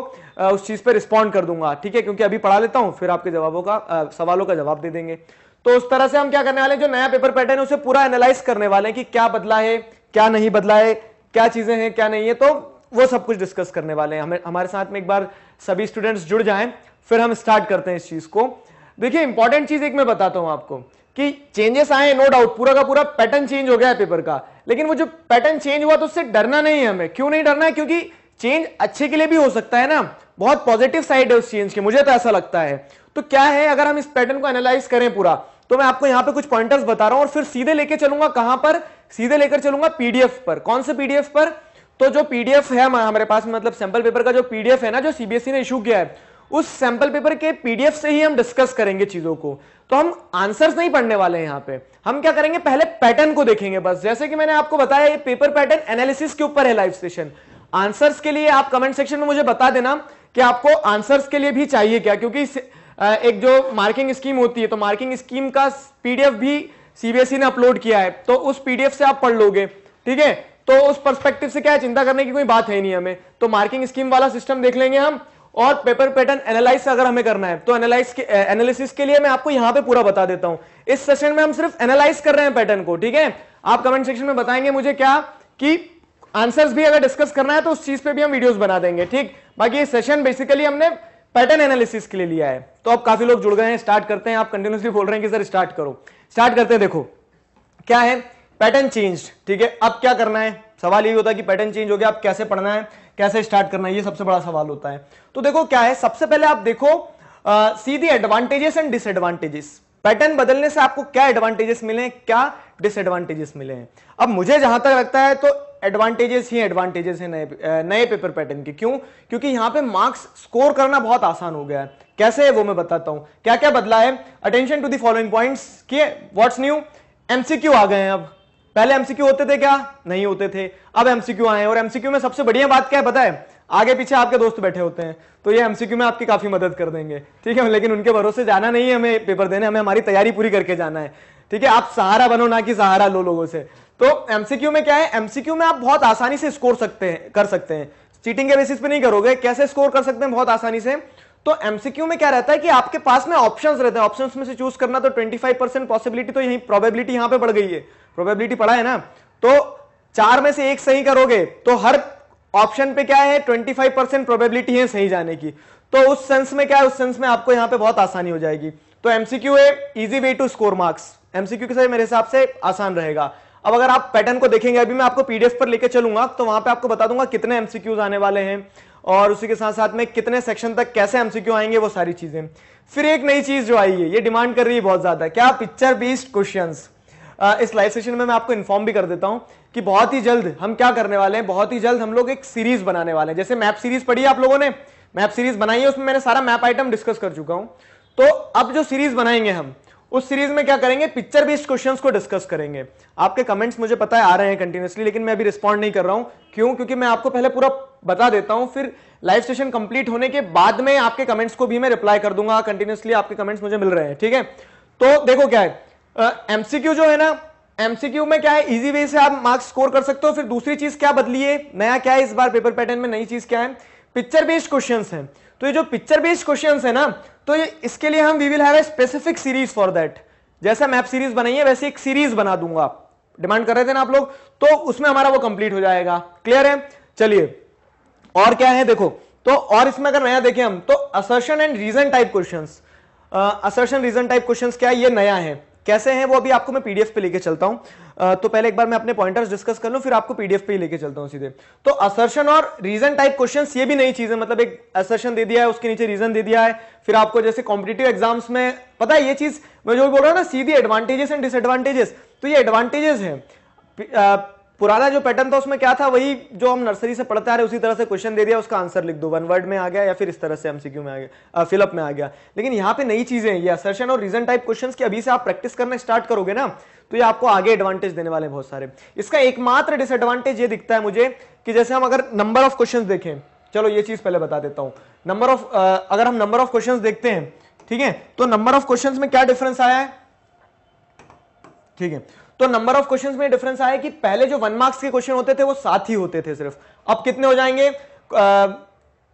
उस चीज़ पर रिस्पॉन्ड कर दूंगा ठीक है क्योंकि अभी पढ़ा लेता हूं फिर आपके जवाबों का सवालों का जवाब दे देंगे तो उस तरह से हम क्या करने वाले हैं जो नया पेपर पैटर्न है उसे पूरा एनालाइज करने वाले हैं कि क्या बदला है क्या नहीं बदला है क्या चीज़ें हैं क्या नहीं है तो वो सब कुछ डिस्कस करने वाले हैं हमें हमारे साथ में एक बार सभी स्टूडेंट्स जुड़ जाएं फिर हम स्टार्ट करते हैं इस चीज़ को देखिए इंपॉर्टेंट चीज़ एक मैं बताता हूं आपको कि चेंजेस आए नो डाउट पूरा का पूरा पैटर्न चेंज हो गया है पेपर का लेकिन वो जो पैटर्न चेंज हुआ तो उससे डरना नहीं है हमें क्यों नहीं डरना है क्योंकि चेंज अच्छे के लिए भी हो सकता है ना बहुत पॉजिटिव साइड है उस चेंज के मुझे तो ऐसा लगता है तो क्या है अगर हम इस पैटर्न को एनालाइज करें पूरा तो मैं आपको यहां पे कुछ पॉइंटर्स बता रहा हूँ और फिर सीधे लेके चलूंगा कहां पर सीधे लेकर चलूंगा पीडीएफ पर कौन से पीडीएफ पर तो जो पीडीएफ है हमारे पास मतलब सैंपल पेपर का जो पीडीएफ है ना जो सीबीएसई e ने इशू किया है उस सैंपल पेपर के पीडीएफ से ही हम डिस्कस करेंगे चीजों को तो हम आंसर्स नहीं पढ़ने वाले हैं यहां पे हम क्या करेंगे पहले पैटर्न को देखेंगे बस जैसे कि मैंने आपको बताया ये पेपर पैटर्न एनालिसिस के ऊपर है लाइव सेशन आंसर्स के लिए आप कमेंट सेक्शन में मुझे बता देना कि आपको आंसर्स के लिए भी चाहिए क्या क्योंकि एक जो मार्किंग स्कीम होती है तो मार्किंग स्कीम का पीडीएफ भी सीबीएसई e ने अपलोड किया है तो उस पीडीएफ से आप पढ़ लोगे ठीक है तो उस पर्सपेक्टिव से क्या है चिंता करने की कोई बात है नहीं हमें तो मार्किंग स्कीम वाला सिस्टम देख लेंगे हम और पेपर पैटर्न एनालाइज अगर हमें करना है तो एनालाइज एनालिसिस eh, के लिए मैं आपको यहां पे पूरा बता देता हूं इस सेशन में हम सिर्फ एनालाइज कर रहे हैं पैटर्न को ठीक है आप कमेंट सेक्शन में बताएंगे मुझे क्या कि आंसर्स भी अगर डिस्कस करना है तो उस चीज पे भी हम वीडियोस बना देंगे ठीक बाकी सेशन बेसिकली हमने पैटर्न एनालिसिस के लिए लिया है तो अब काफी लोग जुड़ गए हैं स्टार्ट करते हैं आप कंटिन्यूसली बोल रहे हैं कि सर स्टार्ट करो स्टार्ट करते हैं देखो क्या है पैटर्न चेंज ठीक है अब क्या करना है सवाल यही होता है कि पैटर्न चेंज हो गया आप कैसे पढ़ना है कैसे स्टार्ट करना है ये सबसे बड़ा सवाल होता है तो देखो क्या है सबसे पहले आप देखो सीधी एडवांटेजेस एंड डिसएडवांटेजेस पैटर्न बदलने से आपको क्या एडवांटेजेस मिले हैं क्या डिसएडवांटेजेस मिले हैं अब मुझे जहां तक लगता है तो एडवांटेजेस ही एडवांटेजेस है नए नए पेपर पैटर्न के क्यों क्योंकि यहां पे मार्क्स स्कोर करना बहुत आसान हो गया है कैसे है वो मैं बताता हूं क्या क्या बदला है attention to the following points के व्हाट्स न्यू एमसीक्यू आ गए हैं अब पहले एमसीक्यू होते थे क्या नहीं होते थे अब एमसीक्यू आए और एमसीक्यू में सबसे बढ़िया बात क्या है पता है आगे पीछे आपके दोस्त बैठे होते हैं तो ये एमसीक्यू में आपकी काफी मदद कर देंगे ठीक है लेकिन उनके भरोसे जाना नहीं है हमें पेपर देने हमें हमारी तैयारी पूरी करके जाना है ठीक है आप सहारा बनो ना कि सहारा लो लोगों से तो एमसीक्यू में क्या है एमसीक्यू में आप बहुत आसानी से स्कोर सकते हैं कर सकते हैं चीटिंग के बेसिस पे नहीं करोगे कैसे स्कोर कर सकते हैं बहुत आसानी से तो एमसीक्यू में क्या रहता है कि आपके पास में ऑप्शंस रहते हैं ऑप्शंस में से चूज करना तो 25 परसेंट पॉसिबिलिटी तो यही प्रोबेबिलिटी यहां पे बढ़ गई है प्रोबेबिलिटी पड़ा है ना तो चार में से एक सही करोगे तो हर ऑप्शन पे क्या है 25 परसेंट प्रोबेबिलिटी है सही जाने की तो उस सेंस में क्या है उस सेंस में आपको यहां पे बहुत आसानी हो जाएगी तो एमसीक्यू है easy way to score marks MCQ के साथ मेरे हिसाब से आसान रहेगा अब अगर आप पैटर्न को देखेंगे अभी मैं आपको पीडीएफ पर लेकर चलूंगा तो वहां पे आपको बता दूंगा कितने एमसीक्यूज आने वाले हैं और उसी के साथ साथ में कितने सेक्शन तक कैसे एमसीक्यू आएंगे वो सारी चीजें फिर एक नई चीज जो आई है ये डिमांड कर रही है बहुत ज्यादा क्या पिक्चर बेस्ड क्वेश्चन इस लाइव सेशन में मैं आपको इन्फॉर्म भी कर देता हूं कि बहुत ही जल्द हम क्या करने वाले हैं बहुत ही जल्द हम लोग एक सीरीज बनाने वाले हैं जैसे मैप सीरीज पढ़ी आप लोगों ने मैप सीरीज बनाई है उसमें मैंने सारा मैप आइटम डिस्कस कर चुका हूं तो अब जो सीरीज बनाएंगे हम उस सीरीज में क्या करेंगे पिक्चर बेस्ड क्वेश्चंस को डिस्कस करेंगे आपके कमेंट्स मुझे पता है आ रहे हैं कंटिन्यूसली लेकिन मैं अभी रिस्पॉन्ड नहीं कर रहा हूं क्यों क्योंकि मैं आपको पहले पूरा बता देता हूं फिर लाइव सेशन कंप्लीट होने के बाद में आपके कमेंट्स को भी मैं रिप्लाई कर दूंगा कंटिन्यूसली आपके कमेंट्स मुझे मिल रहे हैं ठीक है तो देखो क्या है एमसीक्यू जो है ना एमसीक्यू में क्या है इजी वे से आप मार्क्स स्कोर कर सकते हो फिर दूसरी चीज क्या बदली है नया क्या है इस बार पेपर पैटर्न में नई चीज क्या है पिक्चर बेस्ड क्वेश्चंस हैं तो ये जो पिक्चर बेस्ड क्वेश्चन है ना तो ये इसके लिए हम we will have a specific series for that जैसा मैप सीरीज बनाई है वैसे एक सीरीज बना दूंगा डिमांड कर रहे थे ना आप लोग तो उसमें हमारा वो कंप्लीट हो जाएगा क्लियर है चलिए और क्या है देखो तो और इसमें अगर नया देखें हम तो assertion and reason type question assertion reason type question क्या है ये नया है कैसे हैं वो अभी आपको मैं पीडीएफ पे लेके चलता हूं तो पहले एक बार मैं अपने पॉइंटर्स डिस्कस कर लूं फिर आपको पीडीएफ पे ही लेके चलता हूं सीधे तो असर्शन और रीजन टाइप क्वेश्चन ये भी नई चीज है मतलब एक असर्शन दे दिया है उसके नीचे रीजन दे दिया है फिर आपको जैसे कॉम्पिटेटिव एग्जाम्स में पता है ये चीज मैं जो बोल रहा हूँ ना सीधी एडवांटेजेस एंड डिसएडवांटेजेस तो ये एडवांटेजेस है पुराना जो पैटर्न था उसमें क्या था वही जो हम नर्सरी से पढ़ते आ रहे उसी तरह से क्वेश्चन दे दिया उसका आंसर लिख दो वन वर्ड में आ गया या फिर इस तरह से एमसीक्यू में आ गया फिलअप में आ गया लेकिन यहाँ पे नई चीजें ये असर्शन और रीजन टाइप क्वेश्चंस की अभी से आप प्रैक्टिस करना स्टार्ट करोगे ना तो ये आपको आगे एडवांटेज देने वाले बहुत सारे इसका एकमात्र डिसएडवांटेज ये दिखता है मुझे कि जैसे हम अगर नंबर ऑफ क्वेश्चन देखें चलो ये चीज पहले बता देता हूँ नंबर ऑफ अगर हम नंबर ऑफ क्वेश्चन देखते हैं ठीक है तो नंबर ऑफ क्वेश्चन में क्या डिफरेंस आया है ठीक है तो नंबर ऑफ क्वेश्चंस में डिफरेंस आया कि पहले जो वन मार्क्स के क्वेश्चन होते थे वो सात ही होते थे सिर्फ अब कितने हो जाएंगे आ,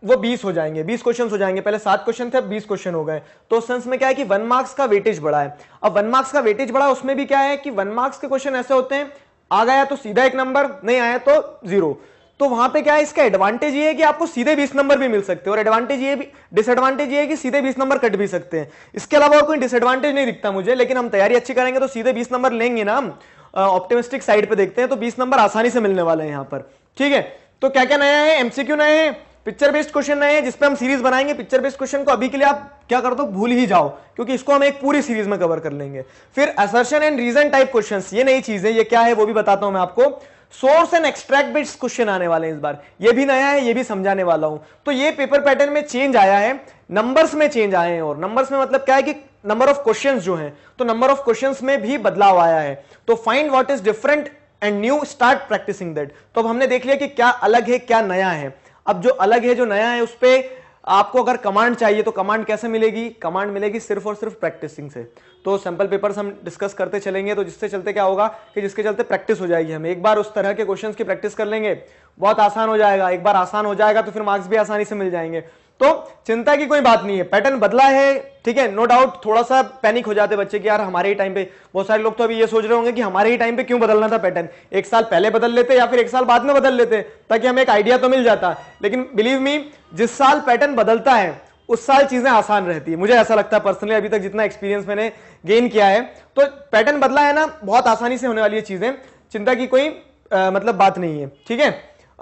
वो बीस हो जाएंगे बीस क्वेश्चन हो जाएंगे पहले सात क्वेश्चन थे अब बीस क्वेश्चन हो गए तो उस सेंस में क्या है कि वन मार्क्स का वेटेज बढ़ा है अब वन मार्क्स का वेटेज बढ़ा उसमें भी क्या है कि वन मार्क्स के क्वेश्चन ऐसे होते हैं आ गया तो सीधा एक नंबर नहीं आया तो जीरो तो वहां पे क्या है इसका एडवांटेज ये है कि आपको सीधे 20 नंबर भी मिल सकते हैं और एडवांटेज ये भी डिसएडवांटेज ये है कि सीधे 20 नंबर कट भी सकते हैं इसके अलावा और कोई डिसएडवांटेज नहीं दिखता मुझे लेकिन हम तैयारी अच्छी करेंगे तो सीधे 20 नंबर लेंगे ना हम ऑप्टिमिस्टिक साइड पे देखते हैं तो बीस नंबर आसानी से मिलने वाले हैं यहाँ पर ठीक है तो क्या क्या नया है एमसीक्यू नया है पिक्चर बेस्ड क्वेश्चन नए हैं जिसपे हम सीरीज बनाएंगे पिक्चर बेस्ड क्वेश्चन को अभी के लिए आप क्या कर दो भूल ही जाओ क्योंकि इसको हम एक पूरी सीरीज में कवर कर लेंगे फिर assertion and reason type question ये नई चीज है ये क्या है वो भी बताता हूं मैं आपको source and extract bits question आने वाले हैं इस बार ये भी नया है ये भी समझाने वाला हूं तो ये पेपर पैटर्न में चेंज आया है नंबर्स में चेंज आए हैं और नंबर्स में मतलब क्या है कि नंबर ऑफ क्वेश्चंस जो हैं तो नंबर ऑफ क्वेश्चंस में भी बदलाव आया है तो find what is different and new start practicing that तो अब हमने देख लिया कि क्या अलग है क्या नया है अब जो अलग है जो नया है उस पर आपको अगर कमांड चाहिए तो कमांड कैसे मिलेगी कमांड मिलेगी सिर्फ और सिर्फ प्रैक्टिसिंग से तो सैंपल पेपर हम डिस्कस करते चलेंगे तो जिससे चलते क्या होगा कि जिसके चलते प्रैक्टिस हो जाएगी हम एक बार उस तरह के क्वेश्चन की प्रैक्टिस कर लेंगे बहुत आसान हो जाएगा एक बार आसान हो जाएगा तो फिर मार्क्स भी आसानी से मिल जाएंगे तो चिंता की कोई बात नहीं है पैटर्न बदला है ठीक है नो डाउट थोड़ा सा पैनिक हो जाते बच्चे कि यार हमारे ही टाइम पे बहुत सारे लोग तो अभी ये सोच रहे होंगे कि हमारे ही टाइम पे क्यों बदलना था पैटर्न एक साल पहले बदल लेते या फिर एक साल बाद में बदल लेते ताकि हमें एक आइडिया तो मिल जाता लेकिन बिलीव मी जिस साल पैटर्न बदलता है उस साल चीजें आसान रहती है मुझे ऐसा लगता है पर्सनली अभी तक जितना एक्सपीरियंस मैंने गेन किया है तो पैटर्न बदला है ना बहुत आसानी से होने वाली है चीजें चिंता की कोई मतलब बात नहीं है ठीक है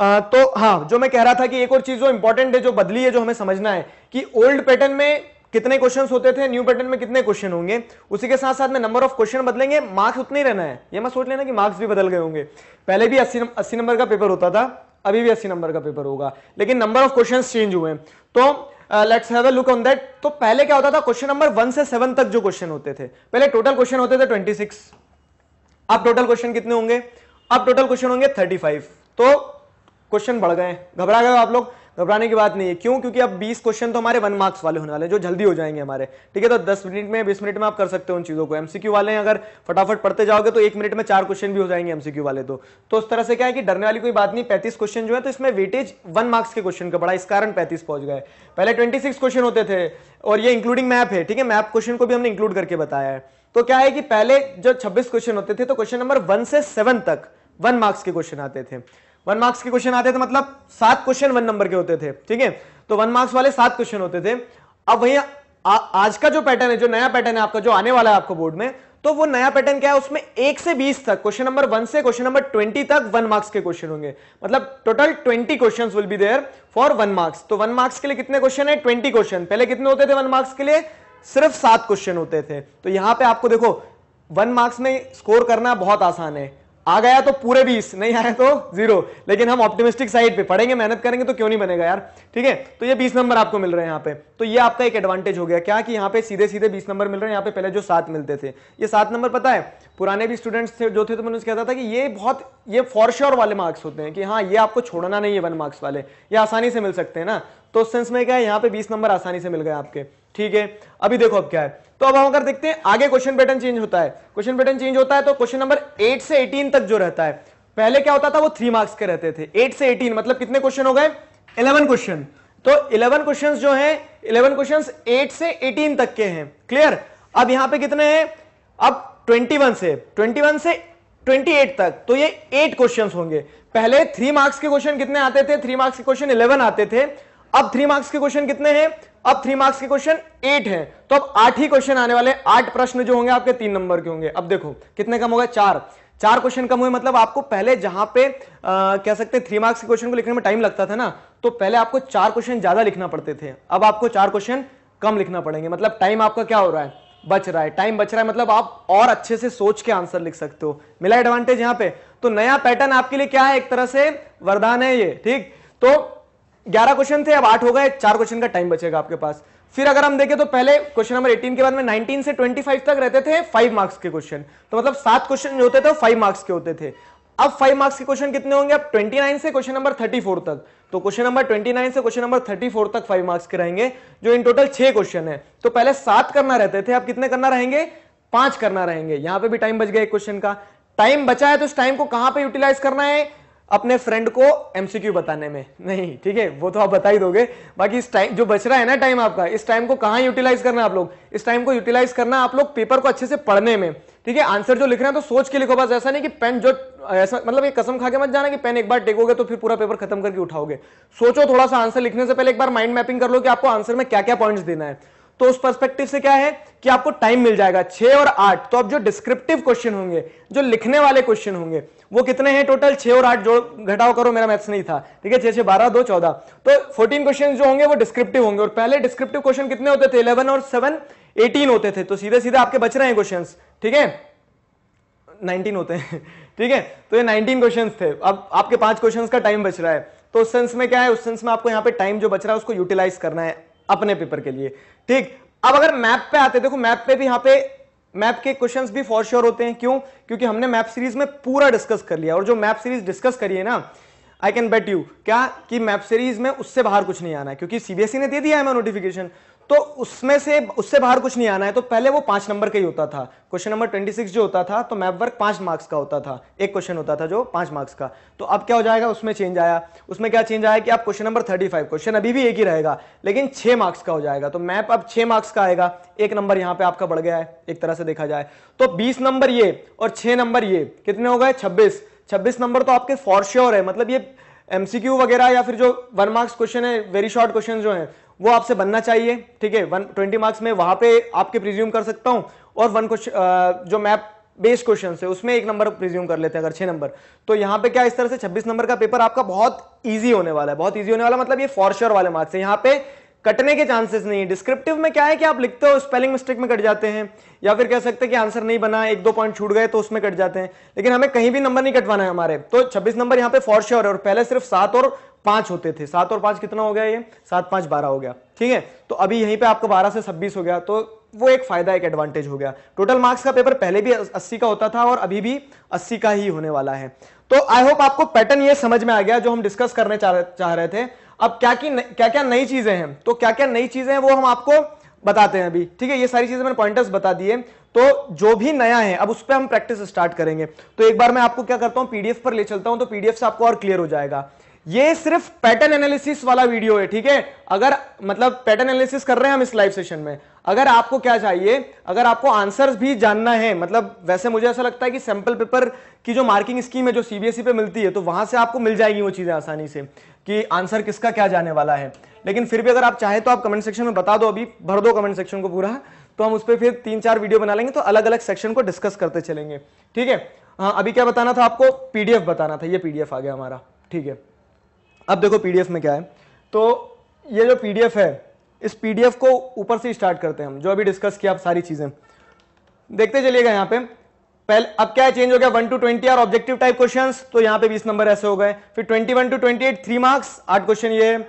तो हाँ जो मैं कह रहा था कि एक और चीज जो इंपॉर्टेंट है जो बदली है जो हमें समझना है कि ओल्ड पैटर्न में कितने क्वेश्चंस होते थे न्यू पैटर्न में कितने क्वेश्चन होंगे उसी के साथ साथ में नंबर ऑफ क्वेश्चन बदलेंगे मार्क्स उतने ही रहना है ये मैं सोच लेना कि मार्क्स भी बदल गए होंगे पहले भी अस्सी अस्सी नंबर का पेपर होता था अभी भी अस्सी नंबर का पेपर होगा लेकिन नंबर ऑफ क्वेश्चन चेंज हुए तो let's have a look on that तो पहले क्या होता था क्वेश्चन नंबर वन से सेवन तक जो क्वेश्चन होते थे पहले टोटल क्वेश्चन होते थे ट्वेंटी सिक्स अब टोटल क्वेश्चन कितने होंगे अब टोटल क्वेश्चन होंगे थर्टी फाइव तो क्वेश्चन बढ़ गए घबरा गए आप लोग घबराने की बात नहीं है क्यों क्योंकि अब 20 क्वेश्चन तो हमारे वन मार्क्स वाले होने वाले हैं जो जल्दी हो जाएंगे हमारे ठीक है तो 10 मिनट में 20 मिनट में आप कर सकते हो उन चीज़ों को एमसीक्यू वाले हैं अगर फटाफट पढ़ते जाओगे तो एक मिनट में चार क्वेश्चन भी हो जाएंगे एमसीक्यू वाले तो तो उस तरह से क्या है कि डरने वाली कोई बात नहीं पैंतीस क्वेश्चन जो है तो इसमें वेटेज वन मार्क्स के क्वेश्चन का बड़ा इस कारण पैंतीस पहुंच गए पहले ट्वेंटी क्वेश्चन होते थे और ये इंक्लूडिंग मैप है ठीक है मैप क्वेश्चन को भी हमने इंक्लूड करके बताया है तो क्या है कि पहले जो छब्बीस क्वेश्चन होते थे तो क्वेश्चन नंबर वन से सेवन तक वन मार्क्स के क्वेश्चन आते थे वन मार्क्स के क्वेश्चन आते थे मतलब सात क्वेश्चन वन नंबर के होते थे ठीक है तो वन मार्क्स वाले सात क्वेश्चन होते थे अब वही आज का जो पैटर्न है जो नया पैटर्न है आपका जो आने वाला है आपको बोर्ड में तो वो नया पैटर्न क्या है उसमें एक से बीस तक क्वेश्चन नंबर वन से क्वेश्चन नंबर ट्वेंटी तक वन मार्क्स के क्वेश्चन होंगे मतलब total twenty question will be there for one marks तो वन मार्क्स के लिए कितने क्वेश्चन है ट्वेंटी क्वेश्चन पहले कितने होते थे वन मार्क्स के लिए सिर्फ सात क्वेश्चन होते थे तो यहां पे आपको देखो वन मार्क्स में स्कोर करना बहुत आसान है आ गया तो पूरे 20 नहीं आया तो जीरो लेकिन हम ऑप्टिमिस्टिक साइड पे पढ़ेंगे मेहनत करेंगे तो क्यों नहीं बनेगा यार ठीक है तो ये 20 नंबर आपको मिल रहे हैं यहाँ पे तो ये आपका एक एडवांटेज हो गया क्या कि यहाँ पे सीधे सीधे 20 नंबर मिल रहे हैं यहाँ पे पहले जो सात मिलते थे ये सात नंबर पता है पुराने भी स्टूडेंट्स थे जो थे तो मैंने कहता था कि ये बहुत ये फॉर श्योर वाले मार्क्स होते हैं कि हाँ ये आपको छोड़ना नहीं है वन मार्क्स वाले ये आसानी से मिल सकते हैं ना तो उस सेंस में क्या है यहाँ पे बीस नंबर आसानी से मिल गए आपके ठीक है अभी देखो अब क्या है तो अब हम अगर देखते हैं आगे क्वेश्चन पैटर्न चेंज होता है क्वेश्चन पैटर्न चेंज होता है तो क्वेश्चन नंबर एट से एटीन तक जो रहता है पहले क्या होता था वो थ्री मार्क्स के रहते थे एट से एटीन मतलब कितने क्वेश्चन हो गए इलेवन क्वेश्चन तो इलेवन क्वेश्चन जो है इलेवन क्वेश्चन एट से एटीन तक के हैं क्लियर अब यहां पर कितने हैं अब ट्वेंटी से ट्वेंटी से 28 तक तो ये एट क्वेश्चंस होंगे पहले थ्री मार्क्स के क्वेश्चन कितने आते थे थ्री मार्क्स के क्वेश्चन 11 आते थे अब थ्री मार्क्स के क्वेश्चन कितने हैं अब थ्री मार्क्स के क्वेश्चन एट हैं तो अब आठ ही क्वेश्चन आने वाले आठ प्रश्न जो होंगे आपके तीन नंबर के होंगे अब देखो कितने कम होगा चार चार क्वेश्चन कम हुए मतलब आपको पहले जहां पे आ, कह सकते हैं थ्री मार्क्स के क्वेश्चन को लिखने में टाइम लगता था ना तो पहले आपको चार क्वेश्चन ज्यादा लिखना पड़ते थे अब आपको चार क्वेश्चन कम लिखना पड़ेंगे मतलब टाइम आपका क्या हो रहा है बच रहा है टाइम बच रहा है मतलब आप और अच्छे से सोच के आंसर लिख सकते हो मिला एडवांटेज यहां पे तो नया पैटर्न आपके लिए क्या है एक तरह से वरदान है ये ठीक तो ग्यारह क्वेश्चन थे अब आठ हो गए चार क्वेश्चन का टाइम बचेगा आपके पास फिर अगर हम देखें तो पहले क्वेश्चन नंबर 18 के बाद में 19 से 25 तक रहते थे फाइव मार्क्स के क्वेश्चन तो मतलब सात क्वेश्चन जो होते थे फाइव मार्क्स के होते थे अब फाइव मार्क्स के क्वेश्चन कितने होंगे अब 29 से क्वेश्चन नंबर 34 तक तो क्वेश्चन नंबर 29 से क्वेश्चन नंबर 34 तक फाइव मार्क्स के रहेंगे जो इन टोटल छह क्वेश्चन है तो पहले सात करना रहते थे अब कितने करना रहेंगे पांच करना रहेंगे यहां पे भी टाइम बच गया एक क्वेश्चन का टाइम बचा है तो उस टाइम को कहां पे यूटिलाइज करना है अपने फ्रेंड को एमसीक्यू बताने में नहीं ठीक है वो तो आप बता ही दोगे बाकी इस टाइम जो बच रहा है ना टाइम आपका इस टाइम को कहां यूटिलाइज करना आप लोग इस टाइम को यूटिलाइज करना आप लोग पेपर को अच्छे से पढ़ने में ठीक है आंसर जो लिख रहे हैं तो सोच के लिखो बस ऐसा नहीं कि पेन जो ऐसा मतलब ये कसम खा के मत जाना कि पेन एक बार टेकोगे तो फिर पूरा पेपर खत्म करके उठाओगे सोचो थोड़ा सा आंसर लिखने से पहले एक बार माइंड मैपिंग कर लो कि आपको आंसर में क्या क्या पॉइंट्स देना है तो उस परस्पेक्टिव से क्या है कि आपको टाइम मिल जाएगा छह और आठ तो अब जो डिस्क्रिप्टिव क्वेश्चन होंगे जो लिखने वाले क्वेश्चन होंगे वो कितने हैं टोटल छह और आठ जोड़ घटाओ करो मेरा मैथ्स नहीं था ठीक है छह छह बारह दो चौदह तो फोर्टीन क्वेश्चन जो होंगे वो डिस्क्रिप्टिव होंगे और पहले डिस्क्रिप्टिव क्वेश्चन कितने होते थे इलेवन और सेवन एटीन होते थे तो सीधे सीधे आपके बच रहे हैं क्वेश्चन ठीक है नाइनटीन होते हैं ठीक है तो ये नाइनटीन क्वेश्चन थे अब आपके पांच क्वेश्चन का टाइम बच रहा है तो उस सेंस में क्या है उस सेंस में आपको यहाँ पे टाइम जो बच रहा है उसको यूटिलाइज करना है अपने पेपर के लिए ठीक अब अगर मैप पे आते देखो मैप पे भी यहां पे मैप के क्वेश्चंस भी फॉर श्योर होते हैं क्यों क्योंकि हमने मैप सीरीज में पूरा डिस्कस कर लिया और जो मैप सीरीज डिस्कस करिए ना आई कैन बेट यू क्या कि मैप सीरीज में उससे बाहर कुछ नहीं आना है क्योंकि सीबीएसई e ने दे दिया है मैं नोटिफिकेशन तो उसमें से उससे बाहर कुछ नहीं आना है तो पहले वो पांच नंबर का ही होता था क्वेश्चन नंबर ट्वेंटी सिक्स जो होता था तो मैप वर्क पांच मार्क्स का होता था एक क्वेश्चन होता था जो पांच मार्क्स का तो अब क्या हो जाएगा उसमें चेंज आया उसमें क्या चेंज आया कि आप question number thirty five question अभी भी एक ही रहेगा लेकिन छह मार्क्स का हो जाएगा तो मैप अब छह मार्क्स का आएगा एक नंबर यहाँ पे आपका बढ़ गया है एक तरह से देखा जाए तो बीस नंबर ये और छह नंबर ये कितने हो गए छब्बीस छब्बीस नंबर तो आपके फॉर श्योर है मतलब ये एमसीक्यू वगैरह या फिर जो वन मार्क्स क्वेश्चन है वेरी शॉर्ट क्वेश्चन जो है वो आपसे बनना चाहिए ठीक है 120 मार्क्स में वहां पे आपके प्रिज्यूम कर सकता हूँ और वन क्वेश्चन जो मैप बेस क्वेश्चन है उसमें एक नंबर प्रिज्यूम कर लेते हैं अगर छह नंबर तो यहाँ पे क्या इस तरह से छब्बीस नंबर का पेपर आपका बहुत ईजी होने वाला है बहुत ईजी होने वाला मतलब ये फॉरश्योर वाले मार्क्स है यहाँ पे कटने के चांसेस नहीं है डिस्क्रिप्टिव में क्या है कि आप लिखते हो स्पेलिंग मिस्टेक में कट जाते हैं या फिर कह सकते हैं कि आंसर नहीं बना एक दो पॉइंट छूट गए तो उसमें कट जाते हैं लेकिन हमें कहीं भी नंबर नहीं कटवाना है हमारे तो 26 नंबर यहाँ पे फॉर श्योर है और पहले सिर्फ सात और पांच होते थे सात और पांच कितना हो गया ये सात पांच बारह हो गया ठीक है तो अभी यहीं पे आपका बारह से छब्बीस हो गया तो वो एक फायदा एक एडवांटेज हो गया टोटल मार्क्स का पेपर पहले भी अस्सी का होता था और अभी भी अस्सी का ही होने वाला है तो आई होप आपको पैटर्न ये समझ में आ गया जो हम डिस्कस करने चाह रहे थे अब क्या की क्या क्या नई चीजें हैं तो क्या क्या नई चीजें हैं वो हम आपको बताते हैं अभी ठीक है ये सारी चीजें मैंने पॉइंटर्स बता दिए तो जो भी नया है अब उस पर हम प्रैक्टिस स्टार्ट करेंगे तो एक बार मैं आपको क्या करता हूँ पीडीएफ पर ले चलता हूं तो पीडीएफ से आपको और क्लियर हो जाएगा ये सिर्फ पैटर्न एनालिसिस वाला वीडियो है ठीक है अगर मतलब पैटर्न एनालिसिस कर रहे हैं हम इस लाइव सेशन में अगर आपको क्या चाहिए अगर आपको आंसर्स भी जानना है मतलब वैसे मुझे ऐसा लगता है कि सैंपल पेपर की जो मार्किंग स्कीम है जो सीबीएसई e पे मिलती है तो वहां से आपको मिल जाएगी वो चीजें आसानी से कि आंसर किसका क्या जाने वाला है लेकिन फिर भी अगर आप चाहें तो आप कमेंट सेक्शन में बता दो अभी भर दो कमेंट सेक्शन को पूरा तो हम उस पर फिर तीन चार वीडियो बना लेंगे तो अलग अलग सेक्शन को डिस्कस करते चलेंगे ठीक है हाँ, अभी क्या बताना था आपको पीडीएफ बताना था ये पीडीएफ आ गया हमारा ठीक है अब देखो पीडीएफ में क्या है तो ये जो पीडीएफ है इस पीडीएफ को ऊपर से स्टार्ट करते हैं हम जो अभी डिस्कस किया आप सारी चीज़ें देखते चलिएगा यहाँ पे पहले अब क्या है चेंज हो गया one to twenty are objective type question तो यहाँ पे बीस नंबर ऐसे हो गए फिर twenty one to twenty eight three marks आठ क्वेश्चन ये है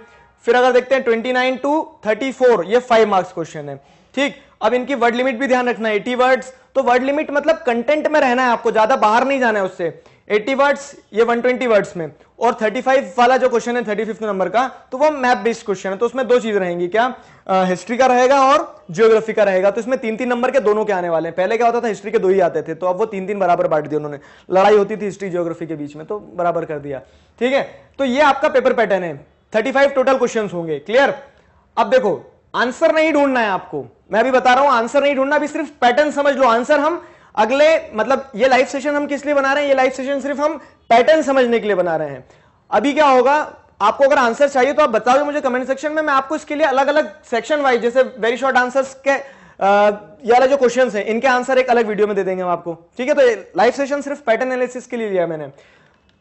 फिर अगर देखते हैं ट्वेंटी नाइन टू थर्टी ये फाइव मार्क्स क्वेश्चन है ठीक अब इनकी वर्ड लिमिट भी ध्यान रखना है एटी वर्ड्स तो वर्ड लिमिट मतलब कंटेंट में रहना है आपको ज्यादा बाहर नहीं जाना है उससे 80 वर्ड्स ये 120 वर्ड्स में और 35 वाला जो क्वेश्चन है थर्टी फिफ्थ नंबर का तो वो मैप बेस्ड क्वेश्चन है तो उसमें दो चीज रहेंगी क्या हिस्ट्री का रहेगा और जियोग्राफी का रहेगा तो इसमें तीन तीन नंबर के दोनों के आने वाले हैं पहले क्या होता था हिस्ट्री के दो ही आते थे तो अब वो तीन तीन बराबर बांट दिया उन्होंने लड़ाई होती थी हिस्ट्री जियोग्राफी के बीच में तो बराबर कर दिया ठीक है तो ये आपका पेपर पैटर्न है थर्टी टोटल क्वेश्चन होंगे क्लियर अब देखो आंसर नहीं ढूंढना है आपको मैं भी बता रहा हूं आंसर नहीं ढूंढना भी सिर्फ पैटर्न समझ लो आंसर हम अगले मतलब ये लाइव सेशन हम किस लिए बना रहे हैं ये लाइव सेशन सिर्फ हम पैटर्न समझने के लिए बना रहे हैं अभी क्या होगा आपको अगर आंसर चाहिए तो आप बताओ मुझे कमेंट सेक्शन में मैं आपको इसके लिए अलग अलग सेक्शन वाइज जैसे वेरी शॉर्ट आंसर्स के वाला जो क्वेश्चन है इनके आंसर एक अलग वीडियो में दे देंगे हम आपको ठीक है तो लाइव सेशन सिर्फ पैटर्न एनालिसिस के लिए लिया मैंने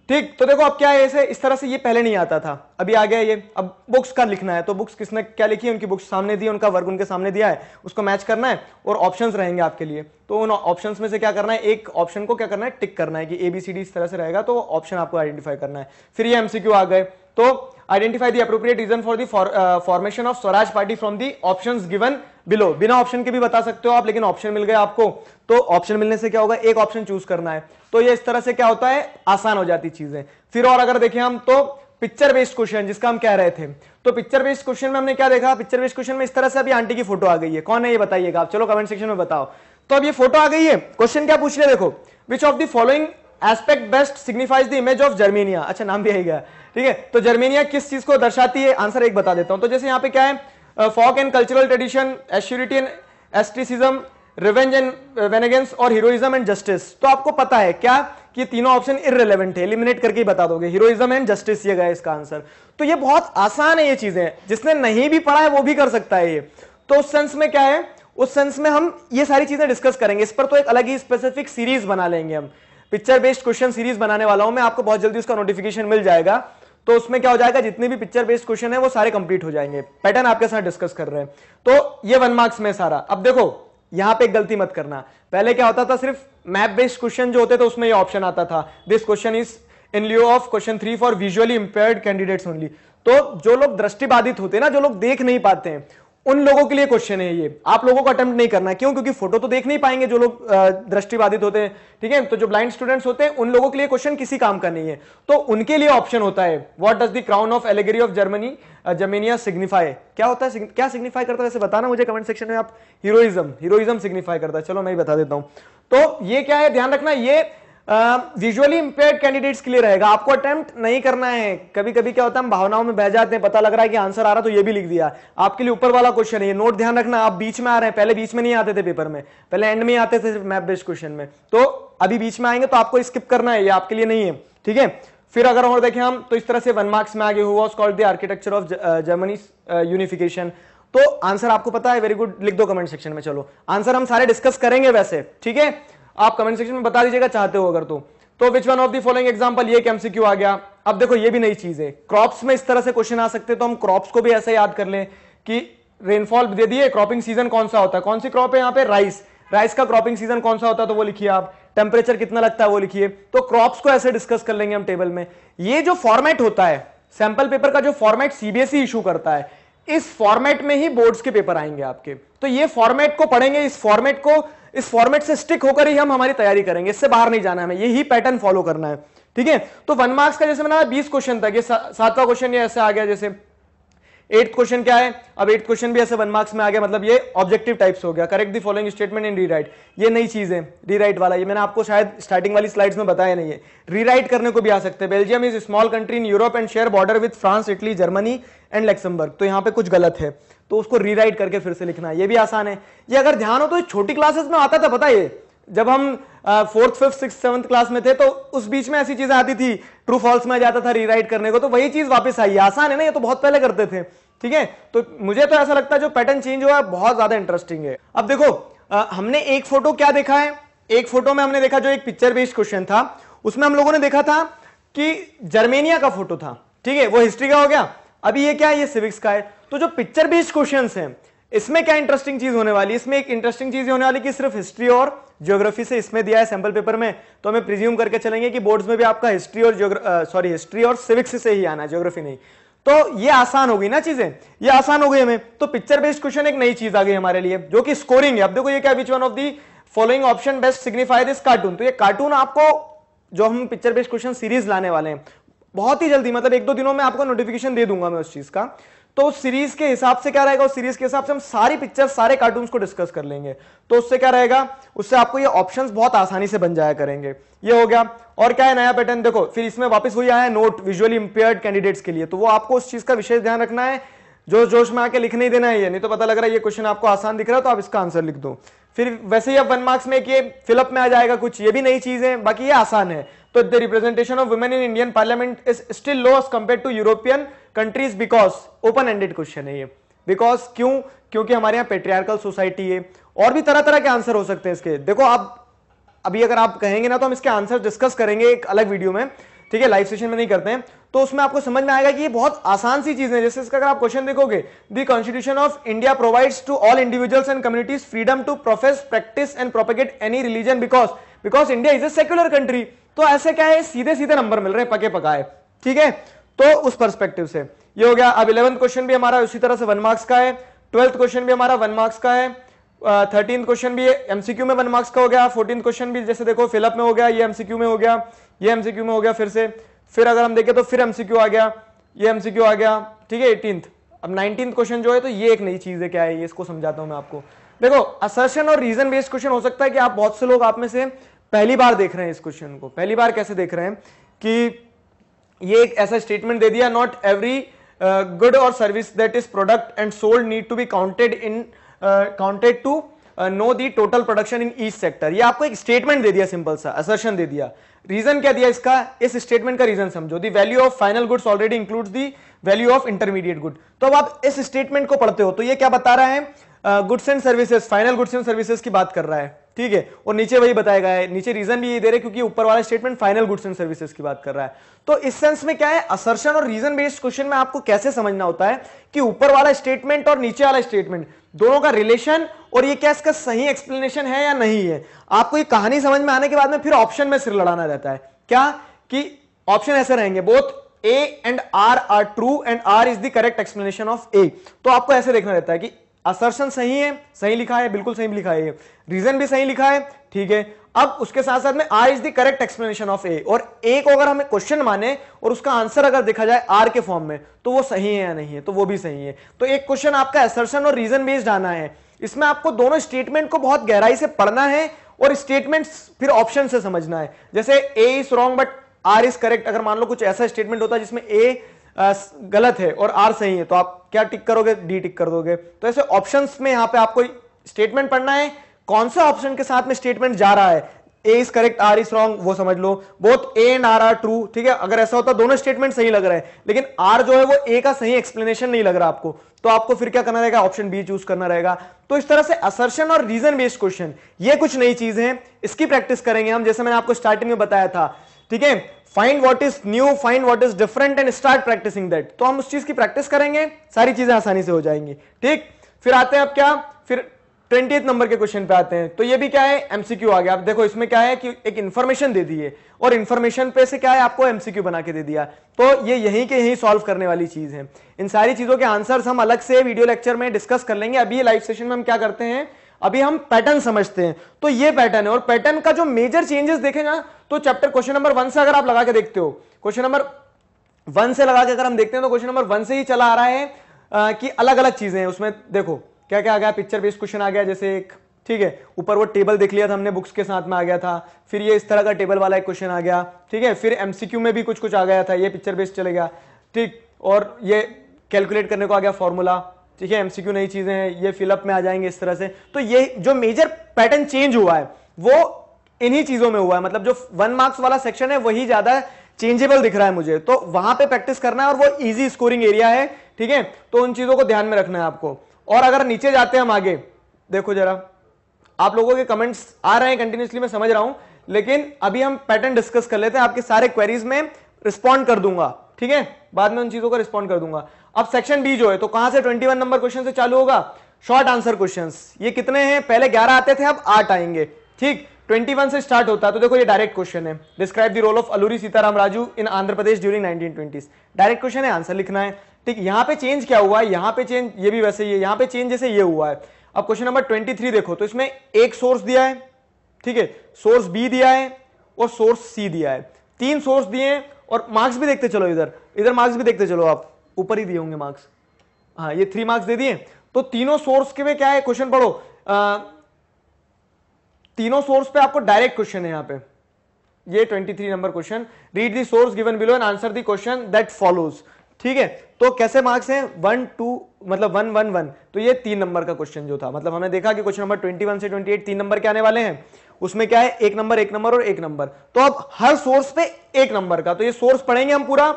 ठीक तो देखो अब क्या है ऐसे इस तरह से ये पहले नहीं आता था अभी आ गया ये अब बुक्स का लिखना है तो बुक्स किसने क्या लिखी है उनकी बुक्स सामने दी है उनका वर्क उनके सामने दिया है उसको मैच करना है और ऑप्शंस रहेंगे आपके लिए तो उन ऑप्शंस में से क्या करना है एक ऑप्शन को क्या करना है टिक करना है कि ए बी सी डी इस तरह से रहेगा तो ऑप्शन आपको आइडेंटिफाई करना है फिर ये एमसीक्यू आ गए तो identify the appropriate reason for the formation of Swaraj party from the options given below बिना ऑप्शन के भी बता सकते हो आप लेकिन ऑप्शन मिल गए आपको तो ऑप्शन मिलने से क्या होगा एक ऑप्शन चूज करना है तो ये इस तरह से क्या होता है आसान हो जाती चीजें फिर और अगर देखें हम तो पिक्चर बेस्ड क्वेश्चन जिसका हम कह रहे थे तो पिक्चर बेस्ड क्वेश्चन में हमने क्या देखा पिक्चर बेस्ड क्वेश्चन में इस तरह से अभी आंटी की फोटो आ गई है कौन है ये बताइएगा आप चलो कमेंट सेक्शन में बताओ तो अब ये फोटो आ गई है क्वेश्चन क्या पूछ रहे देखो which of the following aspect best signifies the image of Germania अच्छा नाम भी आई गया ठीक है तो जर्मेनिया किस चीज को दर्शाती है आंसर एक बता देता हूं तो जैसे यहां पे क्या है folk and cultural tradition austerity and asceticism revenge and vengeance और हीरोइज्म एंड जस्टिस तो आपको पता है क्या कि तीनों ऑप्शन इरेलीवेंट है एलिमिनेट करके ही बता दोगे हीरोइज्म एंड जस्टिस ये गया इसका आंसर तो ये बहुत आसान है ये चीजें जिसने नहीं भी पढ़ा है वो भी कर सकता है ये तो उस सेंस में क्या है उस सेंस में हम ये सारी चीजें डिस्कस करेंगे इस पर तो एक अलग ही स्पेसिफिक सीरीज बना लेंगे हम पिक्चर बेस्ड क्वेश्चन सीरीज बनाने वाला हूं मैं आपको बहुत जल्दी उसका नोटिफिकेशन मिल जाएगा तो उसमें क्या हो जाएगा जितने भी पिक्चर बेस्ड क्वेश्चन है वो सारे कंप्लीट हो जाएंगे पैटर्न आपके साथ डिस्कस कर रहे हैं तो ये वन मार्क्स में सारा अब देखो यहां पे गलती मत करना पहले क्या होता था सिर्फ मैप बेस्ड क्वेश्चन जो होते थे उसमें ये ऑप्शन आता था this question is in lieu of question three for visually impaired candidates only तो जो लोग दृष्टिबाधित होते हैं ना जो लोग देख नहीं पाते हैं उन लोगों के लिए क्वेश्चन है ये आप लोगों को अटेम्प्ट नहीं करना है क्यों क्योंकि फोटो तो देख नहीं पाएंगे जो लोग दृष्टिबाधित होते हैं ठीक है तो जो ब्लाइंड स्टूडेंट्स होते हैं उन लोगों के लिए क्वेश्चन किसी काम का नहीं है तो उनके लिए ऑप्शन होता है what does the crown of allegory of Germany Germania signify क्या होता है क्या सिग्निफाई करता है वैसे बताना मुझे कमेंट सेक्शन में आप हीरोइज्म हीरोइज्म सिग्निफाई करता है चलो मैं ही बता देता हूं तो ये क्या है ध्यान रखना ये विजुअली इंपेयर्ड कैंडिडेट्स के लिए रहेगा आपको अटेम्प्ट नहीं करना है कभी कभी क्या होता है हम भावनाओं में बह जाते हैं पता लग रहा है कि आंसर आ रहा तो ये भी लिख दिया आपके लिए ऊपर वाला क्वेश्चन है ये नोट ध्यान रखना आप बीच में आ रहे हैं पहले बीच में नहीं आते थे पेपर में पहले एंड में आते थे मैप बेस्ड क्वेश्चन में तो अभी बीच में आएंगे तो आपको स्किप करना है ये आपके लिए नहीं है ठीक है फिर अगर और देखें हम तो इस तरह से वन मार्क्स में आगे हुआ called the architecture of Germany unification तो आंसर आपको पता है वेरी गुड लिख दो कमेंट सेक्शन में चलो आंसर हम सारे डिस्कस करेंगे वैसे ठीक है आप कमेंट सेक्शन में बता दीजिएगा चाहते हो अगर तो तो which one of the following example ये एमसीक्यू आ गया अब देखो ये भी नई चीज है क्रॉप्स में इस तरह से क्वेश्चन आ सकते हैं तो हम क्रॉप्स को भी ऐसे याद कर लें कि रेनफॉल दे दिए क्रॉपिंग सीजन कौन सा होता है कौन सी क्रॉप है यहाँ पे राइस राइस का क्रॉपिंग सीजन कौन सा होता है तो वो लिखिए आप टेम्परेचर कितना लगता है वो लिखिए तो क्रॉप्स को ऐसे डिस्कस कर लेंगे हम टेबल में ये जो फॉर्मेट होता है सैंपल पेपर का जो फॉर्मेट सीबीएसई इशू करता है इस फॉर्मेट में ही बोर्ड्स के पेपर आएंगे आपके तो ये फॉर्मेट को पढ़ेंगे इस फॉर्मेट को इस फॉर्मेट से स्टिक होकर ही हम हमारी तैयारी करेंगे इससे बाहर नहीं जाना हमें यही पैटर्न फॉलो करना है ठीक है तो वन मार्क्स का जैसे मैंने बीस क्वेश्चन तक ये सातवा क्वेश्चन ऐसे आ गया जैसे एट क्वेश्चन क्या है अब एट क्वेश्चन भी ऐसे वन मार्क्स में आ गया मतलब ये ऑब्जेक्टिव टाइप्स हो गया correct the following statement in rewrite ये नई चीज है रीराइट वाला ये मैंने आपको शायद स्टार्टिंग वाली स्लाइड्स में बताया नहीं है रीराइट करने को भी आ सकते हैं Belgium is small country in Europe and share border with France Italy Germany and Luxembourg तो यहाँ पे कुछ गलत है तो उसको रीराइट करके फिर से लिखना है ये भी आसान है ये अगर ध्यान हो तो छोटी क्लासेस में आता था बताइए जब हम fourth fifth six seventh class में थे तो उस बीच में ऐसी चीजें आती थी ट्रू फॉल्स में जाता था रीराइट करने को तो वही चीज वापस आई आसान है ना ये तो बहुत पहले करते थे ठीक है तो मुझे तो ऐसा लगता है जो पैटर्न चेंज हुआ है बहुत ज्यादा इंटरेस्टिंग है अब देखो आ, हमने एक फोटो क्या देखा है एक फोटो में हमने देखा जो एक पिक्चर बेस्ड क्वेश्चन था उसमें हम लोगों ने देखा था कि जर्मेनिया का फोटो था ठीक है वो हिस्ट्री का हो गया अभी ये क्या है ये सिविक्स का है तो जो पिक्चर बेस्ड क्वेश्चन है इसमें क्या इंटरेस्टिंग चीज होने वाली इसमें एक इंटरेस्टिंग चीज होने वाली कि सिर्फ हिस्ट्री और ज्योग्राफी से इसमें दिया है सैंपल पेपर में तो हमें प्रिज्यूम करके चलेंगे कि बोर्ड्स में भी आपका हिस्ट्री और सॉरी हिस्ट्री और सिविक्स से ही आना है ज्योग्राफी नहीं तो ये आसान हो गई ना चीजें ये आसान हो गई हमें तो पिक्चर बेस्ड क्वेश्चन एक नई चीज आ गई हमारे लिए जो कि स्कोरिंग है अब देखो ये क्या which one of the following option best signify this cartoon तो ये कार्टून आपको जो हम पिक्चर बेस्ड क्वेश्चन सीरीज लाने वाले हैं बहुत ही जल्दी मतलब एक दो दिनों में आपको नोटिफिकेशन दे दूंगा मैं उस चीज का तो सीरीज के हिसाब से क्या रहेगा उस सीरीज के हिसाब से हम सारी पिक्चर सारे कार्टून को डिस्कस कर लेंगे तो उससे क्या रहेगा उससे आपको ये ऑप्शन बहुत आसानी से बन जाया करेंगे ये हो गया और क्या है नया पैटर्न देखो फिर इसमें वापस वही आया नोट विजुअली इंपेयर्ड कैंडिडेट्स के लिए तो वो आपको उस चीज का विशेष ध्यान रखना है जोश जोश में आके लिख नहीं देना है ये नहीं तो पता लग रहा है ये क्वेश्चन आपको आसान दिख रहा है तो आप इसका आंसर लिख दो फिर वैसे ही अब वन मार्क्स में ये फिलअप में आ जाएगा कुछ ये भी नई चीज है बाकी ये आसान है तो the representation of women in Indian parliament is still low as compare to European countries because open ended question है ये बिकॉज क्यों क्योंकि हमारे यहां पेट्रियारिकल सोसाइटी है और भी तरह तरह के आंसर हो सकते हैं इसके देखो आप अभी अगर आप कहेंगे ना तो हम इसके आंसर डिस्कस करेंगे एक अलग वीडियो में ठीक है लाइव सेशन में नहीं करते हैं तो उसमें आपको समझ में आएगा कि ये बहुत आसान सी है जैसे इसका अगर आप क्वेश्चन देखोगे the constitution of India provides to all individuals and communities freedom to profess practice and propagate any religion because because India is a secular country तो ऐसे क्या है सीधे सीधे नंबर मिल रहे हैं पके पकाए ठीक है तो उस परस्पेक्टिव से ये हो गया अब इलेवंथ क्वेश्चन भी हमारा उसी तरह से वन मार्क्स का है ट्वेल्थ क्वेश्चन भी हमारा वन मार्क्स का है थर्टीन क्वेश्चन भी एमसीक्यू में वन मार्क्स का हो गया फोर्टीन क्वेश्चन भी जैसे देखो फिलअप में हो गया ये एमसीक्यू में हो गया ये एमसीक्यू में हो गया फिर से फिर अगर हम देखें तो फिर एमसीक्यू आ गया ये एमसीक्यू आ गया ठीक है एटीन अब नाइनटीन क्वेश्चन जो है तो ये एक नई चीज है क्या है इसको समझाता हूं मैं आपको देखो असर्शन और रीजन बेस्ड क्वेश्चन हो सकता है कि आप बहुत से लोग आप में से पहली बार देख रहे हैं इस क्वेश्चन को पहली बार कैसे देख रहे हैं कि ये एक ऐसा स्टेटमेंट दे दिया नॉट एवरी गुड और service that is produced and sold need to be counted in counted to know the total production in each sector ये आपको एक स्टेटमेंट दे दिया सिंपल सा असर्शन दे दिया रीजन क्या दिया इसका इस स्टेटमेंट का रीजन समझो the value of final goods already includes the value of intermediate good तो अब आप इस स्टेटमेंट को पढ़ते हो तो ये क्या बता रहा है goods and services final goods and services की बात कर रहा है ठीक है और नीचे वही बताया गया है नीचे रीजन भी ये दे रहे क्योंकि ऊपर वाला statement final goods and services की बात कर रहा है तो इस सेंस में क्या है असर्शन और रीजन बेस्ड क्वेश्चन में आपको कैसे समझना होता है कि ऊपर वाला स्टेटमेंट और नीचे वाला स्टेटमेंट दोनों का रिलेशन और ये क्या इसका सही एक्सप्लेनेशन है या नहीं है आपको ये कहानी समझ में आने के बाद में फिर ऑप्शन में सिर लड़ाना रहता है क्या कि ऑप्शन ऐसे रहेंगे both A and R are true and R is the correct explanation of A तो आपको ऐसे देखना रहता है कि असर्शन सही है सही लिखा है बिल्कुल सही लिखा है रीजन भी सही लिखा है ठीक है अब उसके साथ साथ में R is the correct explanation of A और ए को अगर हमें क्वेश्चन माने और उसका आंसर अगर देखा जाए आर के फॉर्म में तो वो सही है या नहीं है तो वो भी सही है तो एक क्वेश्चन आपका असर्शन और रीजन बेस्ड आना है इसमें आपको दोनों स्टेटमेंट को बहुत गहराई से पढ़ना है और स्टेटमेंट फिर ऑप्शन से समझना है जैसे A is wrong but R is correct अगर मान लो कुछ ऐसा स्टेटमेंट होता है जिसमें ए गलत है और आर सही है तो आप क्या टिक करोगे डी टिक कर दोगे तो ऐसे ऑप्शंस में यहां पे आपको स्टेटमेंट पढ़ना है कौन सा ऑप्शन के साथ में स्टेटमेंट जा रहा है A is correct R is wrong वो समझ लो both A and R are true ठीक है अगर ऐसा होता दोनों स्टेटमेंट सही लग रहा है लेकिन आर जो है वो ए का सही एक्सप्लेनेशन नहीं लग रहा आपको तो आपको फिर क्या करना रहेगा ऑप्शन बी चूज करना रहेगा तो इस तरह से असर्शन और रीजन बेस्ड क्वेश्चन ये कुछ नई चीज है इसकी प्रैक्टिस करेंगे हम जैसे मैंने आपको स्टार्टिंग में बताया था ठीक है find what is new find what is different and start practicing that तो हम उस चीज की प्रैक्टिस करेंगे सारी चीजें आसानी से हो जाएंगी ठीक फिर आते हैं आप क्या फिर ट्वेंटी नंबर के क्वेश्चन पे आते हैं तो ये भी क्या है एमसीक्यू आ गया आप देखो इसमें क्या है कि एक इन्फॉर्मेशन दे दिए और इन्फॉर्मेशन पे से क्या है आपको एमसीक्यू बना के दे दिया तो ये यहीं के यहीं सॉल्व करने वाली चीज है इन सारी चीजों के आंसर्स हम अलग से वीडियो लेक्चर में डिस्कस कर लेंगे अभी लाइव सेशन में हम क्या करते हैं अभी हम पैटर्न समझते हैं तो ये पैटर्न है और पैटर्न का जो मेजर चेंजेस देखें ना तो चैप्टर क्वेश्चन नंबर वन से अगर आप लगा के देखते हो क्वेश्चन नंबर वन से लगा के अगर हम देखते हैं तो क्वेश्चन नंबर वन से ही चला आ रहा है आ, कि अलग अलग चीजें हैं उसमें देखो क्या क्या आ गया पिक्चर बेस्ड क्वेश्चन आ गया जैसे एक ठीक है ऊपर वो टेबल देख लिया था हमने बुक्स के साथ में आ गया था फिर ये इस तरह का टेबल वाला एक क्वेश्चन आ गया ठीक है फिर एमसीक्यू में भी कुछ कुछ आ गया था ये पिक्चर बेस्ड चले गया ठीक और ये कैलकुलेट करने को आ गया फॉर्मूला ठीक है एमसीक्यू नई चीजें हैं ये फिलअप में आ जाएंगे इस तरह से तो ये जो मेजर पैटर्न चेंज हुआ है वो इन्हीं चीजों में हुआ है मतलब जो वन मार्क्स वाला सेक्शन है वही ज्यादा चेंजेबल दिख रहा है मुझे तो वहां पे प्रैक्टिस करना है और वो इजी स्कोरिंग एरिया है ठीक है तो उन चीजों को ध्यान में रखना है आपको और अगर नीचे जाते हैं हम आगे देखो जरा आप लोगों के कमेंट्स आ रहे हैं कंटिन्यूसली मैं समझ रहा हूं लेकिन अभी हम पैटर्न डिस्कस कर लेते हैं आपके सारे क्वेरीज में रिस्पॉन्ड कर दूंगा ठीक है बाद में उन चीजों का रिस्पॉन्ड कर दूंगा अब सेक्शन बी जो है तो कहां से 21 नंबर क्वेश्चन से चालू होगा शॉर्ट आंसर क्वेश्चन ये कितने हैं पहले 11 आते थे अब 8 आएंगे ठीक 21 से स्टार्ट होता है तो देखो ये डायरेक्ट क्वेश्चन है describe the role of Alluri Sitarama Raju in Andhra Pradesh during 1920s direct question है आंसर लिखना है ठीक यहाँ पे चेंज क्या हुआ है यहाँ पे चेंज ये भी वैसे ही है यहाँ पे चेंज जैसे ये हुआ है अब क्वेश्चन नंबर थ्री देखो तो इसमें एक सोर्स दिया है ठीक है सोर्स बी दिया है और सोर्स सी दिया है तीन सोर्स दिए हैं और मार्क्स भी देखते चलो इधर इधर मार्क्स भी देखते चलो आप ऊपर ही दिए होंगे मार्क्स हाँ ये थ्री मार्क्स दे दिए तो तीनों सोर्स के में क्या है क्वेश्चन पढ़ो आ, तीनों सोर्स पे आपको डायरेक्ट क्वेश्चन है यहां पे ये 23 number question read the source given below and answer the question that follows ठीक है तो कैसे मार्क्स हैं वन टू मतलब वन वन वन तो ये तीन नंबर का क्वेश्चन जो था मतलब हमने देखा कि क्वेश्चन नंबर 21 से 28 तीन नंबर के आने वाले हैं उसमें क्या है एक नंबर एक नंबर और एक नंबर तो अब हर सोर्स पे एक नंबर का तो ये सोर्स पढ़ेंगे हम पूरा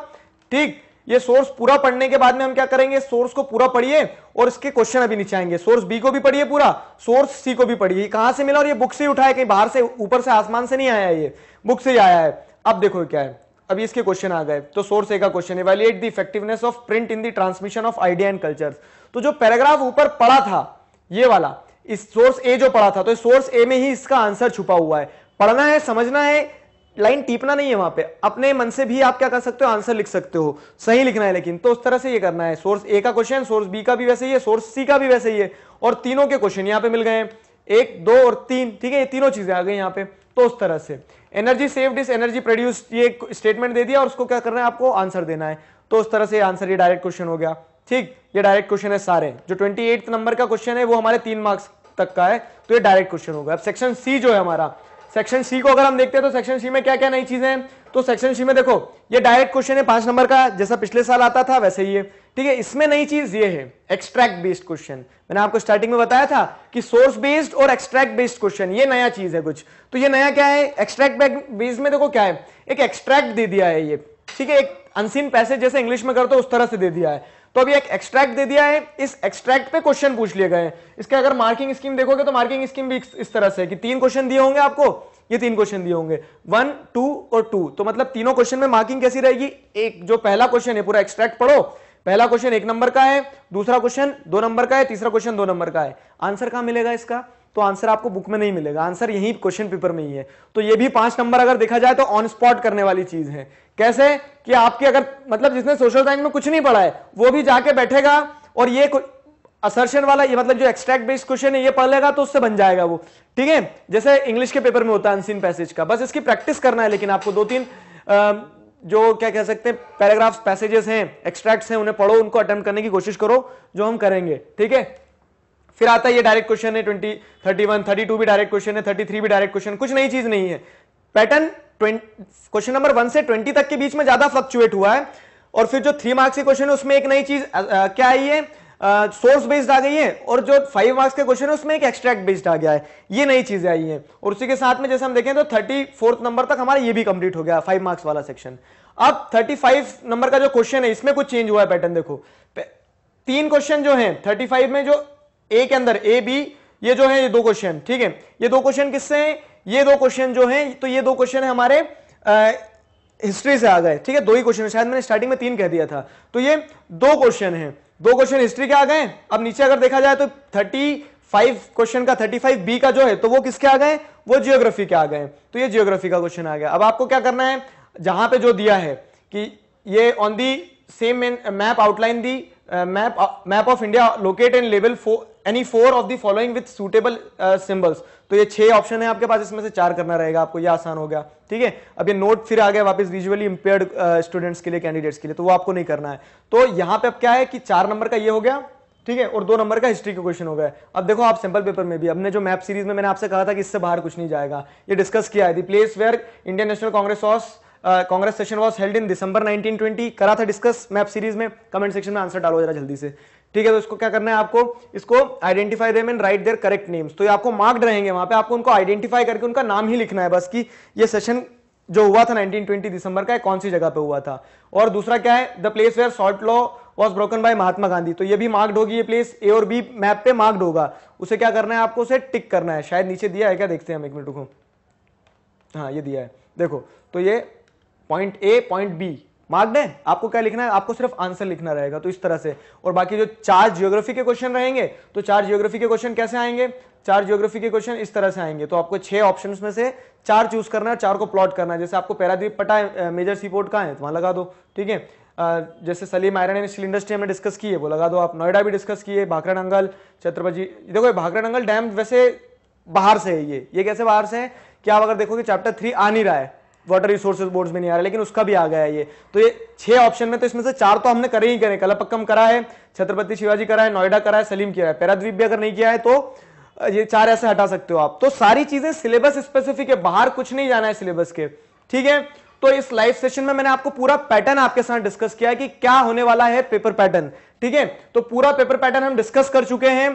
ठीक ये सोर्स पूरा पढ़ने के बाद में हम क्या करेंगे सोर्स को पूरा पढ़िए और इसके क्वेश्चन अभी नीचे आएंगे सोर्स बी को भी पढ़िए पूरा सोर्स सी को भी पढ़िए कहां से मिला और ये बुक से उठाया कहीं बाहर से ऊपर से आसमान से नहीं आया ये बुक से ही आया है अब देखो क्या है अभी इसके क्वेश्चन आ गए तो सोर्स ए का question evaluate the effectiveness of print in the transmission of idea and culture तो जो पैराग्राफ ऊपर पड़ा था ये वाला इस सोर्स ए जो पढ़ा था तो सोर्स ए में ही इसका आंसर छुपा हुआ है पढ़ना है समझना है लाइन टीपना नहीं है वहां पे अपने मन से भी आप क्या कर सकते हो आंसर लिख सकते हो सही लिखना है लेकिन तो उस तरह से ये करना है सोर्स ए का क्वेश्चन सोर्स बी का भी वैसे ही है सोर्स सी का भी वैसे ही है और तीनों के क्वेश्चन यहाँ पे मिल गए एक दो और तीन ठीक है ये तीनों चीजें आ गई यहाँ पे तो उस तरह से energy save this energy produce ये स्टेटमेंट दे दिया और उसको क्या करना है आपको आंसर देना है तो उस तरह से आंसर ये डायरेक्ट क्वेश्चन हो गया ठीक ये डायरेक्ट क्वेश्चन है सारे जो ट्वेंटी नंबर का क्वेश्चन है वो हमारे तीन मार्क्स तक का है तो ये डायरेक्ट क्वेश्चन होगा अब सेक्शन सी जो है हमारा सेक्शन सी को अगर हम देखते हैं तो सेक्शन सी में क्या क्या नई चीजें हैं तो सेक्शन सी में देखो ये डायरेक्ट क्वेश्चन है पांच नंबर का जैसा पिछले साल आता था वैसे ही है ठीक है इसमें नई चीज ये है एक्सट्रैक्ट बेस्ड क्वेश्चन मैंने आपको स्टार्टिंग में बताया था कि सोर्स बेस्ड और एक्सट्रैक्ट बेस्ड क्वेश्चन ये नया चीज है कुछ तो ये नया क्या है एक्सट्रैक्ट बेस्ड में देखो क्या है एक एक्सट्रैक्ट दे दिया है ये ठीक है एक अनसीन पैसेज जैसे इंग्लिश में करते दो उस तरह से दे दिया है तो अभी एक एक्सट्रैक्ट दे दिया है इस एक्सट्रैक्ट पे क्वेश्चन पूछ लिए गए इसके अगर मार्किंग स्कीम देखोगे तो मार्किंग स्कीम भी इस तरह से कि तीन क्वेश्चन दिए होंगे आपको ये तीन क्वेश्चन दिए होंगे वन टू और टू तो मतलब तीनों क्वेश्चन में मार्किंग कैसी रहेगी एक जो पहला क्वेश्चन है पूरा एक्सट्रैक्ट पढ़ो पहला क्वेश्चन एक नंबर का है दूसरा क्वेश्चन दो नंबर का है तीसरा क्वेश्चन दो नंबर का है आंसर कहां मिलेगा इसका तो आंसर आपको बुक में नहीं मिलेगा आंसर यही क्वेश्चन पेपर में ही है तो ये भी पांच नंबर अगर देखा जाए तो ऑन स्पॉट करने वाली चीज है कैसे कि आपके अगर मतलब जिसने सोशल साइंस में कुछ नहीं पढ़ा है वो भी जाके बैठेगा और ये असर्शन वाला ये मतलब जो एक्सट्रैक्ट बेस्ड क्वेश्चन है ये पढ़ लेगा तो उससे बन जाएगा वो ठीक है जैसे इंग्लिश के पेपर में होता है अनसीन पैसेज का बस इसकी प्रैक्टिस करना है लेकिन आपको दो तीन जो क्या कह सकते हैं पैराग्राफ्स पैसेजेस हैं एक्सट्रैक्ट्स हैं उन्हें पढ़ो उनको अटेम्प्ट करने की कोशिश करो जो हम करेंगे ठीक है फिर आता है ये डायरेक्ट क्वेश्चन है twenty thirty one thirty two भी डायरेक्ट क्वेश्चन है थर्टी थ्री भी डायरेक्ट क्वेश्चन कुछ नई चीज नहीं है पैटर्न क्वेश्चन नंबर वन से ट्वेंटी तक के बीच में ज्यादा फ्लक्चुएट हुआ है और फिर जो थ्री मार्क्स के क्वेश्चन है उसमें एक नई चीज क्या आई है सोर्स बेस्ड आ गई है और जो फाइव मार्क्स के क्वेश्चन है उसमें एक एक्सट्रैक्ट बेस्ड आ गया है ये नई चीजें आई हैं और उसी के साथ में जैसे हम देखें तो थर्टी फोर्थ नंबर तक हमारा ये भी कंप्लीट हो गया फाइव मार्क्स वाला सेक्शन अब थर्टी फाइव नंबर का जो क्वेश्चन है इसमें कुछ चेंज हुआ है पैटर्न देखो तीन क्वेश्चन जो है थर्टी फाइव में जो ए के अंदर ए बी ये जो है ये दो क्वेश्चन ठीक है ये दो क्वेश्चन किससे हैं ये दो क्वेश्चन जो हैं तो ये दो क्वेश्चन है हमारे आ, हिस्ट्री से आ गए ठीक है दो ही क्वेश्चन शायद मैंने स्टार्टिंग में तीन कह दिया था तो ये दो क्वेश्चन है दो क्वेश्चन हिस्ट्री के आ गए अब नीचे अगर देखा जाए तो थर्टी फाइव क्वेश्चन का थर्टी फाइव बी का जो है तो वो किसके आ गए वो जियोग्राफी के आ गए तो ये जियोग्राफी का क्वेश्चन आ गया अब आपको क्या करना है जहां पे जो दिया है कि ये on the same map outline the map map of India locate and लेवल and any four of the following the suitable symbols uh, तो ये छह ऑप्शन है आपके पास इसमें से चार करना रहेगा आपको ये आसान हो गया ठीक है अब ये नोट फिर आ गया वापस विजुअली इंपेयर्ड स्टूडेंट्स के लिए कैंडिडेट्स के लिए तो वो आपको नहीं करना है तो यहाँ पे अब क्या है कि चार नंबर का ये हो गया ठीक है और दो नंबर का हिस्ट्री का क्वेश्चन हो गया अब देखो आप सिंपल पेपर में भी अपने जो मैप सीरीज में मैंने आपसे कहा था कि इससे बाहर कुछ नहीं जाएगा ये डिस्कस किया है the place where Indian National Congress of Congress session was held in December 1920 करा था डिस्कस मैप सीरीज में कमेंट सेक्शन में आंसर डालो जरा जल्दी से ठीक है तो इसको क्या करना है आपको इसको identify them and write their correct names तो ये आपको मार्क्ड रहेंगे वहां पे आपको उनको आइडेंटिफाई करके उनका नाम ही लिखना है बस कि ये सेशन जो हुआ था 1920 दिसंबर का है कौन सी जगह पे हुआ था और दूसरा क्या है the place where salt law was broken by Mahatma Gandhi तो ये भी मार्क्ड होगी ये प्लेस ए और बी मैप पे मार्क्ड होगा उसे क्या करना है आपको उसे टिक करना है शायद नीचे दिया है क्या देखते हैं हम एक मिनट रुको हाँ ये दिया है देखो तो ये पॉइंट ए पॉइंट बी मार्ग दें आपको क्या लिखना है आपको सिर्फ आंसर लिखना रहेगा तो इस तरह से और बाकी जो चार जियोग्राफी के क्वेश्चन रहेंगे तो चार जियोग्राफी के क्वेश्चन कैसे आएंगे चार जियोग्राफी के क्वेश्चन इस तरह से आएंगे तो आपको छह ऑप्शन में से चार चूज करना है चार को प्लॉट करना है जैसे आपको पैरादीप पटा है मेजर सी पोर्ट कहाँ है तो वहां लगा दो ठीक है जैसे सलीम आयरन स्टील इंडस्ट्री हमने डिस्कस की है वो लगा दो आप नोएडा भी डिस्कस किए भाकर नंगल छत्रपति देखो भाकर नंगल डैम वैसे बाहर से है ये ये कैसे बाहर से है कि आप अगर देखोगे चैप्टर थ्री आ नहीं रहा है वाटर रिसोर्सेज बोर्ड में नहीं आ रहा लेकिन उसका भी आ गया ये तो ये छह ऑप्शन में तो इसमें से चार तो हमने करे ही करें कलपक्कम करा है छत्रपति शिवाजी करा है नोएडा करा है सलीम किया है पैराद्वीप भी अगर नहीं किया है तो ये चार ऐसे हटा सकते हो आप तो सारी चीजें सिलेबस स्पेसिफिक है बाहर कुछ नहीं जाना है सिलेबस के ठीक है तो इस लाइव सेशन में मैंने आपको पूरा पैटर्न आपके साथ डिस्कस किया है कि क्या होने वाला है पेपर पैटर्न ठीक है तो पूरा पेपर पैटर्न हम डिस्कस कर चुके हैं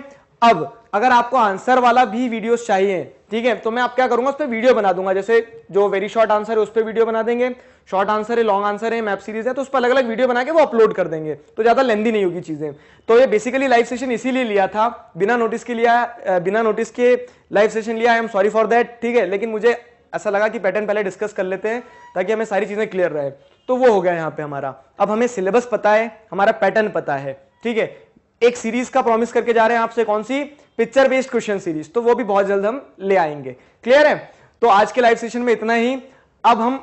अब अगर आपको आंसर वाला भी वीडियोस चाहिए ठीक है तो मैं आप क्या करूंगा उस पर वीडियो बना दूंगा जैसे जो वेरी शॉर्ट आंसर है उस पर वीडियो बना देंगे शॉर्ट आंसर है लॉन्ग आंसर है मैप सीरीज है तो उस पर अलग अलग वीडियो बना के वो अपलोड कर देंगे तो ज्यादा लेंदी नहीं होगी चीजें तो ये बेसिकली लाइव सेशन इसीलिए लिया था बिना नोटिस के लिया बिना नोटिस के लाइव सेशन लिया I am sorry for that ठीक है लेकिन मुझे ऐसा लगा कि पैटर्न पहले डिस्कस कर लेते हैं ताकि हमें सारी चीजें क्लियर रहे तो वो हो गया यहाँ पे हमारा अब हमें सिलेबस पता है हमारा पैटर्न पता है ठीक है एक सीरीज का प्रॉमिस करके जा रहे हैं आपसे कौन सी पिक्चर बेस्ड क्वेश्चन सीरीज तो वो भी बहुत जल्द हम ले आएंगे क्लियर है तो आज के लाइव सेशन में इतना ही अब हम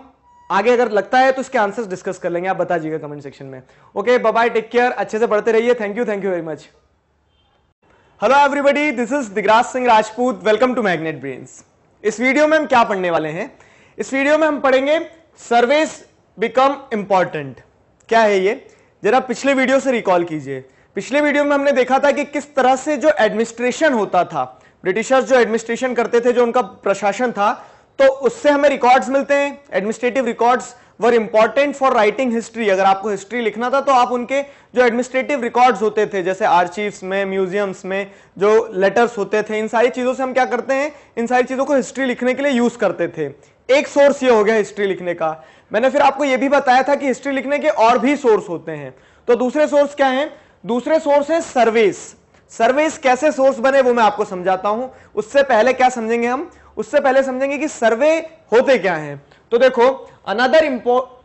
आगे अगर लगता है तो उसके आंसर्स डिस्कस कर लेंगे आप बता दीजिएगा कमेंट सेक्शन में ओके बाय टेक केयर अच्छे से पढ़ते रहिए thank you thank you very much hello everybody this is Digraj Singh Rajput welcome to magnet brains इस वीडियो में हम क्या पढ़ने वाले हैं इस वीडियो में हम पढ़ेंगे सर्विस बिकम इंपॉर्टेंट क्या है ये जरा पिछले वीडियो से रिकॉल कीजिए पिछले वीडियो में हमने देखा था कि किस तरह से जो एडमिनिस्ट्रेशन होता था ब्रिटिशर्स जो एडमिनिस्ट्रेशन करते थे जो उनका प्रशासन था तो उससे हमें रिकॉर्ड्स मिलते हैं administrative records were important for writing history अगर आपको हिस्ट्री लिखना था तो आप उनके जो एडमिनिस्ट्रेटिव रिकॉर्ड्स होते थे जैसे आर्चीव में म्यूजियम्स में जो लेटर्स होते थे इन सारी चीज़ों से हम क्या करते हैं इन सारी चीज़ों को हिस्ट्री लिखने के लिए यूज़ करते थे एक सोर्स ये हो गया हिस्ट्री लिखने का मैंने फिर आपको यह भी बताया था कि हिस्ट्री लिखने के और भी सोर्स होते हैं तो दूसरे सोर्स क्या है दूसरे सोर्स है सर्विस सर्विस कैसे सोर्स बने वो मैं आपको समझाता हूं उससे पहले क्या समझेंगे हम उससे पहले समझेंगे कि सर्वे होते क्या हैं तो देखो another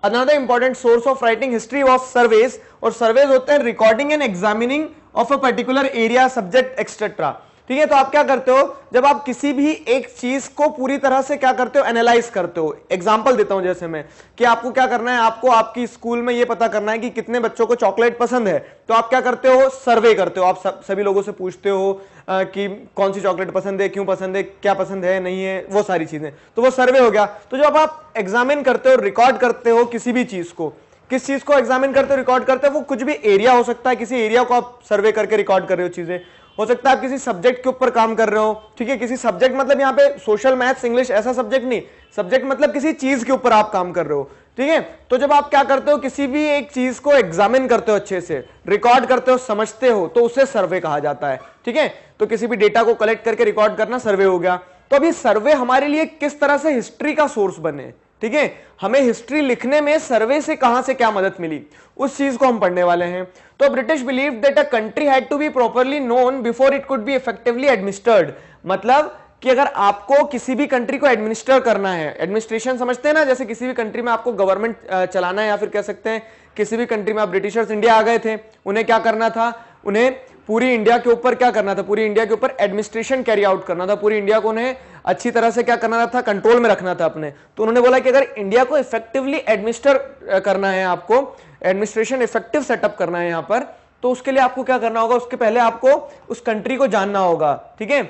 another important source of writing history of surveys और सर्वेस होते हैं recording and examining of a particular area subject etcetera ठीक है तो आप क्या करते हो जब आप किसी भी एक चीज को पूरी तरह से क्या करते हो एनालाइज करते हो एग्जाम्पल देता हूं जैसे मैं कि आपको क्या करना है आपको आपकी स्कूल में ये पता करना है कि कितने बच्चों को चॉकलेट पसंद है तो आप क्या करते हो सर्वे करते हो आप सब सभी लोगों से पूछते हो आ, कि कौन सी चॉकलेट पसंद है क्यों पसंद है क्या पसंद है नहीं है वो सारी चीजें तो वो सर्वे हो गया तो जब आप एग्जामिन करते हो रिकॉर्ड करते हो किसी भी चीज को किस चीज को एग्जामिन करते हो रिकॉर्ड करते हो वो कुछ भी एरिया हो सकता है किसी एरिया को आप सर्वे करके रिकॉर्ड कर रहे हो चीजें हो सकता है आप किसी सब्जेक्ट के ऊपर काम कर रहे हो ठीक है किसी सब्जेक्ट मतलब यहाँ पे सोशल मैथ्स इंग्लिश ऐसा सब्जेक्ट नहीं सब्जेक्ट मतलब किसी चीज के ऊपर आप काम कर रहे हो ठीक है तो जब आप क्या करते हो किसी भी एक चीज को एग्जामिन करते हो अच्छे से रिकॉर्ड करते हो समझते हो तो उसे सर्वे कहा जाता है ठीक है तो किसी भी डेटा को कलेक्ट करके रिकॉर्ड करना सर्वे हो गया तो अभी सर्वे हमारे लिए किस तरह से हिस्ट्री का सोर्स बने ठीक है हमें हिस्ट्री लिखने में सर्वे से कहां से क्या मदद मिली उस चीज को हम पढ़ने वाले हैं तो British believe that a country had to be properly known before it could be effectively administered मतलब कि अगर आपको किसी भी कंट्री को एडमिनिस्टर करना है एडमिनिस्ट्रेशन समझते हैं ना जैसे किसी भी कंट्री में आपको गवर्नमेंट चलाना है या फिर कह सकते हैं किसी भी कंट्री में आप ब्रिटिशर्स इंडिया आ गए थे उन्हें क्या करना था उन्हें पूरी इंडिया के ऊपर क्या करना था पूरी इंडिया के ऊपर एडमिनिस्ट्रेशन कैरी आउट करना था पूरी इंडिया को उन्हें अच्छी तरह से क्या करना था कंट्रोल में रखना था अपने तो उन्होंने बोला कि अगर इंडिया को इफेक्टिवली एडमिनिस्टर करना है आपको एडमिनिस्ट्रेशन इफेक्टिव सेटअप करना है यहाँ पर तो उसके लिए आपको क्या करना होगा उसके पहले आपको उस कंट्री को जानना होगा ठीक है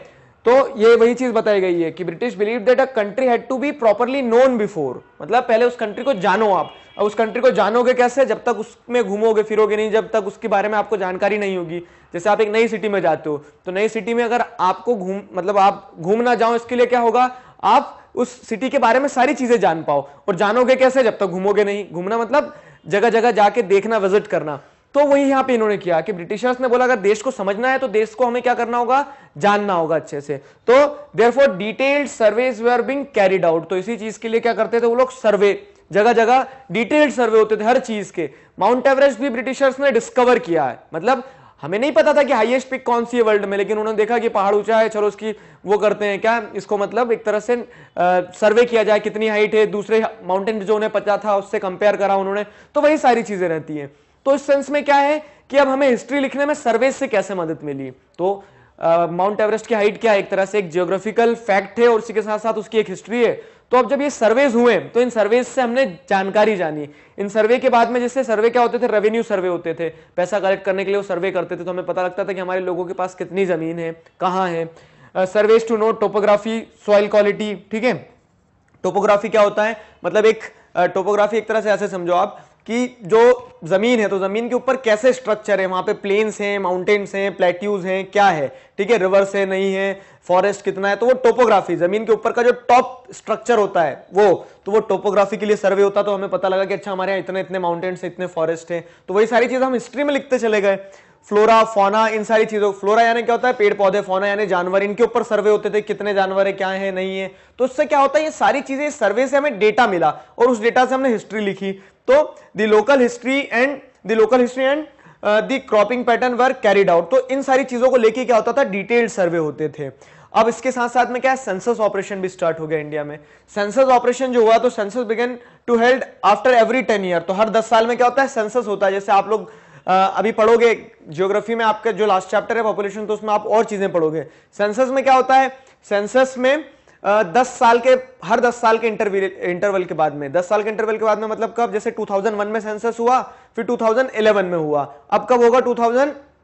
तो ये वही चीज बताई गई है कि British believe that a country had to be properly known before मतलब पहले उस कंट्री को जानो आप उस कंट्री को जानोगे कैसे जब तक उसमें घूमोगे फिरोगे नहीं जब तक उसके बारे में आपको जानकारी नहीं होगी जैसे आप एक नई सिटी में जाते हो तो नई सिटी में अगर आपको घूम मतलब आप घूम ना जाओ इसके लिए क्या होगा आप उस सिटी के बारे में सारी चीजें जान पाओ और जानोगे कैसे जब तक घूमोगे नहीं घूमना मतलब जगह जगह जाके देखना विजिट करना तो वही यहां पे इन्होंने किया कि ब्रिटिशर्स ने बोला अगर देश को समझना है तो देश को हमें क्या करना होगा जानना होगा अच्छे से तो therefore detailed surveys being carried out तो इसी चीज के लिए क्या करते थे वो लोग सर्वे जगह जगह डिटेल्ड सर्वे होते थे हर चीज के माउंट एवरेस्ट भी ब्रिटिशर्स ने डिस्कवर किया है मतलब हमें नहीं पता था कि हाईएस्ट पिक कौन सी है वर्ल्ड में लेकिन उन्होंने देखा कि पहाड़ ऊंचा है चलो उसकी वो करते हैं क्या इसको मतलब एक तरह से सर्वे किया जाए कितनी हाइट है दूसरे माउंटेन जो उन्हें पता था उससे कंपेयर करा उन्होंने तो वही सारी चीजें रहती हैं तो इस सेंस में क्या है कि अब हमें हिस्ट्री लिखने में सर्वे से कैसे मदद मिली तो माउंट uh, एवरेस्ट की हाइट क्या है एक तरह से एक जियोग्राफिकल फैक्ट है और उसी के साथ साथ उसकी एक हिस्ट्री है तो अब जब ये सर्वेज हुए तो इन सर्वेज से हमने जानकारी जानी इन सर्वे के बाद में जैसे सर्वे क्या होते थे रेवेन्यू सर्वे होते थे पैसा कलेक्ट करने के लिए वो सर्वे करते थे तो हमें पता लगता था कि हमारे लोगों के पास कितनी जमीन है कहाँ है surveys to know topography soil quality ठीक है टोपोग्राफी क्या होता है मतलब एक टोपोग्राफी एक तरह से ऐसे समझो आप कि जो ज़मीन है तो ज़मीन के ऊपर कैसे स्ट्रक्चर है वहां पे प्लेन्स हैं माउंटेन्स हैं प्लेट्यूज हैं क्या है ठीक है रिवर्स है नहीं है फॉरेस्ट कितना है तो वो टोपोग्राफी ज़मीन के ऊपर का जो टॉप स्ट्रक्चर होता है वो तो वो टोपोग्राफी के लिए सर्वे होता तो हमें पता लगा कि अच्छा हमारे यहाँ इतने इतने माउंटेन्स है इतने फॉरेस्ट है तो वही सारी चीज़ हम हिस्ट्री में लिखते चले गए फ्लोरा फोना इन सारी चीज़ों फ्लोरा यानी क्या होता है पेड़ पौधे फोना यानी जानवर इनके ऊपर सर्वे होते थे कितने जानवर है क्या है नहीं है तो उससे क्या होता है ये सारी चीज़ें सर्वे से हमें डेटा मिला और उस डेटा से हमने हिस्ट्री लिखी तो the local history and the local history and the cropping pattern were carried out तो इन सारी चीजों को लेके क्या होता था डिटेल्ड सर्वे होते थे अब इसके साथ साथ में क्या है सेंसस ऑपरेशन भी स्टार्ट हो गया इंडिया में सेंसस ऑपरेशन जो हुआ तो census began to held after every ten year तो हर दस साल में क्या होता है सेंसस होता है जैसे आप लोग uh, अभी पढ़ोगे ज्योग्राफी में आपका जो लास्ट चैप्टर है पॉपुलेशन तो उसमें आप और चीजें पढ़ोगे सेंसस में क्या होता है सेंसस में दस साल के हर दस साल के इंटरवल के बाद में दस साल के इंटरवल के बाद में मतलब कब जैसे 2001 में सेंसस हुआ फिर 2011 में हुआ अब कब होगा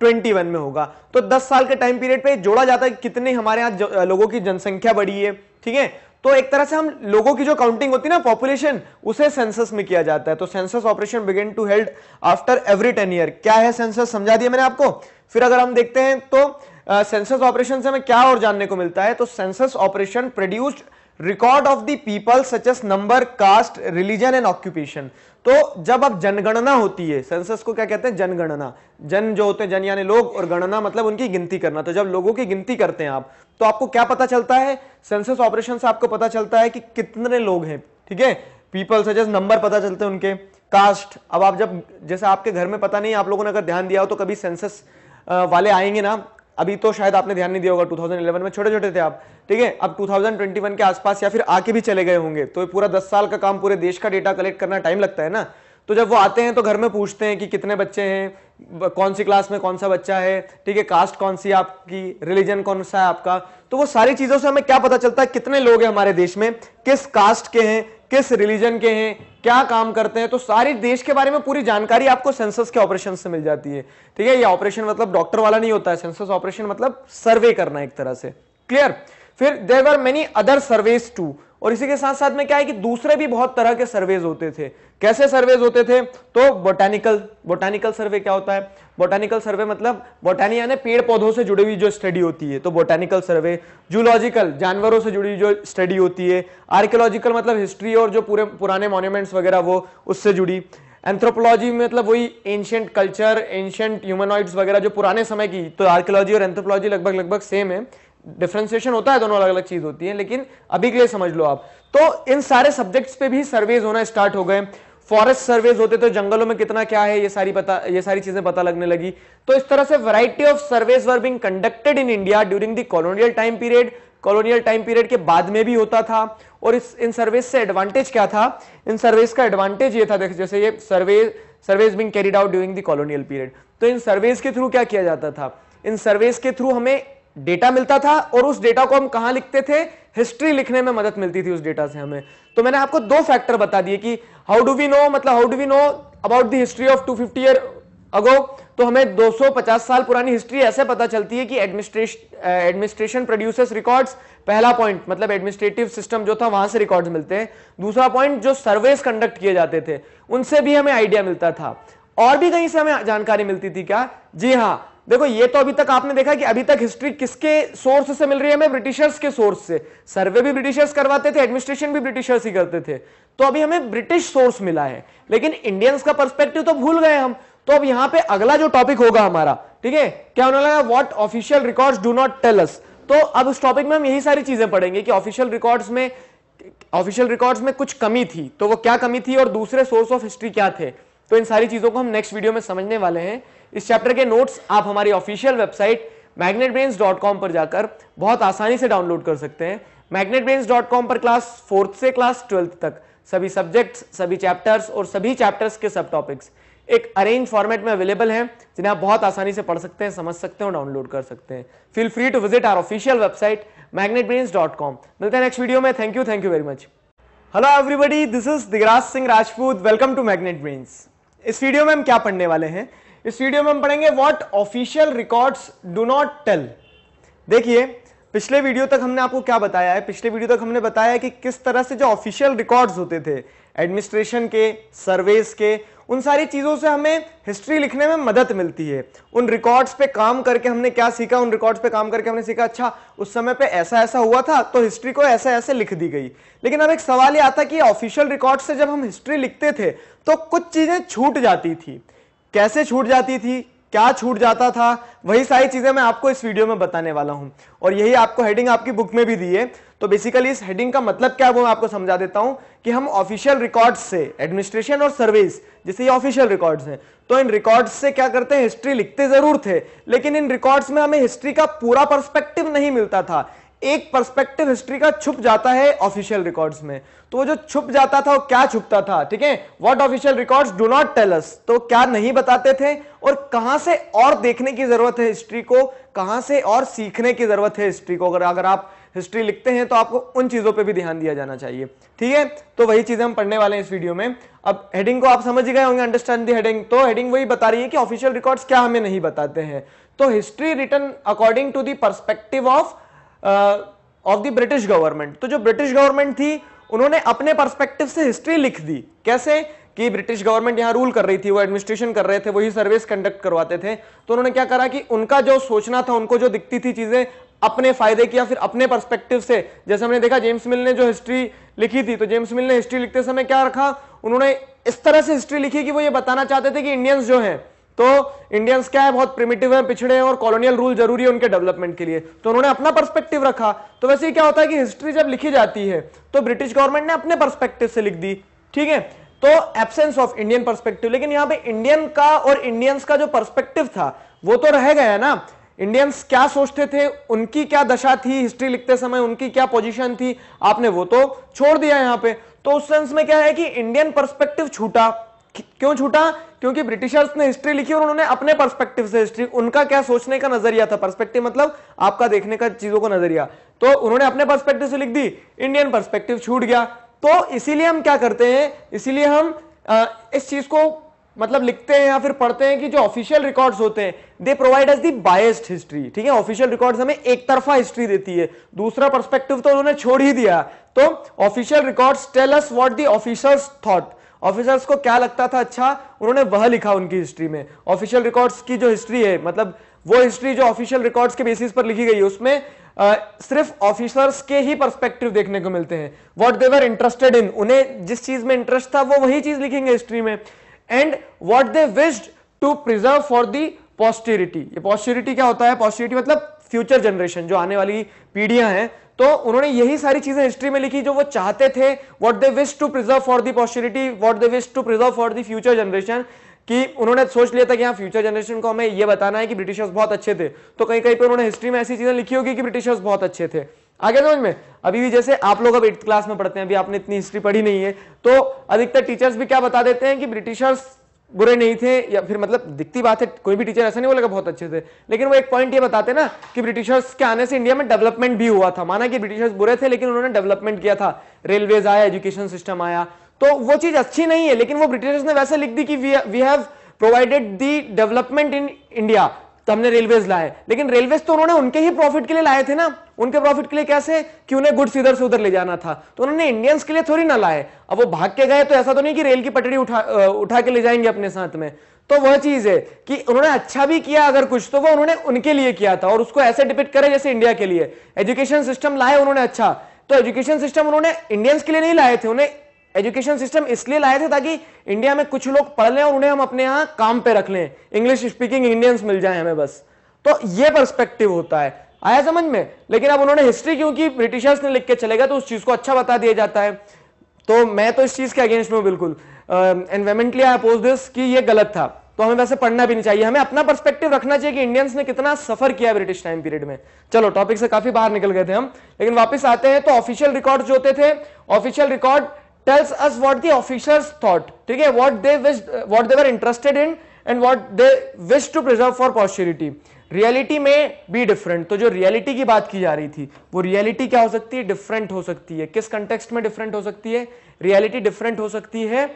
2021 में होगा तो 10 साल के टाइम पीरियड पे जोड़ा जाता है कितने हमारे यहाँ लोगों की जनसंख्या बढ़ी है ठीक है तो एक तरह से हम लोगों की जो काउंटिंग होती है ना पॉपुलेशन उसे सेंसस में किया जाता है तो census operation begin to held after every ten year क्या है सेंसस समझा दिया मैंने आपको फिर अगर हम देखते हैं तो सेंसस uh, ऑपरेशन से हमें क्या और जानने को मिलता है तो census operation produced record of the people such as number caste religion and occupation तो जब अब जनगणना होती है सेंसस को क्या कहते हैं जनगणना जन जो होते हैं जन यानी लोग और गणना मतलब उनकी गिनती करना तो जब लोगों की गिनती करते हैं आप तो आपको क्या पता चलता है सेंसस ऑपरेशन से आपको पता चलता है कि कितने लोग हैं ठीक है पीपल सच एस नंबर पता चलते हैं उनके कास्ट अब आप जब जैसे आपके घर में पता नहीं आप लोगों ने अगर ध्यान दिया हो तो कभी सेंसस uh, वाले आएंगे ना अभी तो शायद आपने ध्यान नहीं दिया होगा 2011 में छोटे छोटे थे आप ठीक है अब 2021 के आसपास या फिर आके भी चले गए होंगे तो पूरा 10 साल का काम पूरे देश का डेटा कलेक्ट करना टाइम लगता है ना तो जब वो आते हैं तो घर में पूछते हैं कि कितने बच्चे हैं कौन सी क्लास में कौन सा बच्चा है ठीक है कास्ट कौन सी आपकी रिलीजन कौन सा है आपका तो वो सारी चीज़ों से हमें क्या पता चलता है कितने लोग हैं हमारे देश में किस कास्ट के हैं किस रिलीजन के हैं क्या काम करते हैं तो सारे देश के बारे में पूरी जानकारी आपको सेंसस के ऑपरेशन से मिल जाती है ठीक है ये ऑपरेशन मतलब डॉक्टर वाला नहीं होता है सेंसस ऑपरेशन मतलब सर्वे करना एक तरह से क्लियर फिर there are many other surveys too और इसी के साथ साथ में क्या है कि दूसरे भी बहुत तरह के सर्वेज होते थे कैसे सर्वेज होते थे तो बोटानिकल बोटानिकल सर्वे क्या होता है बोटानिकल सर्वे मतलब बोटानी यानी पेड़ पौधों से जुड़ी हुई जो स्टडी होती है तो बोटानिकल सर्वे जूलॉजिकल जानवरों से जुड़ी जो स्टडी होती है आर्कियोलॉजिकल मतलब हिस्ट्री और जो पूरे पुराने मोन्यूमेंट्स वगैरह वो उससे जुड़ी एंथ्रोपोलॉजी मतलब वही एंशियंट कल्चर एंशियंट ह्यूमनॉइड्स वगैरह जो पुराने समय की तो आर्कियोलॉजी और एंथ्रोपोलॉजी लगभग लगभग सेम है डिफ्रेंसिएशन होता है दोनों अलग अलग चीज होती है लेकिन अभी के लिए समझ लो आप तो इन सारे सब्जेक्ट्स पे भी सर्वेज होना स्टार्ट हो गए फॉरेस्ट सर्वेज होते तो जंगलों में कितना क्या है ये सारी पता ये सारी चीजें पता लगने लगी तो इस तरह से variety of surveys were being conducted in India during the colonial time period colonial time period के बाद में भी होता था और इस इन सर्वेज से एडवांटेज क्या था इन सर्वेज का एडवांटेज ये था देख जैसे ये survey surveys being carried out during the colonial period तो इन सर्वेज के थ्रू क्या किया जाता था इन सर्वेज के थ्रू हमें डेटा मिलता था और उस डेटा को हम कहां लिखते थे हिस्ट्री लिखने में मदद मिलती थी उस डेटा से हमें तो मैंने आपको दो फैक्टर बता दिए कि हाउ डू वी नो मतलब how do we know about the history of 250 fifty year ago तो हमें 250 साल पुरानी हिस्ट्री ऐसे पता चलती है कि एडमिनिस्ट्रेशन एडमिनिस्ट्रेशन प्रोड्यूसर्स रिकॉर्ड्स पहला पॉइंट मतलब एडमिनिस्ट्रेटिव सिस्टम जो था वहां से रिकॉर्ड्स मिलते हैं दूसरा पॉइंट जो सर्वेस कंडक्ट किए जाते थे उनसे भी हमें आइडिया मिलता था और भी कहीं से हमें जानकारी मिलती थी क्या जी हाँ देखो ये तो अभी तक आपने देखा कि अभी तक हिस्ट्री किसके सोर्स से मिल रही है हमें ब्रिटिशर्स के सोर्स से सर्वे भी ब्रिटिशर्स करवाते थे एडमिनिस्ट्रेशन भी ब्रिटिशर्स ही करते थे तो अभी हमें ब्रिटिश सोर्स मिला है लेकिन इंडियंस का पर्सपेक्टिव तो भूल गए हम तो अब यहां पे अगला जो टॉपिक होगा हमारा ठीक है क्या होने लगा what official record do not tell us तो अब उस टॉपिक में हम यही सारी चीजें पढ़ेंगे कि ऑफिशियल रिकॉर्ड्स में ऑफिशियल रिकॉर्ड्स में कुछ कमी थी तो वो क्या कमी थी और दूसरे सोर्स ऑफ हिस्ट्री क्या थे तो इन सारी चीजों को हम नेक्स्ट वीडियो में समझने वाले हैं इस चैप्टर के नोट्स आप हमारी ऑफिशियल वेबसाइट मैग्नेट पर जाकर बहुत आसानी से डाउनलोड कर सकते हैं मैग्नेट पर क्लास फोर्थ से क्लास ट्वेल्थ तक सभी सब्जेक्ट्स सभी चैप्टर्स और सभी चैप्टर्स के सब टॉपिक्स एक अरेंज फॉर्मेट में अवेलेबल हैं जिन्हें आप बहुत आसानी से पढ़ सकते हैं समझ सकते हैं और डाउनलोड कर सकते हैं feel free to visit our official website com मिलते हैं नेक्स्ट वीडियो में thank you thank you very much hello everybody this is Digraj Singh Rajput welcome to magnet brains इस वीडियो में हम क्या पढ़ने वाले हैं इस वीडियो में हम पढ़ेंगे what official records do not tell देखिए पिछले वीडियो तक हमने आपको क्या बताया है पिछले वीडियो तक हमने बताया कि किस तरह से जो ऑफिशियल रिकॉर्ड्स होते थे एडमिनिस्ट्रेशन के सर्वेस के उन सारी चीज़ों से हमें हिस्ट्री लिखने में मदद मिलती है उन रिकॉर्ड्स पे काम करके हमने क्या सीखा उन रिकॉर्ड्स पे काम करके हमने सीखा अच्छा उस समय पे ऐसा ऐसा हुआ था तो हिस्ट्री को ऐसे ऐसे लिख दी गई लेकिन अब एक सवाल ये आता कि ऑफिशियल रिकॉर्ड से जब हम हिस्ट्री लिखते थे तो कुछ चीज़ें छूट जाती थी कैसे छूट जाती थी क्या छूट जाता था वही सारी चीज़ें मैं आपको इस वीडियो में बताने वाला हूं और यही आपको हेडिंग आपकी बुक में भी दी है तो बेसिकली इस हेडिंग का मतलब क्या है वो मैं आपको समझा देता हूं कि हम ऑफिशियल रिकॉर्ड्स से एडमिनिस्ट्रेशन और सर्विस जैसे ये ऑफिशियल रिकॉर्ड्स हैं तो इन रिकॉर्ड्स से क्या करते हैं हिस्ट्री लिखते जरूर थे लेकिन इन रिकॉर्ड्स में हमें हिस्ट्री का पूरा परस्पेक्टिव नहीं मिलता था एक पर्सपेक्टिव हिस्ट्री का छुप जाता है ऑफिशियल रिकॉर्ड्स में तो वो जो छुप जाता था वो क्या छुपता था ठीक है what official records do not tell us तो क्या नहीं बताते थे और कहां से और देखने की जरूरत है हिस्ट्री को कहां से और सीखने की जरूरत है हिस्ट्री को अगर अगर आप हिस्ट्री लिखते हैं तो आपको उन चीजों पे भी ध्यान दिया जाना चाहिए ठीक है तो वही चीजें हम पढ़ने वाले हैं इस वीडियो में अब हेडिंग को आप समझ गए होंगे अंडरस्टैंड दी हेडिंग तो हेडिंग वही बता रही है कि ऑफिशियल रिकॉर्ड्स क्या हमें नहीं बताते हैं तो history written according to the perspective of of the British government तो जो ब्रिटिश गवर्नमेंट थी उन्होंने अपने पर्सपेक्टिव से हिस्ट्री लिख दी कैसे कि ब्रिटिश गवर्नमेंट यहां रूल कर रही थी वो एडमिनिस्ट्रेशन कर रहे थे वही सर्विस कंडक्ट करवाते थे तो उन्होंने क्या करा कि उनका जो सोचना था उनको जो दिखती थी चीजें अपने फायदे की या फिर अपने पर्सपेक्टिव से जैसे हमने देखा जेम्स मिल ने जो हिस्ट्री लिखी थी तो जेम्स मिल ने हिस्ट्री लिखते समय क्या रखा उन्होंने इस तरह से हिस्ट्री लिखी कि वो ये बताना चाहते थे कि इंडियंस जो हैं तो इंडियंस क्या है बहुत प्रिमिटिव है पिछड़े हैं और कॉलोनियल रूल जरूरी है उनके डेवलपमेंट के लिए तो उन्होंने अपना पर्सपेक्टिव रखा तो वैसे ही क्या होता है कि हिस्ट्री जब लिखी जाती है तो ब्रिटिश गवर्नमेंट ने अपने पर्सपेक्टिव से लिख दी ठीक है तो एबसेंस ऑफ इंडियन पर्सपेक्टिव लेकिन यहां पर इंडियन का और इंडियंस का जो पर्सपेक्टिव था वो तो रह गया ना इंडियंस क्या सोचते थे उनकी क्या दशा थी हिस्ट्री लिखते समय उनकी क्या पोजिशन थी आपने वो तो छोड़ दिया यहां पर तो उस सेंस में क्या है कि इंडियन पर्सपेक्टिव छूटा क्यों छूटा क्योंकि ब्रिटिशर्स ने हिस्ट्री लिखी और उन्होंने अपने पर्सपेक्टिव से हिस्ट्री उनका क्या सोचने का नजरिया था पर्सपेक्टिव मतलब आपका देखने का चीजों का नजरिया तो उन्होंने अपने पर्सपेक्टिव से लिख दी इंडियन पर्सपेक्टिव छूट गया तो इसीलिए हम क्या करते हैं इसीलिए हम आ, इस चीज को मतलब लिखते हैं या फिर पढ़ते हैं कि जो ऑफिशियल रिकॉर्ड्स होते हैं they provide as the biased history ठीक है ऑफिशियल रिकॉर्ड्स हमें एक तरफा हिस्ट्री देती है दूसरा पर्सपेक्टिव तो उन्होंने छोड़ ही दिया तो official records tell us what the officers thought officers को क्या लगता था अच्छा उन्होंने वह लिखा उनकी हिस्ट्री में ऑफिशियल रिकॉर्ड्स की जो हिस्ट्री है मतलब वो हिस्ट्री जो ऑफिशियल रिकॉर्ड्स के बेसिस पर लिखी गई है उसमें आ, सिर्फ ऑफिसर्स के ही पर्सपेक्टिव देखने को मिलते हैं वॉट देवर इंटरेस्टेड इन उन्हें जिस चीज में इंटरेस्ट था वो वही चीज लिखेंगे हिस्ट्री में and what they wished to preserve for the posterity ये पॉस्टेरिटी क्या होता है पॉस्टेरिटी मतलब फ्यूचर जनरेशन जो आने वाली पीढ़ियां हैं तो उन्होंने यही सारी चीजें हिस्ट्री में लिखी जो वो चाहते थे what they wish to preserve for the posterity what they wish to preserve for the future generation कि उन्होंने सोच लिया था कि हाँ फ्यूचर जनरेशन को हमें यह बताना है कि ब्रिटिशर्स बहुत अच्छे थे तो कहीं कहीं पर उन्होंने हिस्ट्री में ऐसी चीजें लिखी होगी कि ब्रिटिशर्स बहुत अच्छे थे आगे समझ में अभी भी जैसे आप लोग अब एट्थ क्लास में पढ़ते हैं अभी आपने इतनी हिस्ट्री पढ़ी नहीं है तो अधिकतर टीचर्स भी क्या बता देते हैं कि ब्रिटिशर्स बुरे नहीं थे या फिर मतलब दिखती बात है कोई भी टीचर ऐसा नहीं बोलेगा बहुत अच्छे थे लेकिन वो एक पॉइंट ये बताते ना कि ब्रिटिशर्स के आने से इंडिया में डेवलपमेंट भी हुआ था माना कि ब्रिटिशर्स बुरे थे लेकिन उन्होंने डेवलपमेंट किया था रेलवेज आया एजुकेशन सिस्टम आया तो वो चीज अच्छी नहीं है लेकिन वो ब्रिटिशर्स ने वैसे लिख दी कि we have provided the development in India तो हमने रेलवेज लाए लेकिन रेलवेज तो उन्होंने उनके ही प्रॉफिट के लिए लाए थे ना उनके प्रॉफिट के लिए कैसे कि उन्हें गुड्स इधर से उधर ले जाना था तो उन्होंने इंडियंस के लिए थोड़ी ना लाए अब वो भाग के गए तो ऐसा तो नहीं कि रेल की पटड़ी उठा उठा के ले जाएंगे अपने साथ में तो वह चीज है कि उन्होंने अच्छा भी किया अगर कुछ तो वो उन्होंने उनके लिए किया था और उसको ऐसे डिपिट करे जैसे इंडिया के लिए एजुकेशन सिस्टम लाए उन्होंने अच्छा तो एजुकेशन सिस्टम उन्होंने इंडियंस के लिए नहीं लाए थे उन्हें एजुकेशन सिस्टम इसलिए लाए थे ताकि इंडिया में कुछ लोग पढ़ लें और उन्हें हम अपने यहाँ काम पे रख लें इंग्लिश स्पीकिंग इंडियंस मिल जाए हमें बस तो ये परस्पेक्टिव होता है आया समझ में लेकिन अब उन्होंने हिस्ट्री क्योंकि ब्रिटिशर्स ने लिख के चलेगा तो उस चीज को अच्छा बता दिया जाता है तो मैं तो इस चीज के अगेंस्ट में बिल्कुल एनवायरमेंटली आई अपोज दिस कि ये गलत था तो हमें वैसे पढ़ना भी नहीं चाहिए हमें अपना पर्सपेक्टिव रखना चाहिए कि इंडियंस ने कितना सफर किया ब्रिटिश टाइम पीरियड में चलो टॉपिक से काफी बाहर निकल गए थे हम लेकिन वापस आते हैं तो ऑफिशियल रिकॉर्ड जो होते थे official record tells us what the officers thought ठीक है what they wished what they were interested in and what they wish to preserve for posterity reality में बी डिफरेंट तो जो रियलिटी की बात की जा रही थी वो रियलिटी क्या हो सकती है डिफरेंट हो सकती है किस कंटेक्स्ट में डिफरेंट हो सकती है रियलिटी डिफरेंट हो सकती है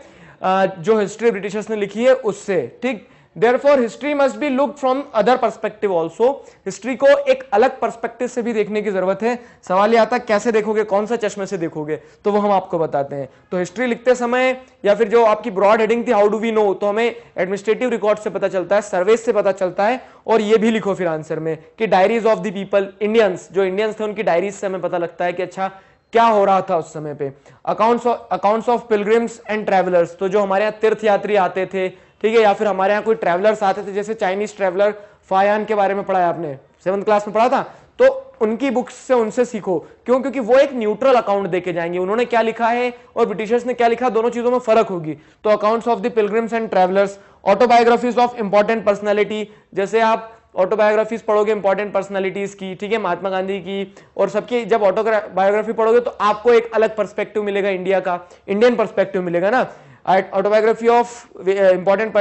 जो history ब्रिटिशर्स ने लिखी है उससे ठीक for history must be look from other perspective also history को एक अलग परस्पेक्टिव से भी देखने की जरूरत है सवाल यह आता कैसे देखोगे कौन सा चश्मे से देखोगे तो वो हम आपको बताते हैं तो हिस्ट्री लिखते समय या फिर जो आपकी ब्रॉड हेडिंग थी हाउ डू वी नो तो हमें एडमिनिस्ट्रेटिव रिकॉर्ड से पता चलता है सर्वे से पता चलता है और ये भी लिखो फिर आंसर में कि diaries of the people Indians जो इंडियंस थे उनकी डायरीज से हमें पता लगता है कि अच्छा क्या हो रहा था उस समय पे accounts accounts of pilgrims and travellers तो जो हमारे यहाँ तीर्थ यात्री आते थे ठीक है या फिर हमारे यहाँ कोई ट्रेवलर्स आते थे जैसे चाइनीज ट्रेवलर फायान के बारे में पढ़ाया आपने सेवंथ क्लास में पढ़ा था तो उनकी बुक्स से उनसे सीखो क्यों क्योंकि वो एक न्यूट्रल अकाउंट देके जाएंगे उन्होंने क्या लिखा है और ब्रिटिशर्स ने क्या लिखा दोनों चीजों में फर्क होगी तो accounts of the pilgrims and travellers autobiographies of important personality जैसे आप ऑटोबायोग्राफीज पढ़ोगे इंपॉर्टेंट पर्सनैलिटीज की ठीक है महात्मा गांधी की और सबकी जब ऑटोबायोग्राफी पढ़ोगे तो आपको एक अलग पर्सपेक्टिव मिलेगा इंडिया का इंडियन पर्सपेक्टिव मिलेगा ना autobiography of important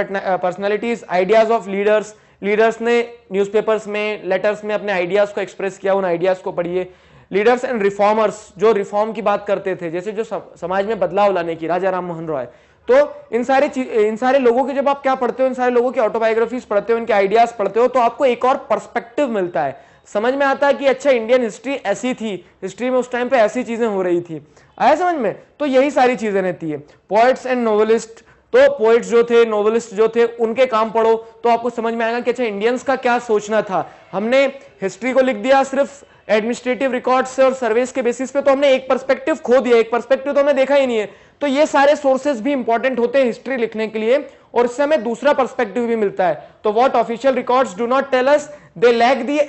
personalities ideas of leaders leaders ने न्यूज़पेपर्स में लेटर्स में अपने आइडियाज को एक्सप्रेस किया उन आइडियाज को पढ़िए लीडर्स एंड रिफॉर्मर्स जो रिफॉर्म की बात करते थे जैसे जो समाज में बदलाव लाने की राजा राम मोहन रॉय तो इन सारे uh, इन सारे लोगों के जब आप क्या पढ़ते हो इन सारे लोगों की ऑटोबायोग्राफीज पढ़ते हो इनके आइडियाज पढ़ते हो तो आपको एक और पर्सपेक्टिव मिलता है समझ में आता है कि अच्छा इंडियन हिस्ट्री ऐसी थी हिस्ट्री में उस टाइम पे ऐसी चीजें हो रही थी आया समझ में तो यही सारी चीजें रहती है पोइट्स एंड नोवेलिस्ट तो पोइट्स जो थे नोवेलिस्ट जो थे उनके काम पढ़ो तो आपको समझ में आएगा कि अच्छा इंडियंस का क्या सोचना था हमने हिस्ट्री को लिख दिया सिर्फ एडमिनिस्ट्रेटिव रिकॉर्ड से और सर्वेस के बेसिस पे तो हमने एक परस्पेक्टिव खो दिया एक परस्पेक्टिव तो हमने देखा ही नहीं है तो ये सारे सोर्सेज भी इंपॉर्टेंट होते हैं हिस्ट्री लिखने के लिए और इससे हमें दूसरा परस्पेक्टिव भी मिलता है तो what official records do not tell us they lack the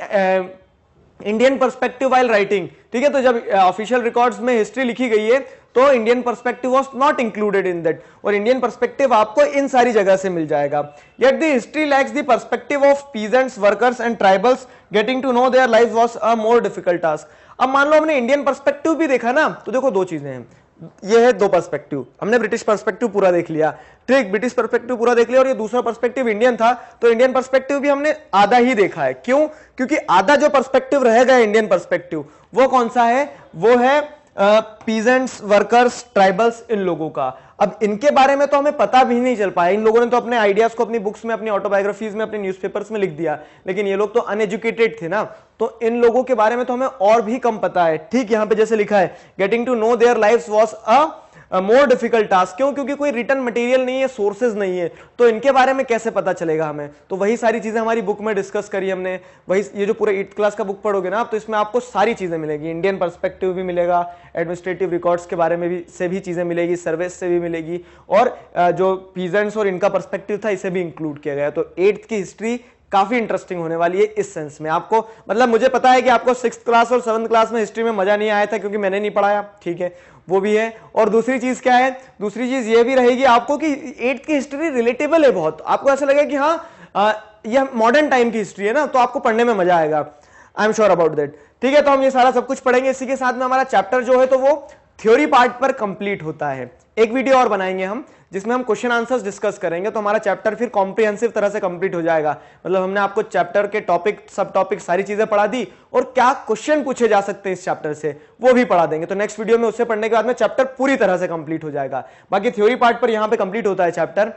Indian perspective while writing ठीक है तो जब ऑफिशियल uh, रिकॉर्ड्स में हिस्ट्री लिखी गई है तो Indian perspective was not included in that और इंडियन परस्पेक्टिव आपको इन सारी जगह से मिल जाएगा yet the history lacks the perspective of peasants workers and tribals getting to know their life was a more difficult task अब मान लो हमने इंडियन परस्पेक्टिव भी देखा ना तो देखो दो चीजें हैं ये है दो पर्सपेक्टिव हमने ब्रिटिश पर्सपेक्टिव पूरा देख लिया ठीक ब्रिटिश पर्सपेक्टिव पूरा देख लिया और ये दूसरा पर्सपेक्टिव इंडियन था तो इंडियन पर्सपेक्टिव भी हमने आधा ही देखा है क्यों क्योंकि आधा जो पर्सपेक्टिव रहेगा इंडियन पर्सपेक्टिव वो कौन सा है वो है पीजेंट्स वर्कर्स ट्राइबल्स इन लोगों का अब इनके बारे में तो हमें पता भी नहीं चल पाया इन लोगों ने तो अपने आइडियाज को अपनी बुक्स में अपनी ऑटोबायोग्राफीज में अपने न्यूज़पेपर्स में लिख दिया लेकिन ये लोग तो अनएजुकेटेड थे ना तो इन लोगों के बारे में तो हमें और भी कम पता है ठीक यहां पे जैसे लिखा है getting to know their life was a more difficult task क्यों क्योंकि कोई रिटर्न मटेरियल नहीं है सोर्सेज नहीं है तो इनके बारे में कैसे पता चलेगा हमें तो वही सारी चीज़ें हमारी बुक में डिस्कस करी हमने वही ये जो पूरे एट क्लास का बुक पढ़ोगे ना आप तो इसमें आपको सारी चीज़ें मिलेगी इंडियन परस्पेक्टिव भी मिलेगा एडमिनिस्ट्रेटिव रिकॉर्ड्स के बारे में भी से भी चीज़ें मिलेगी सर्विस से भी मिलेगी और जो पीजेंट्स और इनका परस्पेक्टिव था इसे भी इंक्लूड किया गया तो एट्थ की हिस्ट्री काफी इंटरेस्टिंग होने वाली है इस सेंस में आपको मतलब मुझे पता है कि आपको सिक्स क्लास और सेवन्थ क्लास में हिस्ट्री में मजा नहीं आया था क्योंकि मैंने नहीं पढ़ाया ठीक है वो भी है और दूसरी चीज़ क्या है दूसरी चीज़ ये भी रहेगी आपको कि एट की हिस्ट्री रिलेटेबल है बहुत आपको ऐसा लगेगा कि हाँ यह मॉडर्न टाइम की हिस्ट्री है ना तो आपको पढ़ने में मजा आएगा I am sure about that ठीक है तो हम ये सारा सब कुछ पढ़ेंगे इसी के साथ में हमारा चैप्टर जो है तो वो थ्योरी पार्ट पर कंप्लीट होता है एक वीडियो और बनाएंगे हम जिसमें हम क्वेश्चन आंसर्स डिस्कस करेंगे तो हमारा चैप्टर फिर कॉम्प्रिहेंसिव तरह से कंप्लीट हो जाएगा मतलब हमने आपको चैप्टर के टॉपिक सब टॉपिक सारी चीजें पढ़ा दी और क्या क्वेश्चन पूछे जा सकते हैं इस चैप्टर से वो भी पढ़ा देंगे तो नेक्स्ट वीडियो में उससे पढ़ने के बाद में चैप्टर पूरी तरह से कंप्लीट हो जाएगा बाकी थ्योरी पार्ट पर यहाँ पे कंप्लीट होता है चैप्टर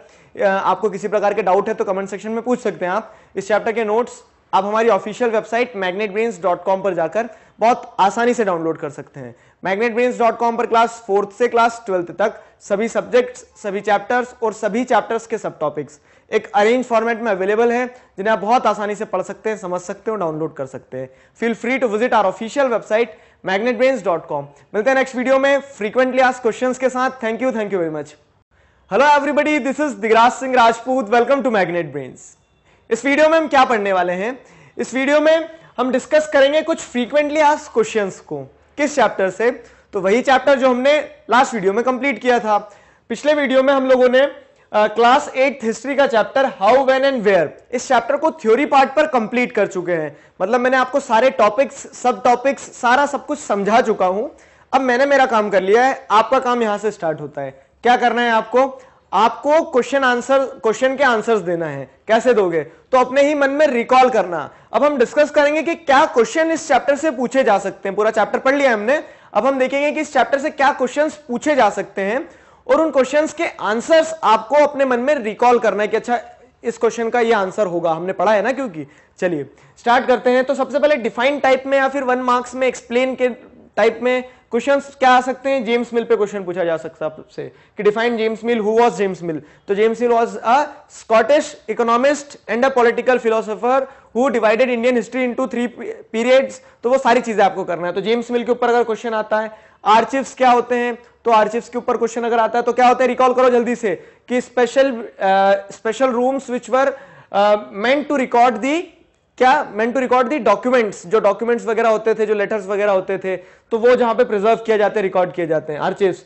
आपको किसी प्रकार के डाउट है तो कमेंट सेक्शन में पूछ सकते हैं आप इस चैप्टर के नोट्स आप हमारी ऑफिशियल वेबसाइट मैग्नेट पर जाकर बहुत आसानी से डाउनलोड कर सकते हैं कॉम पर क्लास फोर्थ से क्लास ट्वेल्थ तक सभी सब्जेक्ट्स सभी चैप्टर्स और सभी चैप्टर्स के सब टॉपिक्स एक अरेंज फॉर्मेट में अवेलेबल है जिन्हें आप बहुत आसानी से पढ़ सकते हैं समझ सकते हो डाउनलोड कर सकते हैं feel free to visit our official website com मिलते हैं नेक्स्ट वीडियो में फ्रीक्वेंटली आज क्वेश्चन के साथ thank you thank you very much hello everybody this is Digraj Singh Rajput welcome to magnet brains इस वीडियो में हम क्या पढ़ने वाले हैं इस वीडियो में हम डिस्कस करेंगे कुछ फ्रीक्वेंटली आज क्वेश्चन को किस चैप्टर से तो वही चैप्टर जो हमने लास्ट वीडियो में कंप्लीट किया था पिछले वीडियो में हम लोगों ने क्लास एट हिस्ट्री का chapter how when and where इस चैप्टर को थ्योरी पार्ट पर कंप्लीट कर चुके हैं मतलब मैंने आपको सारे टॉपिक्स सब टॉपिक्स सारा सब कुछ समझा चुका हूं अब मैंने मेरा काम कर लिया है आपका काम यहां से स्टार्ट होता है क्या करना है आपको आपको क्वेश्चन आंसर क्वेश्चन के आंसर्स देना है कैसे दोगे तो अपने ही मन में रिकॉल करना अब हम डिस्कस करेंगे कि क्या क्वेश्चन इस चैप्टर से पूछे जा सकते हैं पूरा चैप्टर पढ़ लिया हमने अब हम देखेंगे कि इस चैप्टर से क्या क्वेश्चंस पूछे जा सकते हैं और उन क्वेश्चंस के आंसर्स आपको अपने मन में रिकॉल करना है कि अच्छा इस क्वेश्चन का ये आंसर होगा हमने पढ़ा है ना क्योंकि चलिए स्टार्ट करते हैं तो सबसे पहले डिफाइन टाइप में या फिर वन मार्क्स में एक्सप्लेन के टाइप में क्वेश्चंस क्या आ सकते हैं जेम्स मिल पे क्वेश्चन पूछा जा सकता है आपसे कि define James Mill who was James Mill तो James Mill was a Scottish economist and a political philosopher who divided Indian history into three periods तो वो सारी चीजें आपको करना है तो जेम्स मिल के ऊपर अगर क्वेश्चन आता है आर्चिव्स क्या होते हैं तो आर्चिव्स के ऊपर क्वेश्चन अगर आता है तो क्या होता है रिकॉल करो जल्दी से कि special special rooms which were meant to record the क्या meant to record the documents जो डॉक्यूमेंट्स वगैरह होते थे जो लेटर्स वगैरह होते थे तो वो जहां पे प्रिजर्व किया जाते हैं रिकॉर्ड किए जाते हैं आर्चिव्स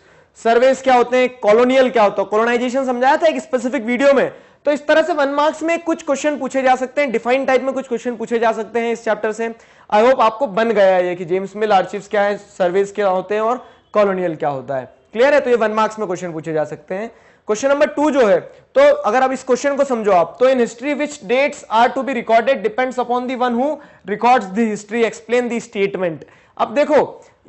सर्वेस क्या होते हैं कॉलोनियल क्या होता है कॉलोनाइजेशन समझाया था एक स्पेसिफिक वीडियो में तो इस तरह से वन मार्क्स में कुछ क्वेश्चन पूछे जा सकते हैं डिफाइन टाइप में कुछ क्वेश्चन पूछे जा सकते हैं इस चैप्टर से आई होप आपको बन गया है कि जेम्स मिल आर्चिव क्या है सर्वेस क्या होते हैं और कॉलोनियल क्या होता है क्लियर है तो ये वन मार्क्स में क्वेश्चन पूछे जा सकते हैं क्वेश्चन नंबर टू जो है तो अगर आप इस क्वेश्चन को समझो आप तो in history which dates are to be recorded depends upon the one who records the history explain the statement अब देखो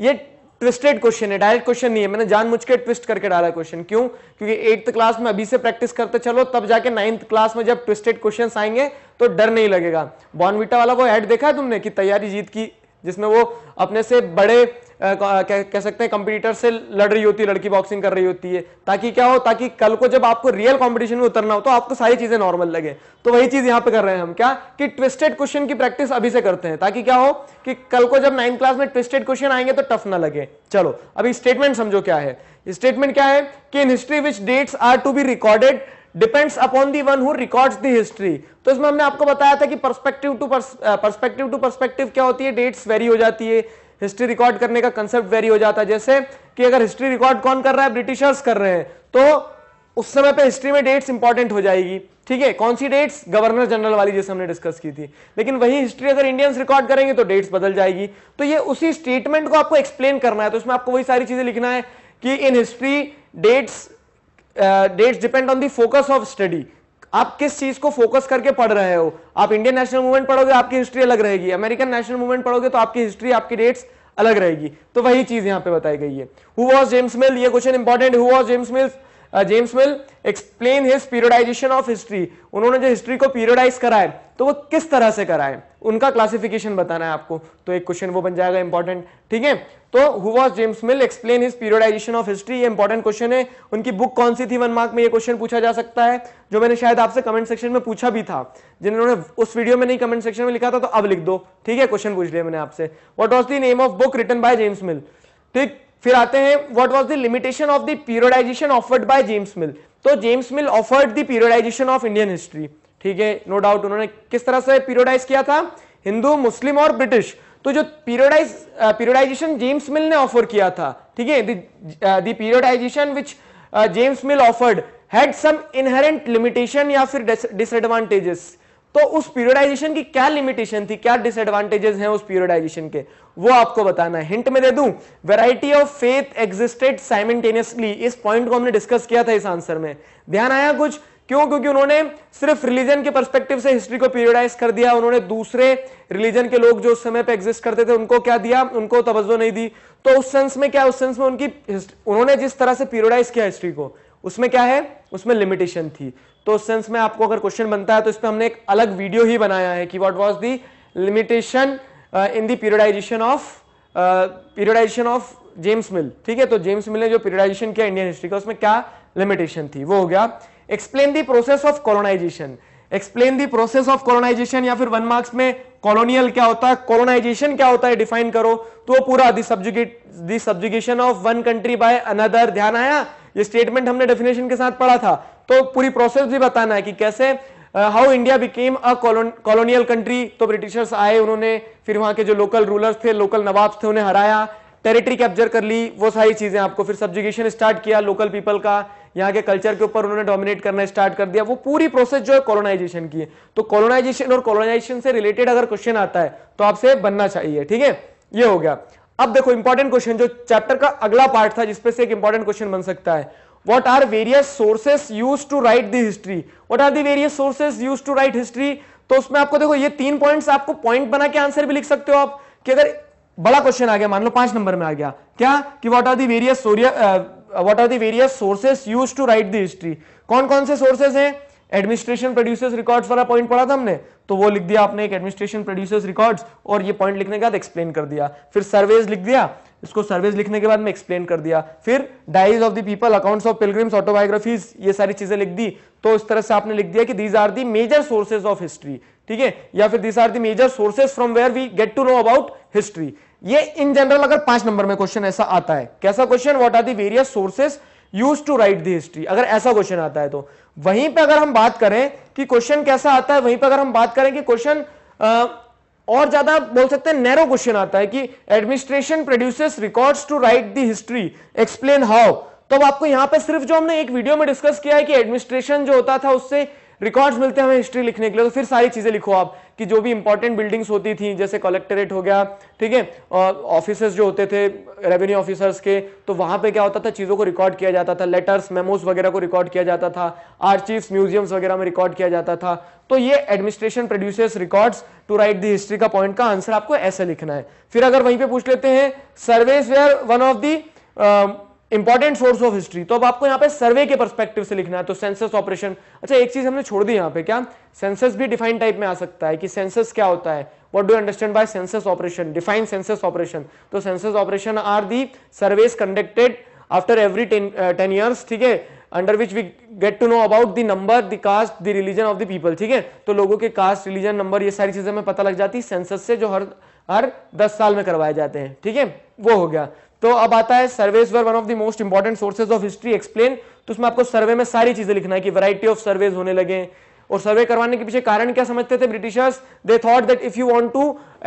ये ट्विस्टेड क्वेश्चन है डायरेक्ट क्वेश्चन नहीं है मैंने जान के ट्विस्ट करके डाला क्वेश्चन क्यों क्योंकि एट्थ क्लास में अभी से प्रैक्टिस करते चलो तब जाके नाइन्थ क्लास में जब ट्विस्टेड क्वेश्चन आएंगे तो डर नहीं लगेगा बॉनविटा वाला वो एड देखा है तुमने की तैयारी जीत की जिसमें वो अपने से बड़े कह, कह सकते हैं कंपटीटर से लड़ रही होती है लड़की बॉक्सिंग कर रही होती है ताकि क्या हो ताकि कल को जब आपको रियल कंपटीशन में उतरना हो तो आपको सारी चीजें नॉर्मल लगे तो वही चीज यहां पे कर रहे हैं हम क्या कि ट्विस्टेड क्वेश्चन की प्रैक्टिस अभी से करते हैं ताकि क्या हो कि कल को जब नाइन्थ क्लास में ट्विस्टेड क्वेश्चन आएंगे तो टफ ना लगे चलो अभी स्टेटमेंट समझो क्या है स्टेटमेंट क्या है कि in history which dates are to be recorded depends upon the one who records the history तो इसमें हमने आपको बताया था कि perspective to perspective to perspective क्या होती है डेट्स वेरी हो जाती है हिस्ट्री रिकॉर्ड करने का कंसेप्ट वेरी हो जाता है जैसे कि अगर हिस्ट्री रिकॉर्ड कौन कर रहा है ब्रिटिशर्स कर रहे हैं तो उस समय पे हिस्ट्री में डेट्स इंपॉर्टेंट हो जाएगी ठीक है कौन सी डेट्स गवर्नर जनरल वाली जैसे हमने डिस्कस की थी लेकिन वही हिस्ट्री अगर इंडियंस रिकॉर्ड करेंगे तो डेट्स बदल जाएगी तो ये उसी स्टेटमेंट को आपको एक्सप्लेन करना है तो इसमें आपको वही सारी चीजें लिखना है कि in history dates dates depend on the focus of study आप किस चीज को फोकस करके पढ़ रहे हो आप इंडियन नेशनल मूवमेंट पढ़ोगे आपकी हिस्ट्री अलग रहेगी अमेरिकन नेशनल मूवमेंट पढ़ोगे तो आपकी हिस्ट्री आपकी डेट्स अलग रहेगी तो वही चीज यहां पे बताई गई है हु वाज जेम्स मिल ये question important who was James Mills James will explain his periodization of history उन्होंने जो हिस्ट्री को पीरियडाइज करा है तो वो किस तरह से करा है उनका क्लासिफिकेशन बताना है आपको तो एक क्वेश्चन वो बन जाएगा इंपॉर्टेंट ठीक है तो who was James Mill explain his periodization of history ये इंपॉर्टेंट क्वेश्चन है उनकी बुक कौन सी थी वन मार्क में ये क्वेश्चन पूछा जा सकता है जो मैंने शायद आपसे कमेंट सेक्शन में पूछा भी था जिन्होंने उस वीडियो में नहीं कमेंट सेक्शन में लिखा था तो अब लिख दो ठीक है क्वेश्चन पूछ लिया मैंने आपसे what was the name of book written by James Mill ठीक फिर आते हैं what was the limitation of the periodization offered by James Mill तो James Mill offered the periodization of Indian history ठीक है नो डाउट उन्होंने किस तरह से पीरियडाइज किया था हिंदू मुस्लिम और ब्रिटिश तो जो पीरियडाइज पीरियडाइजेशन जेम्स मिल ने ऑफर किया था ठीक है the periodization which James Mill offered had some inherent limitation या फिर डिसएडवांटेजेस तो उस पीरियडाइजेशन की क्या लिमिटेशन थी क्या डिसएडवांटेजेस हैं उस पीरियडाइजेशन के वो आपको बताना है हिंट में दे दूं variety of faith existed simultaneously इस पॉइंट को हमने डिस्कस किया था इस आंसर में ध्यान आया कुछ क्यों क्योंकि उन्होंने सिर्फ रिलीजन के परस्पेक्टिव से हिस्ट्री को पीरियडाइज कर दिया उन्होंने दूसरे रिलीजन के लोग जो उस समय पे एग्जिस्ट करते थे उनको क्या दिया उनको तवज्जो नहीं दी तो उस सेंस में क्या उस सेंस में उनकी उन्होंने जिस तरह से पीरियडाइज किया हिस्ट्री को उसमें क्या है उसमें लिमिटेशन थी तो उस सेंस में आपको अगर क्वेश्चन बनता है तो इस पर हमने एक अलग वीडियो ही बनाया है कि what was the limitation in the periodization of periodization of James Mill ठीक है तो जेम्स मिल ने जो पीरियडाइजेशन किया इंडियन हिस्ट्री का उसमें क्या लिमिटेशन थी वो हो गया explain the process of colonization explain the process of colonization या फिर वन मार्क्स में कॉलोनियल क्या होता है कॉलोनाइजेशन क्या होता है डिफाइन करो तो वो पूरा the subjugate of one country by another ध्यान आया ये स्टेटमेंट हमने डेफिनेशन के साथ पढ़ा था तो पूरी प्रोसेस भी बताना है कि कैसे how India became a colonial country तो ब्रिटिशर्स आए उन्होंने फिर वहां के जो लोकल रूलर्स थे लोकल नवाब थे उन्हें हराया टेरिटरी कैप्चर कर ली वो सारी चीजें आपको फिर सब्जुकेशन स्टार्ट किया लोकल पीपल का यहाँ के कल्चर के ऊपर उन्होंने डोमिनेट करना स्टार्ट कर दिया वो पूरी प्रोसेस जो है कॉलोनाइजेशन की है तो कॉलोनाइजेशन और कॉलोनाइजेशन से रिलेटेड अगर क्वेश्चन आता है तो आपसे बनना चाहिए ठीक है ये हो गया अब देखो इंपॉर्टेंट क्वेश्चन जो चैप्टर का अगला पार्ट था जिसपे से एक इंपॉर्टेंट क्वेश्चन बन सकता है what are various sources used to write the history what are the various sources used to write history तो उसमें आपको देखो ये तीन पॉइंट्स आपको पॉइंट बना के आंसर भी लिख सकते हो आप कि अगर बड़ा क्वेश्चन आ गया मान लो पांच नंबर में आ गया क्या कि what are the various what are the various sources use to write the history कौन कौन से सोर्सेस हैं एडमिनिस्ट्रेशन प्रोड्यूसर्स रिकॉर्ड्स वाला पॉइंट पढ़ा था हमने तो वो लिख दिया आपने एक एडमिनिस्ट्रेशन प्रोड्यूसर्स रिकॉर्ड्स और ये पॉइंट लिखने के बाद एक्सप्लेन कर दिया फिर सर्वेज लिख दिया इसको सर्वेज लिखने के बाद मैं एक्सप्लेन कर दिया फिर diaries of the people accounts of pilgrims autobiographies ये सारी चीजें लिख दी तो इस तरह से आपने लिख दिया कि these are the major sources of history ठीक है या फिर these are the major sources from where we get to know about history ये इन जनरल अगर पांच नंबर में क्वेश्चन ऐसा आता है कैसा question what are the various sources use to write the history अगर ऐसा क्वेश्चन आता है तो वहीं पे अगर हम बात करें कि क्वेश्चन कैसा आता है वहीं पे अगर हम बात करें कि क्वेश्चन और ज्यादा बोल सकते हैं नैरो क्वेश्चन आता है कि administration produces records to write the history explain how तो अब आपको यहां पे सिर्फ जो हमने एक वीडियो में डिस्कस किया है कि एडमिनिस्ट्रेशन जो होता था उससे रिकॉर्ड्स मिलते हैं हमें हिस्ट्री लिखने के लिए तो फिर सारी चीज़ें लिखो आप कि जो भी इंपॉर्टेंट बिल्डिंग्स होती थी जैसे कलेक्टरेट हो गया ठीक है ऑफिसर्स जो होते थे रेवेन्यू ऑफिसर्स के तो वहां पे क्या होता था चीज़ों को रिकॉर्ड किया जाता था लेटर्स मेमोज वगैरह को रिकॉर्ड किया जाता था आर्चिव म्यूजियम्स वगैरह में रिकॉर्ड किया जाता था तो ये administration producers records to write the history का पॉइंट का आंसर आपको ऐसे लिखना है फिर अगर वहीं पर पूछ लेते हैं surveys were one of the important source of history तो अब आपको यहां पे सर्वे के परस्पेक्टिव से लिखना है तो सेंसस ऑपरेशन अच्छा एक चीज हमने छोड़ दी यहां पे क्या सेंसस भी डिफाइन टाइप में आ सकता है कि सेंसस क्या होता है what do you understand by census operation define census operation तो census operation are the surveys conducted after every 10 uh, ठीक है under which we get to know about the number the caste the religion of the people ठीक है तो लोगों के caste religion number ये सारी चीजें हमें पता लग जाती है सेंसस से जो हर हर 10 साल में करवाए जाते हैं ठीक है वो हो गया तो अब आता है surveys were one of the most important sources of history explain तो उसमें आपको सर्वे में सारी चीजें लिखना है कि वैरायटी ऑफ सर्वेज होने लगे और सर्वे करवाने के पीछे कारण क्या समझते थे britishers they thought that if you want to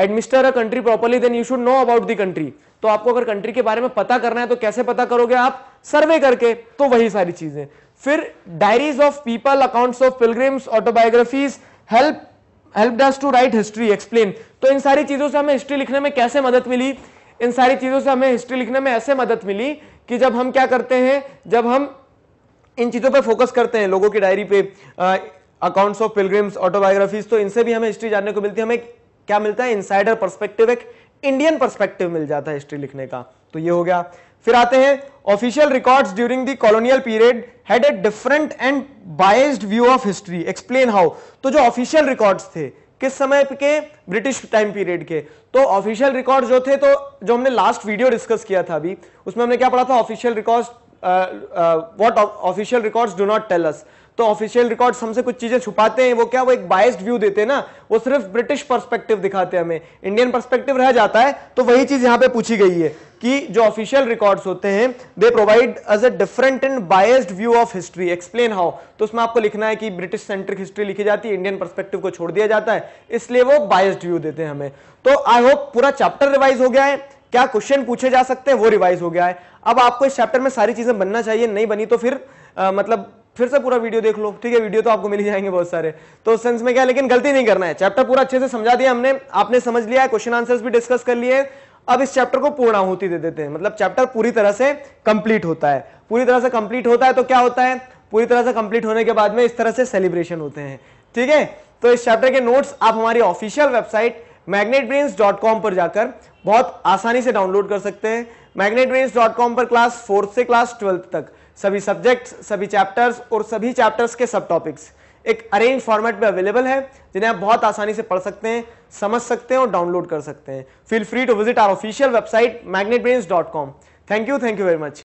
administer a country properly then you should know about the country तो आपको अगर कंट्री के बारे में पता करना है तो कैसे पता करोगे आप सर्वे करके तो वही सारी चीजें फिर diaries of people accounts of pilgrims autobiographies help help us to write history explain तो इन सारी चीजों से हमें हिस्ट्री लिखने में कैसे मदद मिली इन सारी चीज़ों से हमें हिस्ट्री लिखने में ऐसे मदद मिली कि जब हम क्या करते हैं जब हम इन चीज़ों पर फोकस करते हैं लोगों की डायरी पे अकाउंट्स ऑफ पिलग्रिम्स ऑटोबायोग्राफीज तो इनसे भी हमें हिस्ट्री जानने को मिलती है हमें क्या मिलता है इनसाइडर परस्पेक्टिव एक इंडियन परस्पेक्टिव मिल जाता है हिस्ट्री लिखने का तो ये हो गया फिर आते हैं official records during the colonial period had a different and biased view of history explain how तो जो ऑफिशियल रिकॉर्ड्स थे किस समय के ब्रिटिश टाइम पीरियड के तो ऑफिशियल रिकॉर्ड जो थे तो जो हमने लास्ट वीडियो डिस्कस किया था अभी उसमें हमने क्या पढ़ा था official record what official records do not tell us तो ऑफिशियल रिकॉर्ड्स हमसे कुछ चीजें छुपाते हैं वो क्या वो एक बायस्ड व्यू देते हैं ना वो सिर्फ ब्रिटिश पर्सपेक्टिव दिखाते हैं हमें इंडियन पर्सपेक्टिव रह जाता है तो वही चीज यहां पे पूछी गई है कि जो ऑफिशियल रिकॉर्ड्स होते हैं they provide as a different and biased view of history explain how तो उसमें आपको लिखना है कि ब्रिटिश सेंट्रिक हिस्ट्री लिखी जाती है इंडियन पर्सपेक्टिव को छोड़ दिया जाता है इसलिए वो बायस्ड व्यू देते हैं हमें तो आई होप पूरा चैप्टर रिवाइज हो गया है क्या क्वेश्चन पूछे जा सकते हैं वो रिवाइज हो गया है अब आपको इस चैप्टर में सारी चीजें बनना चाहिए नहीं बनी तो फिर आ, मतलब फिर से पूरा वीडियो देख लो ठीक है वीडियो तो आपको मिल ही जाएंगे बहुत सारे तो उस सेंस में क्या लेकिन गलती नहीं करना है चैप्टर पूरा अच्छे से समझा दिया हमने आपने समझ लिया है क्वेश्चन आंसर्स भी डिस्कस कर लिए अब इस चैप्टर को पूर्ण पूर्णाहुति दे देते हैं मतलब चैप्टर पूरी तरह से कंप्लीट होता है पूरी तरह से कंप्लीट होता है तो क्या होता है पूरी तरह से कंप्लीट होने के बाद में इस तरह से सेलिब्रेशन होते हैं ठीक है तो इस चैप्टर के नोट्स आप हमारी ऑफिशियल वेबसाइट मैग्नेट पर जाकर बहुत आसानी से डाउनलोड कर सकते हैं मैग्नेट पर क्लास फोर्थ से क्लास ट्वेल्थ तक सभी सब्जेक्ट्स सभी चैप्टर्स और सभी चैप्टर्स के सब टॉपिक्स एक अरेंज फॉर्मेट में अवेलेबल है जिन्हें आप बहुत आसानी से पढ़ सकते हैं समझ सकते हैं और डाउनलोड कर सकते हैं feel free to visit our official website magnet thank you thank you very much